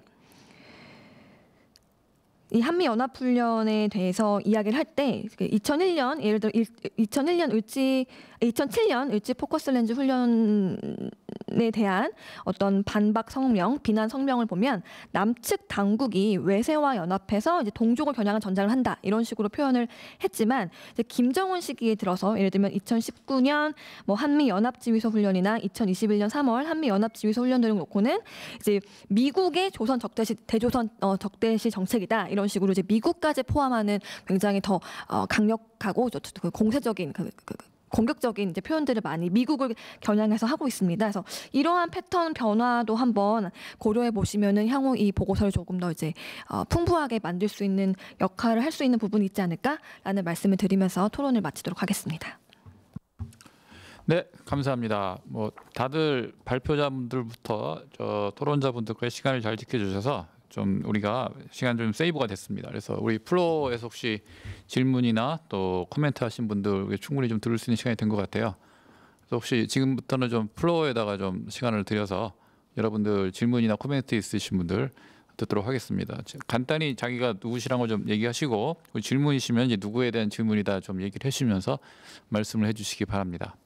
이 한미 연합 훈련에 대해서 이야기를 할 때 2001년 그 예를 들어 2001년 을지 2007년 을지 포커스렌즈 훈련에 대한 어떤 반박 성명, 비난 성명을 보면 남측 당국이 외세와 연합해서 이제 동족을 겨냥한 전쟁을 한다 이런 식으로 표현을 했지만 이제 김정은 시기에 들어서 예를 들면 2019년 뭐 한미 연합 지휘소 훈련이나 2021년 3월 한미 연합 지휘소 훈련 등을 놓고는 이제 미국의 조선 적대시 대조선 어, 적대시 정책이다 이런 이런 식으로 이제 미국까지 포함하는 굉장히 더 어, 강력하고 그 공세적인 그, 그, 그, 공격적인 이제 표현들을 많이 미국을 겨냥해서 하고 있습니다. 그래서 이러한 패턴 변화도 한번 고려해 보시면은 향후 이 보고서를 조금 더 이제 어, 풍부하게 만들 수 있는 역할을 할 수 있는 부분이 있지 않을까라는 말씀을 드리면서 토론을 마치도록 하겠습니다. 네, 감사합니다. 뭐 다들 발표자분들부터 저 토론자분들과의 시간을 잘 지켜주셔서 좀 우리가 시간 좀 세이브가 됐습니다. 그래서 우리 플로에서 혹시 질문이나 또 코멘트 하신 분들 충분히 좀 들을 수 있는 시간이 된 것 같아요. 그래서 혹시 지금부터는 좀 플로에다가 좀 시간을 들여서 여러분들 질문이나 코멘트 있으신 분들 듣도록 하겠습니다. 간단히 자기가 누구시라고 좀 얘기하시고 그 질문이시면 이제 누구에 대한 질문이다 좀 얘기를 해주면서 말씀을 해주시기 바랍니다.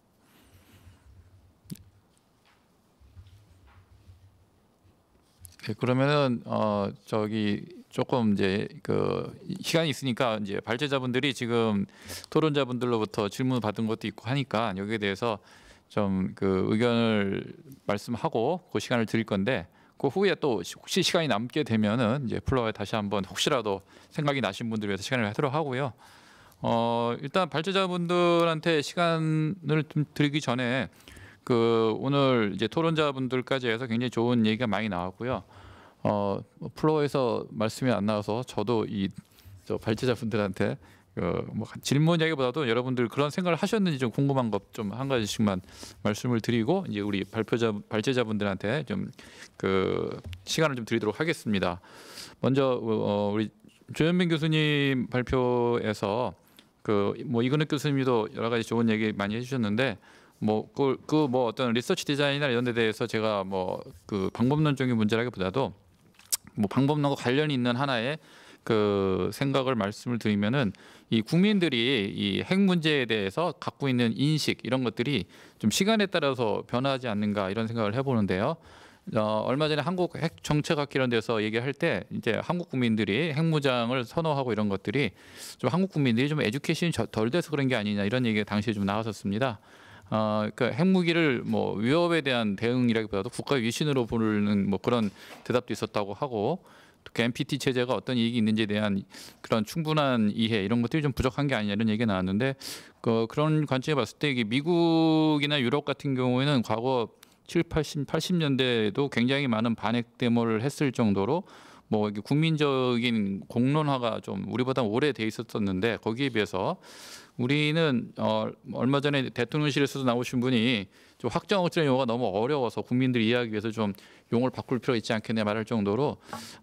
예, 그러면은 어 저기 조금 이제 그 시간이 있으니까 이제 발제자분들이 지금 토론자분들로부터 질문 받은 것도 있고 하니까 여기에 대해서 좀 그 의견을 말씀하고 그 시간을 드릴 건데 그 후에 또 혹시 시간이 남게 되면은 이제 플로어에 다시 한번 혹시라도 생각이 나신 분들 위해서 시간을 하도록 하고요. 어 일단 발제자분들한테 시간을 좀 드리기 전에 그 오늘 이제 토론자분들까지 해서 굉장히 좋은 얘기가 많이 나왔고요. 어, 뭐 플로어에서 말씀이 안 나와서 저도 이 저 발제자분들한테 그뭐 질문이기보다도 여러분들 그런 생각을 하셨는지 좀 궁금한 것 좀 한 가지씩만 말씀을 드리고 이제 우리 발표자 발제자분들한테 좀 그 시간을 좀 드리도록 하겠습니다. 먼저 어, 어 우리 조현민 교수님 발표에서 그 뭐 이근혁 교수님도 여러 가지 좋은 얘기 많이 해주셨는데 뭐 그뭐 그뭐 그 어떤 리서치 디자인이나 이런 데 대해서 제가 뭐 그 방법론적인 문제라기보다도 뭐 방법론과 관련이 있는 하나의 그 생각을 말씀을 드리면은 이 국민들이 이 핵 문제에 대해서 갖고 있는 인식 이런 것들이 좀 시간에 따라서 변하지 않는가 이런 생각을 해보는데요. 어, 얼마 전에 한국 핵 정책학 이런 데서 얘기할 때 이제 한국 국민들이 핵무장을 선호하고 이런 것들이 좀 한국 국민들이 좀 에듀케이션이 덜 돼서 그런 게 아니냐 이런 얘기가 당시에 좀 나왔었습니다. 어, 그러니까 핵무기를 뭐 위협에 대한 대응이라기보다도 국가 위신으로 부르는 뭐 그런 대답도 있었다고 하고 특히 NPT 체제가 어떤 이익이 있는지에 대한 그런 충분한 이해 이런 것들이 좀 부족한 게 아니냐 는 얘기가 나왔는데 그 그런 관점에 봤을 때 이게 미국이나 유럽 같은 경우에는 과거 7, 80, 80년대에도 굉장히 많은 반핵 데모를 했을 정도로 뭐 국민적인 공론화가 좀 우리보다 오래 돼 있었었는데 거기에 비해서 우리는 어, 얼마 전에 대통령실에서도 나오신 분이 좀 확정 억지라는 용어가 너무 어려워서 국민들 이해하기 위해서 좀 용어를 바꿀 필요 가 있지 않겠냐 말할 정도로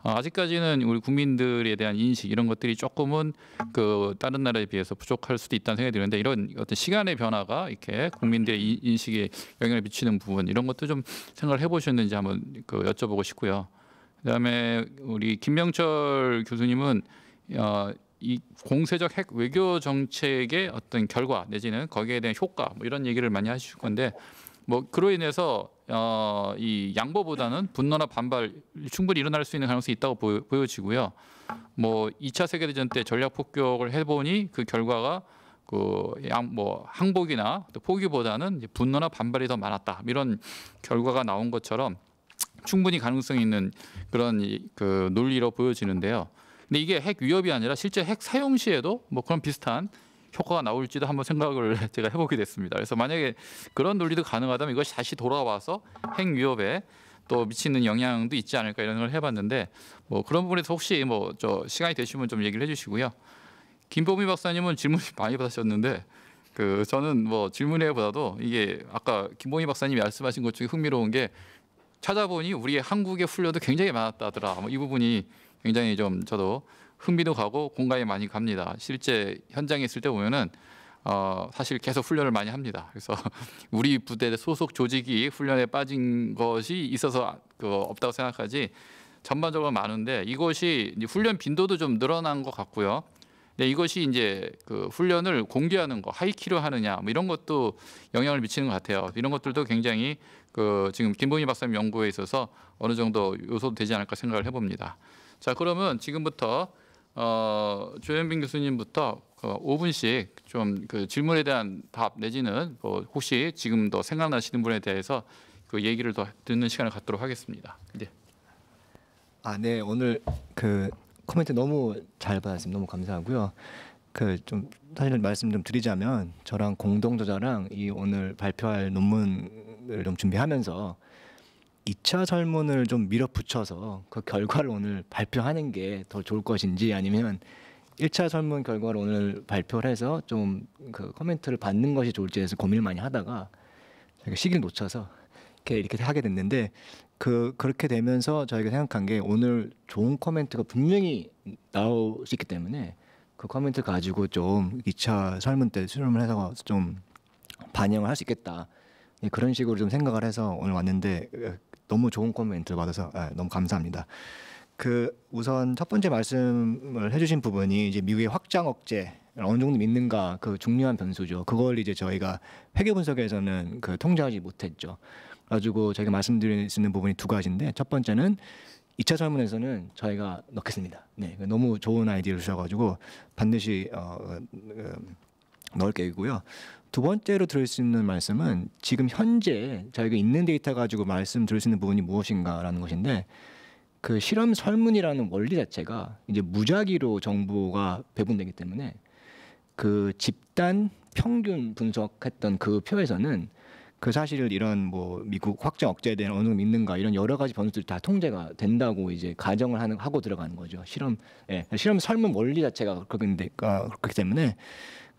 어, 아직까지는 우리 국민들에 대한 인식 이런 것들이 조금은 그 다른 나라에 비해서 부족할 수도 있다는 생각이 드는데 이런 어떤 시간의 변화가 이렇게 국민들의 인식에 영향을 미치는 부분 이런 것도 좀 생각을 해보셨는지 한번 그 여쭤보고 싶고요. 그다음에 우리 김명철 교수님은 어, 이 공세적 핵 외교 정책의 어떤 결과 내지는 거기에 대한 효과 뭐 이런 얘기를 많이 하실 건데 뭐 그로 인해서 어, 이 양보보다는 분노나 반발 충분히 일어날 수 있는 가능성이 있다고 보여, 지고요뭐 2차 세계대전 때 전략 폭격을 해보니 그 결과가 그 양 뭐 항복이나 또 포기보다는 분노나 반발이 더 많았다 이런 결과가 나온 것처럼 충분히 가능성이 있는 그런 그 논리로 보여지는데요. 근데 이게 핵 위협이 아니라 실제 핵 사용 시에도 뭐 그런 비슷한 효과가 나올지도 한번 생각을 제가 해보게 됐습니다. 그래서 만약에 그런 논리도 가능하다면 이것이 다시 돌아와서 핵 위협에 또 미치는 영향도 있지 않을까 이런 걸 해봤는데 뭐 그런 부분에서 혹시 뭐 저 시간이 되시면 좀 얘기를 해주시고요. 김보미 박사님은 질문 많이 받으셨는데 그 저는 뭐 질문에보다도 이게 아까 김보미 박사님이 말씀하신 것 중에 흥미로운 게 찾아보니 우리 한국의 훈련도 굉장히 많았다더라. 뭐 이 부분이 굉장히 좀 저도 흥미도 가고 공감이 많이 갑니다. 실제 현장에 있을 때 보면은 어, 사실 계속 훈련을 많이 합니다. 그래서 우리 부대 소속 조직이 훈련에 빠진 것이 있어서 그 없다고 생각하지 전반적으로 많은데 이것이 훈련 빈도도 좀 늘어난 것 같고요. 근 이것이 이제 그 훈련을 공개하는 거, 하이키로 하느냐 뭐 이런 것도 영향을 미치는 것 같아요. 이런 것들도 굉장히 그 지금 김봉희 박사님 연구에 있어서 어느 정도 요소도 되지 않을까 생각을 해봅니다. 자, 그러면 지금부터 어, 조현빈 교수님부터 5분씩 어, 좀그 질문에 대한 답 내지는 뭐 혹시 지금 도 생각나시는 분에 대해서 그 얘기를 더 듣는 시간을 갖도록 하겠습니다. 네. 아, 네. 오늘 그 코멘트 너무 잘 받았습니다. 너무 감사하고요. 그좀 사실 말씀 좀 드리자면 저랑 공동 저자랑 이 오늘 발표할 논문을 좀 준비하면서 2차 설문을 좀 밀어붙여서 그 결과를 오늘 발표하는 게 더 좋을 것인지 아니면 1차 설문 결과를 오늘 발표를 해서 좀그 커멘트를 받는 것이 좋을지 해서 고민을 많이 하다가 시기를 놓쳐서 이렇게 이렇게 하게 됐는데 그 그렇게 되면서 저희가 생각한 게 오늘 좋은 커멘트가 분명히 나올 수 있기 때문에 그 커멘트 가지고 좀 2차 설문 때 수렴을 해서 좀 반영을 할 수 있겠다. 예, 그런 식으로 좀 생각을 해서 오늘 왔는데 예, 너무 좋은 코멘트 받아서 아, 너무 감사합니다. 그 우선 첫 번째 말씀을 해주신 부분이 이제 미국의 확장 억제 어느 정도 믿는가 그 중요한 변수죠. 그걸 이제 저희가 회계 분석에서는 그 통제하지 못했죠. 가지고 저희가 말씀드릴 수 있는 부분이 두 가지인데 첫 번째는 2차 설문에서는 저희가 넣겠습니다. 네, 너무 좋은 아이디어를 주셔가지고 반드시 어, 어, 어 넣을 계획이고요. 두 번째로 들을 수 있는 말씀은 지금 현재 저희가 있는 데이터 가지고 말씀 들을 수 있는 부분이 무엇인가라는 것인데 그 실험 설문이라는 원리 자체가 이제 무작위로 정보가 배분되기 때문에 그 집단 평균 분석했던 그 표에서는 그 사실을 이런 뭐 미국 확정 억제에 대한 어느 정도 있는가 이런 여러 가지 변수들이 다 통제가 된다고 이제 가정을 하는 하고 들어가는 거죠. 실험 예, 실험 설문 원리 자체가 그렇게 그렇기 때문에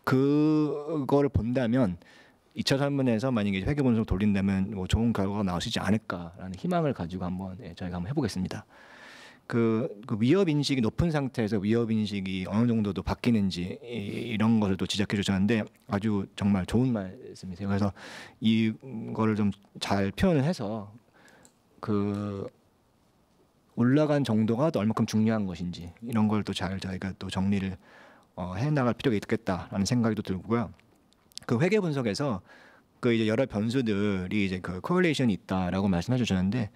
그거를 본다면 2차 설문에서 만약에 회계 분석 돌린다면 뭐 좋은 결과가 나오시지 않을까라는 희망을 가지고 한번 예, 저희가 한번 해보겠습니다. 그, 그, 위협 인식이 높은 상태에서 위협 인식이 어느 정도도 바뀌는지 이, 이런 것을 또 지적해 주셨는데 아주 정말 좋은 말씀이세요. 그래서 이거를 좀잘 표현을 해서 그 올라간 정도가 또 얼마큼 중요한 것인지 이런 걸 또잘 저희가 또 정리를 어, 해나갈 필요가 있겠다라는 생각이 들고요. 그 회계 분석에서 그 이제 여러 변수들이 이제 그 코레이션이 있다라고 말씀해 주셨는데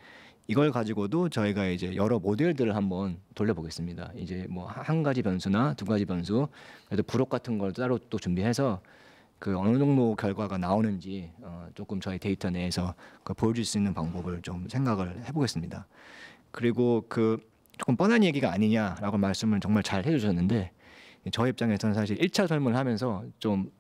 이걸 가지고도 저희가 이제 여러 모델들을 한번 돌려보겠습니다. 이제 뭐 한 가지 변수나 두 가지 변수 그래도 부록 같은 걸 따로 또 준비해서 그 어느 정도 결과가 나오는지 어 조금 저희 데이터 내에서 그 보여줄 수 있는 방법을 좀 생각을 해보겠습니다. 그리고 그 조금 뻔한 얘기가 아니냐라고 말씀을 정말 잘 해주셨는데 저 입장에서는 사실 1차 설문을 하면서 좀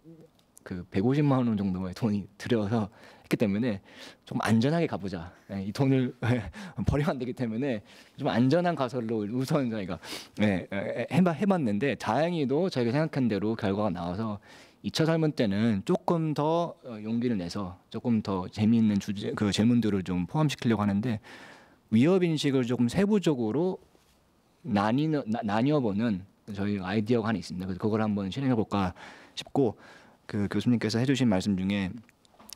그 150만 원 정도의 돈이 들여서 했기 때문에 좀 안전하게 가보자. 예, 이 돈을 버리면 안 되기 때문에 좀 안전한 가설로 우선 저희가 예, 예, 예 해봐, 해봤는데 다행히도 저희가 생각한 대로 결과가 나와서 2차 설문 때는 조금 더 어, 용기를 내서 조금 더 재미있는 주제, 그 질문들을 좀 포함시키려고 하는데 위협 인식을 조금 세부적으로 나뉘, 나뉘어보는 저희 아이디어가 하나 있습니다. 그래서 그걸 한번 실행해 볼까 싶고 그 교수님께서 해주신 말씀 중에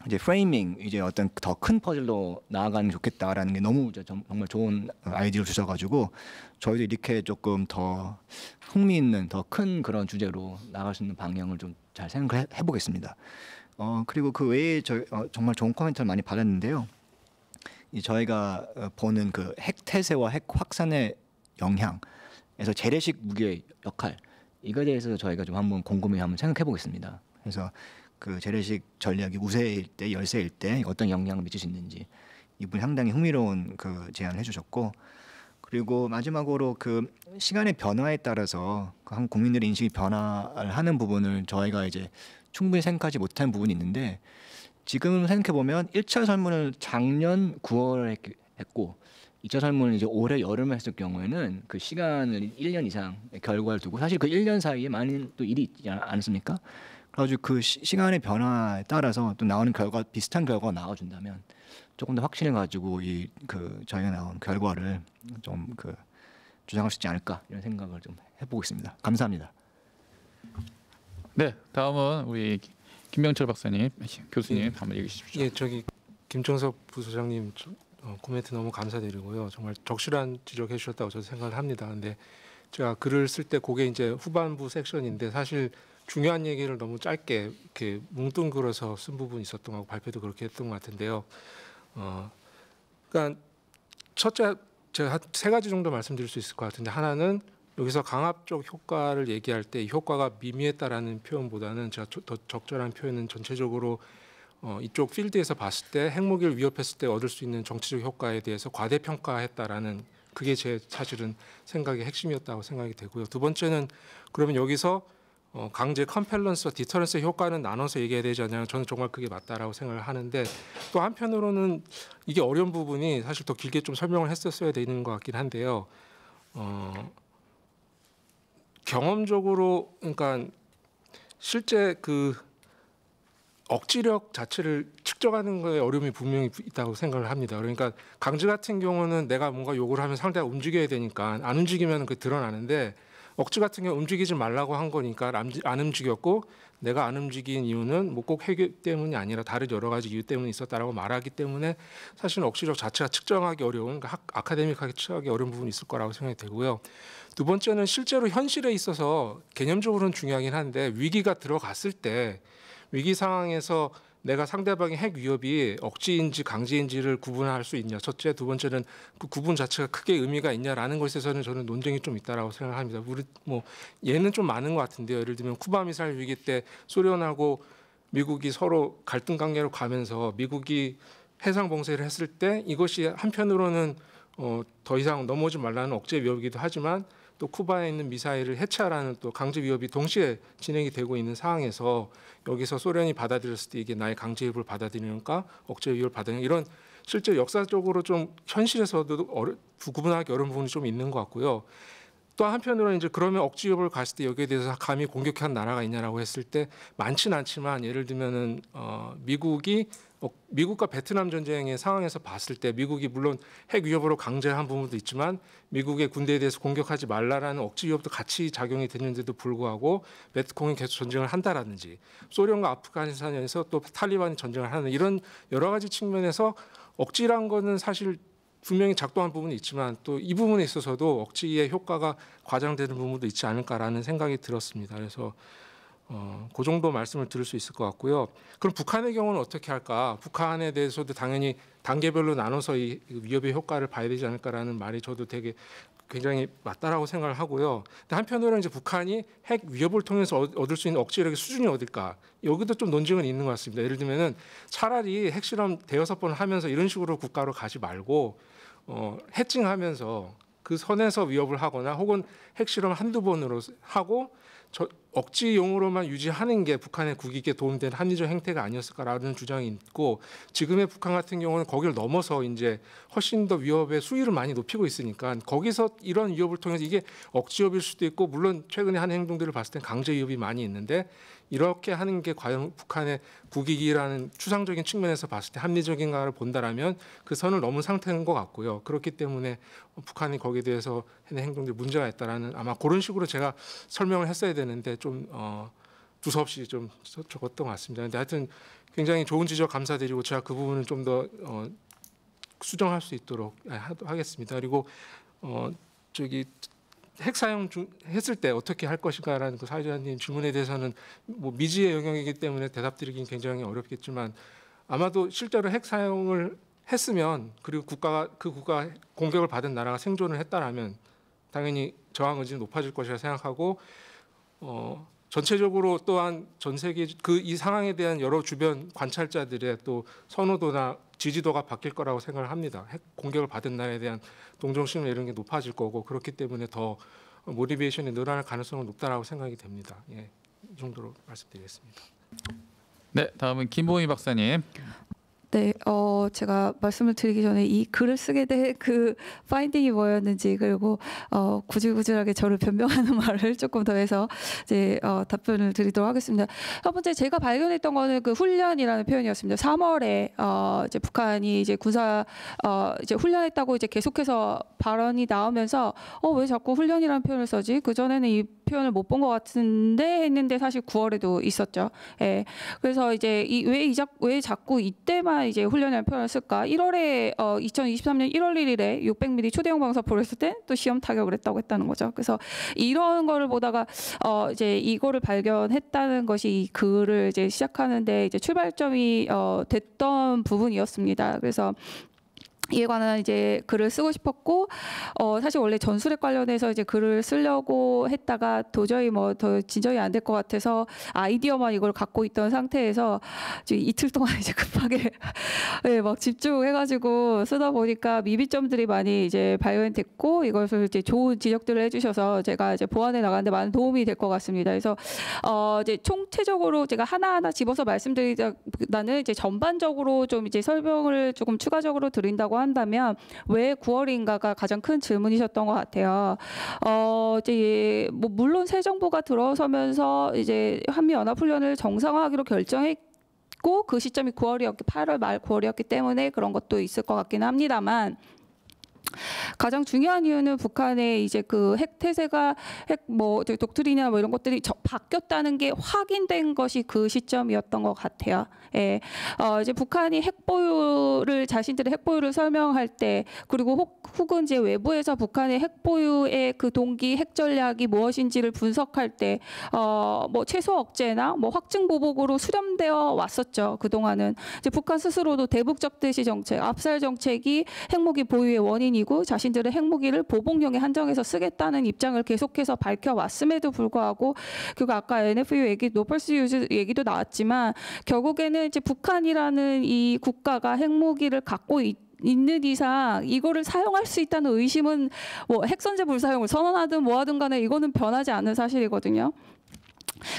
이제 프레이밍 이제 어떤 더 큰 퍼즐로 나아가는 좋겠다라는 게 너무 정말 좋은 아이디어를 주셔가지고 저희도 이렇게 조금 더 흥미있는 더 큰 그런 주제로 나갈 수 있는 방향을 좀 잘 생각해 보겠습니다. 어 그리고 그 외에 저 어, 정말 좋은 코멘트를 많이 받았는데요. 이 저희가 어, 보는 그 핵태세와 핵 확산의 영향 그래서 재래식 무기의 역할 이거에 대해서 저희가 좀 한번 곰곰이 한번 생각해 보겠습니다. 그래서 그 재래식 전략이 우세일 때 열세일 때 어떤 영향을 미칠 수 있는지 이분 상당히 흥미로운 그 제안을 해주셨고 그리고 마지막으로 그 시간의 변화에 따라서 그 한 국민들의 인식이 변화를 하는 부분을 저희가 이제 충분히 생각하지 못한 부분이 있는데 지금 생각해 보면 일차 설문을 작년 9월에 했고 2차 설문을 이제 올해 여름에 했을 경우에는 그 시간을 1년 이상 결과를 두고 사실 그 1년 사이에 많은 또 일이 있지 않습니까? 그래가지고 그 시, 간의 변화에 따라서 또 나오는 결과 비슷한 결과가 나와준다면 조금 더 확신을 가지고 이그 저희가 나온 결과를 좀 그 주장할 수 있지 않을까 이런 생각을 좀 해보고 있습니다. 감사합니다. 네, 다음은 우리 김명철 박사님, 교수님 예. 한번 얘기해 주십시오. 예, 저기 김종석 부소장님 어, 코멘트 너무 감사드리고요. 정말 적절한 지적해 주셨다고 저는 생각을 합니다. 근데 제가 글을 쓸때 그게 이제 후반부 섹션인데 사실 중요한 얘기를 너무 짧게 이렇게 뭉뚱그려서 쓴 부분이 있었던 거고 발표도 그렇게 했던 것 같은데요. 어, 그러니까 첫째 제가 세 가지 정도 말씀드릴 수 있을 것 같은데 하나는 여기서 강압적 효과를 얘기할 때 효과가 미미했다라는 표현보다는 제가 더 적절한 표현은 전체적으로 어, 이쪽 필드에서 봤을 때 핵무기를 위협했을 때 얻을 수 있는 정치적 효과에 대해서 과대평가했다라는 그게 제 사실은 생각의 핵심이었다고 생각이 되고요. 두 번째는 그러면 여기서 어, 강제 컴펠런스와 디터런스 효과는 나눠서 얘기해야 되지 않냐 저는 정말 그게 맞다라고 생각을 하는데 또 한편으로는 이게 어려운 부분이 사실 더 길게 좀 설명을 했었어야 되는 것 같긴 한데요. 어, 경험적으로 그러니까 실제 그 억지력 자체를 측정하는 거에 어려움이 분명히 있다고 생각을 합니다. 그러니까 강제 같은 경우는 내가 뭔가 욕을 하면 상대가 움직여야 되니까 안 움직이면 그 드러나는데 억지 같은 경우 움직이지 말라고 한 거니까 안 움직였고 내가 안 움직인 이유는 뭐꼭 해결 때문이 아니라 다른 여러 가지 이유 때문에 있었다라고 말하기 때문에 사실은 억지력 자체가 측정하기 어려운 그러니까 아카데믹하게 측정하기 어려운 부분이 있을 거라고 생각이 되고요. 두 번째는 실제로 현실에 있어서 개념적으로는 중요하긴 한데 위기가 들어갔을 때 위기 상황에서 내가 상대방의 핵 위협이 억지인지 강제인지를 구분할 수 있냐. 첫째, 두 번째는 그 구분 자체가 크게 의미가 있냐라는 것에서는 저는 논쟁이 좀 있다라고 생각합니다. 우리 뭐 얘는 좀 많은 것 같은데요. 예를 들면 쿠바 미사일 위기 때 소련하고 미국이 서로 갈등 관계로 가면서 미국이 해상 봉쇄를 했을 때 이것이 한편으로는 어, 더 이상 넘어오지 말라는 억제 위협이기도 하지만 또 쿠바에 있는 미사일을 해체하라는 또 강제 위협이 동시에 진행이 되고 있는 상황에서 여기서 소련이 받아들였을 때 이게 나의 강제 위협을 받아들이는가 억제 위협을 받아들이는 이런 실제 역사적으로 좀 현실에서도 어려, 구분하기 어려운 부분이 좀 있는 것 같고요. 또 한편으로는 이제 그러면 억지 위협을 갔을 때 여기에 대해서 감히 공격한 나라가 있냐라고 했을 때 많진 않지만 예를 들면은 어, 미국이 뭐 미국과 베트남 전쟁의 상황에서 봤을 때 미국이 물론 핵 위협으로 강제한 부분도 있지만 미국의 군대에 대해서 공격하지 말라라는 억지 위협도 같이 작용이 됐는데도 불구하고 베트콩이 계속 전쟁을 한다라든지 소련과 아프가니스탄에서 또 탈리반이 전쟁을 하는 이런 여러 가지 측면에서 억지란 거는 사실 분명히 작동한 부분이 있지만 또 이 부분에 있어서도 억지의 효과가 과장되는 부분도 있지 않을까라는 생각이 들었습니다. 그래서 어, 그 정도 말씀을 드릴 수 있을 것 같고요. 그럼 북한의 경우는 어떻게 할까? 북한에 대해서도 당연히 단계별로 나눠서 이 위협의 효과를 봐야 되지 않을까라는 말이 저도 되게 굉장히 맞다라고 생각을 하고요. 근데 한편으로는 이제 북한이 핵 위협을 통해서 얻을 수 있는 억지력의 수준이 어딜까? 여기도 좀논쟁은 있는 것 같습니다. 예를 들면은 차라리 핵실험 대여섯 번 하면서 이런 식으로 국가로 가지 말고 어, 해칭하면서 그 선에서 위협을 하거나 혹은 핵실험 한두 번으로 하고 저, 억지용으로만 유지하는 게 북한의 국익에 도움된 합리적 행태가 아니었을까라는 주장이 있고 지금의 북한 같은 경우는 거기를 넘어서 이제 훨씬 더 위협의 수위를 많이 높이고 있으니까 거기서 이런 위협을 통해서 이게 억지 위협일 수도 있고 물론 최근에 한 행동들을 봤을 땐 강제 위협이 많이 있는데 이렇게 하는 게 과연 북한의 국익이라는 추상적인 측면에서 봤을 때 합리적인가를 본다라면 그 선을 넘은 상태인 것 같고요. 그렇기 때문에 북한이 거기에 대해서 해낸 행동들 문제가 있다라는 아마 그런 식으로 제가 설명을 했어야 되는데 좀 어, 두서없이 좀 적었던 것 같습니다. 근데 하여튼 굉장히 좋은 지적 감사드리고 제가 그 부분은 좀더 어, 수정할 수 있도록 아, 하겠습니다. 그리고 어, 저기 핵 사용 했을 때 어떻게 할 것인가라는 그 사회자님 질문에 대해서는 뭐 미지의 영역이기 때문에 대답드리긴 굉장히 어렵겠지만 아마도 실제로 핵 사용을 했으면 그리고 국가가 그 국가 공격을 받은 나라가 생존을 했다라면 당연히 저항 의지는 높아질 것이라 생각하고 어, 전체적으로 또한 전 세계 그 이 상황에 대한 여러 주변 관찰자들의 또 선호도나 지지도가 바뀔 거라고 생각을 합니다. 핵 공격을 받은 나에 대한 동정심 이런 게 높아질 거고 그렇기 때문에 더 모티베이션이 늘어날 가능성은 높다라고 생각이 됩니다. 예, 이 정도로 말씀드리겠습니다. 네, 다음은 김보희 박사님. 네, 어, 제가 말씀을 드리기 전에 이 글을 쓰게 된 그 파인딩이 뭐였는지 그리고 어, 구질구질하게 저를 변명하는 말을 조금 더해서 이제 어, 답변을 드리도록 하겠습니다. 첫 번째 제가 발견했던 거는 그 훈련이라는 표현이었습니다. 3월에 어, 이제 북한이 이제 군사 어, 이제 훈련했다고 이제 계속해서 발언이 나오면서 어, 왜 자꾸 훈련이라는 표현을 써지? 그 전에는 이 표현을 못 본 것 같은데 했는데 사실 9월에도 있었죠. 예. 그래서 이제 이, 왜, 이 자, 왜 자꾸 이때만 얼마나 이제 훈련을 표현했을까? 1월에 어, 2023년 1월 1일에 600mm 초대형 방사포를 했을 때 또 시험 타격을 했다고 했다는 거죠. 그래서 이런 거를 보다가 어, 이제 이거를 발견했다는 것이 이 글을 이제 시작하는데 이제 출발점이 어, 됐던 부분이었습니다. 그래서 이에 관한 이제 글을 쓰고 싶었고 어 사실 원래 전술에 관련해서 이제 글을 쓰려고 했다가 도저히 뭐 더 진전이 안 될 것 같아서 아이디어만 이걸 갖고 있던 상태에서 이틀 동안 이제 급하게 네, 막 집중해가지고 쓰다 보니까 미비점들이 많이 이제 발견됐고 이것을 이제 좋은 지적들을 해주셔서 제가 이제 보완해 나가는데 많은 도움이 될 것 같습니다. 그래서 어 이제 총체적으로 제가 하나하나 집어서 말씀드리자나는 이제 전반적으로 좀 이제 설명을 조금 추가적으로 드린다고. 있다고 한다면 왜 9월인가가 가장 큰 질문이셨던 것 같아요. 어, 이제 뭐 물론 새 정부가 들어서면서 이제 한미 연합 훈련을 정상화하기로 결정했 그 시점이 9월이었기 8월 말 9월이었기 때문에 그런 것도 있을 것 같긴 합니다만 가장 중요한 이유는 북한의 이제 그 핵태세가 핵뭐 독트리냐 뭐 이런 것들이 바뀌었다는 게 확인된 것이 그 시점이었던 것 같아요. 예. 어, 이제 북한이 핵보유를 자신들의 핵보유를 설명할 때 그리고 혹, 혹은 이제 외부에서 북한의 핵보유의 그 동기 핵 전략이 무엇인지를 분석할 때 어, 뭐 최소 억제나 뭐 확증 보복으로 수렴되어 왔었죠. 그동안은 이제 북한 스스로도 대북적 대시 정책, 압살 정책이 핵무기 보유의 원인이고 자신들의 핵무기를 보복용에 한정해서 쓰겠다는 입장을 계속해서 밝혀왔음에도 불구하고 그리고 아까 NFU 얘기, 노펄스 유즈 얘기도 나왔지만 결국에는 저는 이제 북한이라는 이 국가가 핵무기를 갖고 있 있는 이상 이거를 사용할 수 있다는 의심은 뭐 핵선제 불사용을 선언하든 뭐하든 간에 이거는 변하지 않는 사실이거든요.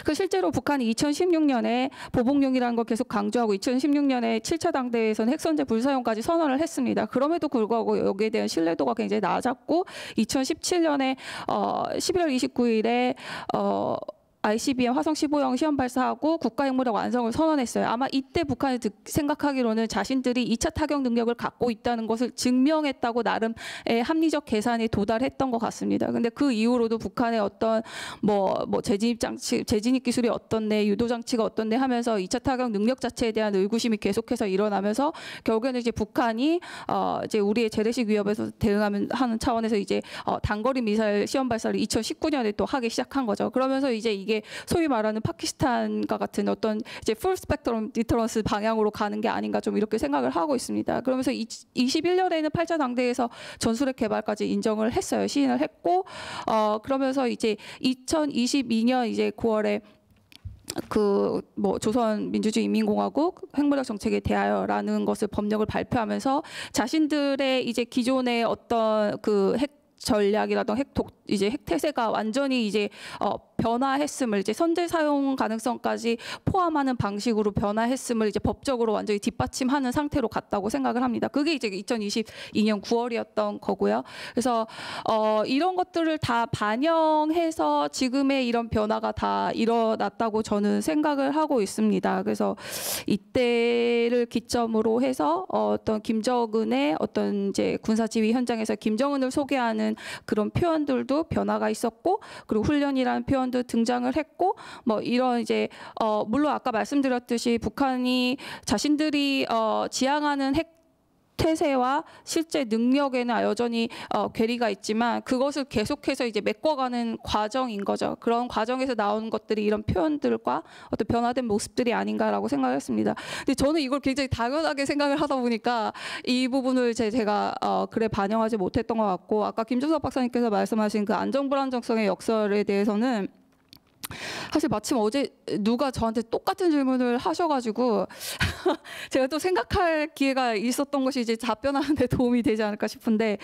그 실제로 북한이 2016년에 보복용이라는 걸 계속 강조하고 2016년에 7차 당대에서는 핵선제 불사용까지 선언을 했습니다. 그럼에도 불구하고 여기에 대한 신뢰도가 굉장히 낮았고 2017년에 어 11월 29일에 어 ICBM 화성 15형 시험 발사하고 국가 핵무력 완성을 선언했어요. 아마 이때 북한이 생각하기로는 자신들이 2차 타격 능력을 갖고 있다는 것을 증명했다고 나름의 합리적 계산이 도달했던 것 같습니다. 근데 그 이후로도 북한의 어떤 뭐, 뭐 재진입 장치, 재진입 기술이 어떤데 유도 장치가 어떤데 하면서 2차 타격 능력 자체에 대한 의구심이 계속해서 일어나면서 결국에는 이제 북한이 어 이제 우리의 재래식 위협에서 대응하는 하는 차원에서 이제 어 단거리 미사일 시험 발사를 2019년에 또 하기 시작한 거죠. 그러면서 이제 이게 이게 소위 말하는 파키스탄과 같은 어떤 이제 풀 스펙트럼 디터런스 방향으로 가는 게 아닌가 좀 이렇게 생각을 하고 있습니다. 그러면서 21년에는 팔자 당대에서 전술핵 개발까지 인정을 했어요. 시인을 했고 어 그러면서 이제 2022년 이제 9월에 그 뭐 조선 민주주의 인민공화국 핵무력 정책에 대하여라는 것을 법령을 발표하면서 자신들의 이제 기존의 어떤 그 핵 전략이라던 핵독 이제 핵 태세가 완전히 이제 어 변화했음을 이제 선제 사용 가능성까지 포함하는 방식으로 변화했음을 이제 법적으로 완전히 뒷받침하는 상태로 갔다고 생각을 합니다. 그게 이제 2022년 9월이었던 거고요. 그래서 어, 이런 것들을 다 반영해서 지금의 이런 변화가 다 일어났다고 저는 생각을 하고 있습니다. 그래서 이때를 기점으로 해서 어, 어떤 김정은의 어떤 이제 군사지휘 현장에서 김정은을 소개하는 그런 표현들도 변화가 있었고 그리고 훈련이라는 표현 사람도 등장을 했고 뭐 이런 이제 어 물론 아까 말씀드렸듯이 북한이 자신들이 어 지향하는 핵 태세와 실제 능력에는 여전히 어, 괴리가 있지만 그것을 계속해서 이제 메꿔가는 과정인 거죠. 그런 과정에서 나오는 것들이 이런 표현들과 어떤 변화된 모습들이 아닌가라고 생각했습니다. 근데 저는 이걸 굉장히 당연하게 생각을 하다 보니까 이 부분을 제, 제가 어, 글에 반영하지 못했던 것 같고 아까 김준석 박사님께서 말씀하신 그 안정 불안정성의 역설에 대해서는 사실 마침 어제 누가 저한테 똑같은 질문을 하셔가지고 제가 또 생각할 기회가 있었던 것이 이제 답변하는데 도움이 되지 않을까 싶은데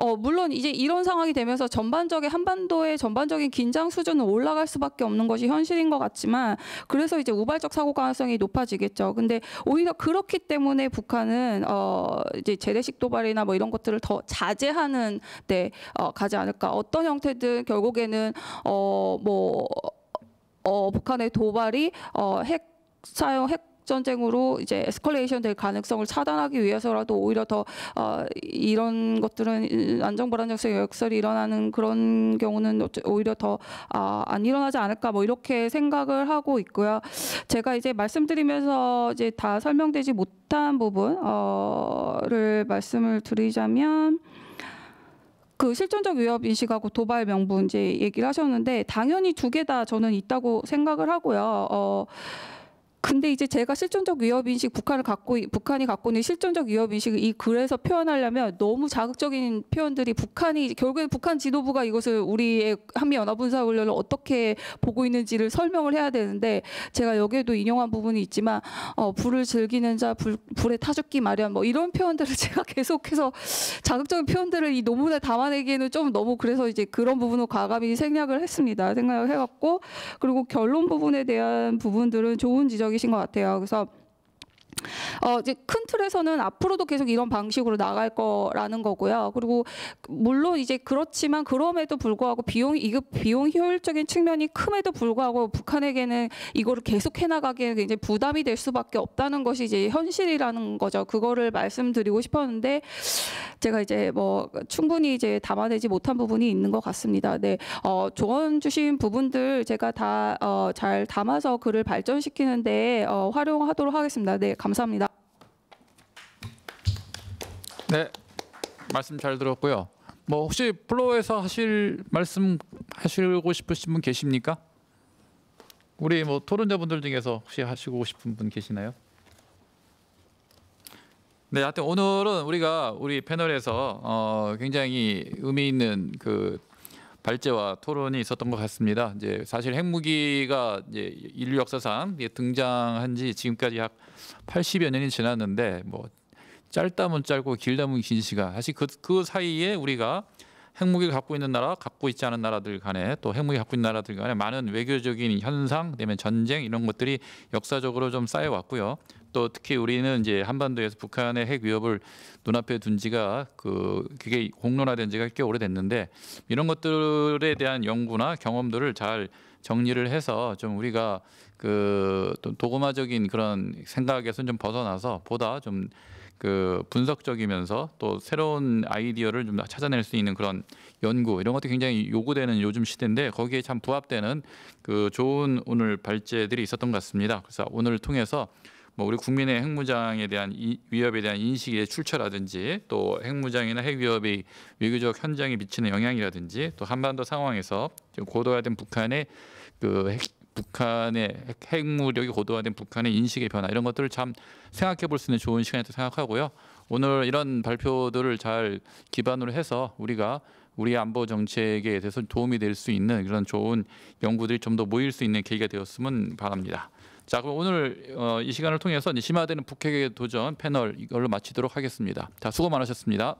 어 물론 이제 이런 상황이 되면서 전반적인 한반도의 전반적인 긴장 수준은 올라갈 수밖에 없는 것이 현실인 것 같지만 그래서 이제 우발적 사고 가능성이 높아지겠죠. 근데 오히려 그렇기 때문에 북한은 어 이제 재래식 도발이나 뭐 이런 것들을 더 자제하는 데 어 가지 않을까. 어떤 형태든 결국에는 어뭐 어, 북한의 도발이 어, 핵 사용 핵 전쟁으로 이제 에스컬레이션 될 가능성을 차단하기 위해서라도 오히려 더 어, 이런 것들은 안정 불안정성 역설이 일어나는 그런 경우는 오히려 더안 아, 일어나지 않을까 뭐 이렇게 생각을 하고 있고요. 제가 이제 말씀드리면서 이제 다 설명되지 못한 부분을 어, 말씀을 드리자면. 그 실존적 위협 인식하고 도발 명분 이제 얘기를 하셨는데 당연히 두 개 다 저는 있다고 생각을 하고요. 어, 근데 이제 제가 실존적 위협 인식 북한을 갖고 북한이 갖고 있는 실존적 위협 인식을 이 글에서 표현하려면 너무 자극적인 표현들이 북한이 결국엔 북한 지도부가 이것을 우리의 한미 연합군사 훈련을 어떻게 보고 있는지를 설명을 해야 되는데 제가 여기에도 인용한 부분이 있지만 어, 불을 즐기는 자 불, 불에 타죽기 마련 뭐 이런 표현들을 제가 계속해서 자극적인 표현들을 이 논문에 담아내기에는 좀 너무 그래서 이제 그런 부분을 과감히 생략을 했습니다 생각을 해갖고 그리고 결론 부분에 대한 부분들은 좋은 지적 적이신것 같아요. 그래서 어, 이제 큰 틀에서는 앞으로도 계속 이런 방식으로 나갈 거라는 거고요. 그리고 물론 이제 그렇지만 그럼에도 불구하고 비용 이 비용 효율적인 측면이 큼에도 불구하고 북한에게는 이거를 계속 해나가기에 굉장히 부담이 될 수밖에 없다는 것이 이제 현실이라는 거죠. 그거를 말씀드리고 싶었는데 제가 이제 뭐 충분히 이제 담아내지 못한 부분이 있는 것 같습니다. 네, 어, 조언 주신 부분들 제가 다잘 어, 담아서 글을 발전시키는데 어, 활용하도록 하겠습니다. 네, 감사합니다. 네, 말씀 잘 들었고요. 뭐 혹시 플로어에서 하실 말씀 하시고 싶으신 분 계십니까? 우리 뭐 토론자분들 중에서 혹시 하시고 싶은 분 계시나요? 네, 하여튼 오늘은 우리가 우리 패널에서 어, 굉장히 의미 있는 그 발제와 토론이 있었던 것 같습니다. 이제 사실 핵무기가 이제 인류 역사상 등장한 지 지금까지 약 80여 년이 지났는데 뭐 짧다면 짧고 길다면 긴 시간. 사실 그, 그 사이에 우리가 핵무기를 갖고 있는 나라, 갖고 있지 않은 나라들 간에 또 핵무기 갖고 있는 나라들 간에 많은 외교적인 현상, 그다음에 전쟁 이런 것들이 역사적으로 좀 쌓여왔고요. 또 특히 우리는 이제 한반도에서 북한의 핵 위협을 눈앞에 둔 지가 그 그게 공론화된 지가 꽤 오래됐는데 이런 것들에 대한 연구나 경험들을 잘 정리를 해서 좀 우리가 그 도구마적인 그런 생각에서 좀 벗어나서 보다 좀 그 분석적이면서 또 새로운 아이디어를 좀 찾아낼 수 있는 그런 연구 이런 것도 굉장히 요구되는 요즘 시대인데 거기에 참 부합되는 그 좋은 오늘 발제들이 있었던 것 같습니다. 그래서 오늘 통해서 뭐 우리 국민의 핵무장에 대한 이, 위협에 대한 인식의 출처라든지 또 핵무장이나 핵위협이 외교적 현장에 미치는 영향이라든지 또 한반도 상황에서 고도화된 북한의 그 핵, 북한의 핵, 무력이 고도화된 북한의 인식의 변화 이런 것들을 참 생각해 볼 수 있는 좋은 시간이라고 생각하고요. 오늘 이런 발표들을 잘 기반으로 해서 우리가 우리 안보 정책에 대해서 도움이 될 수 있는 그런 좋은 연구들이 좀 더 모일 수 있는 계기가 되었으면 바랍니다. 자, 그럼 오늘 어, 이 시간을 통해서 심화되는 북핵의 도전 패널 이걸로 마치도록 하겠습니다. 자, 수고 많으셨습니다.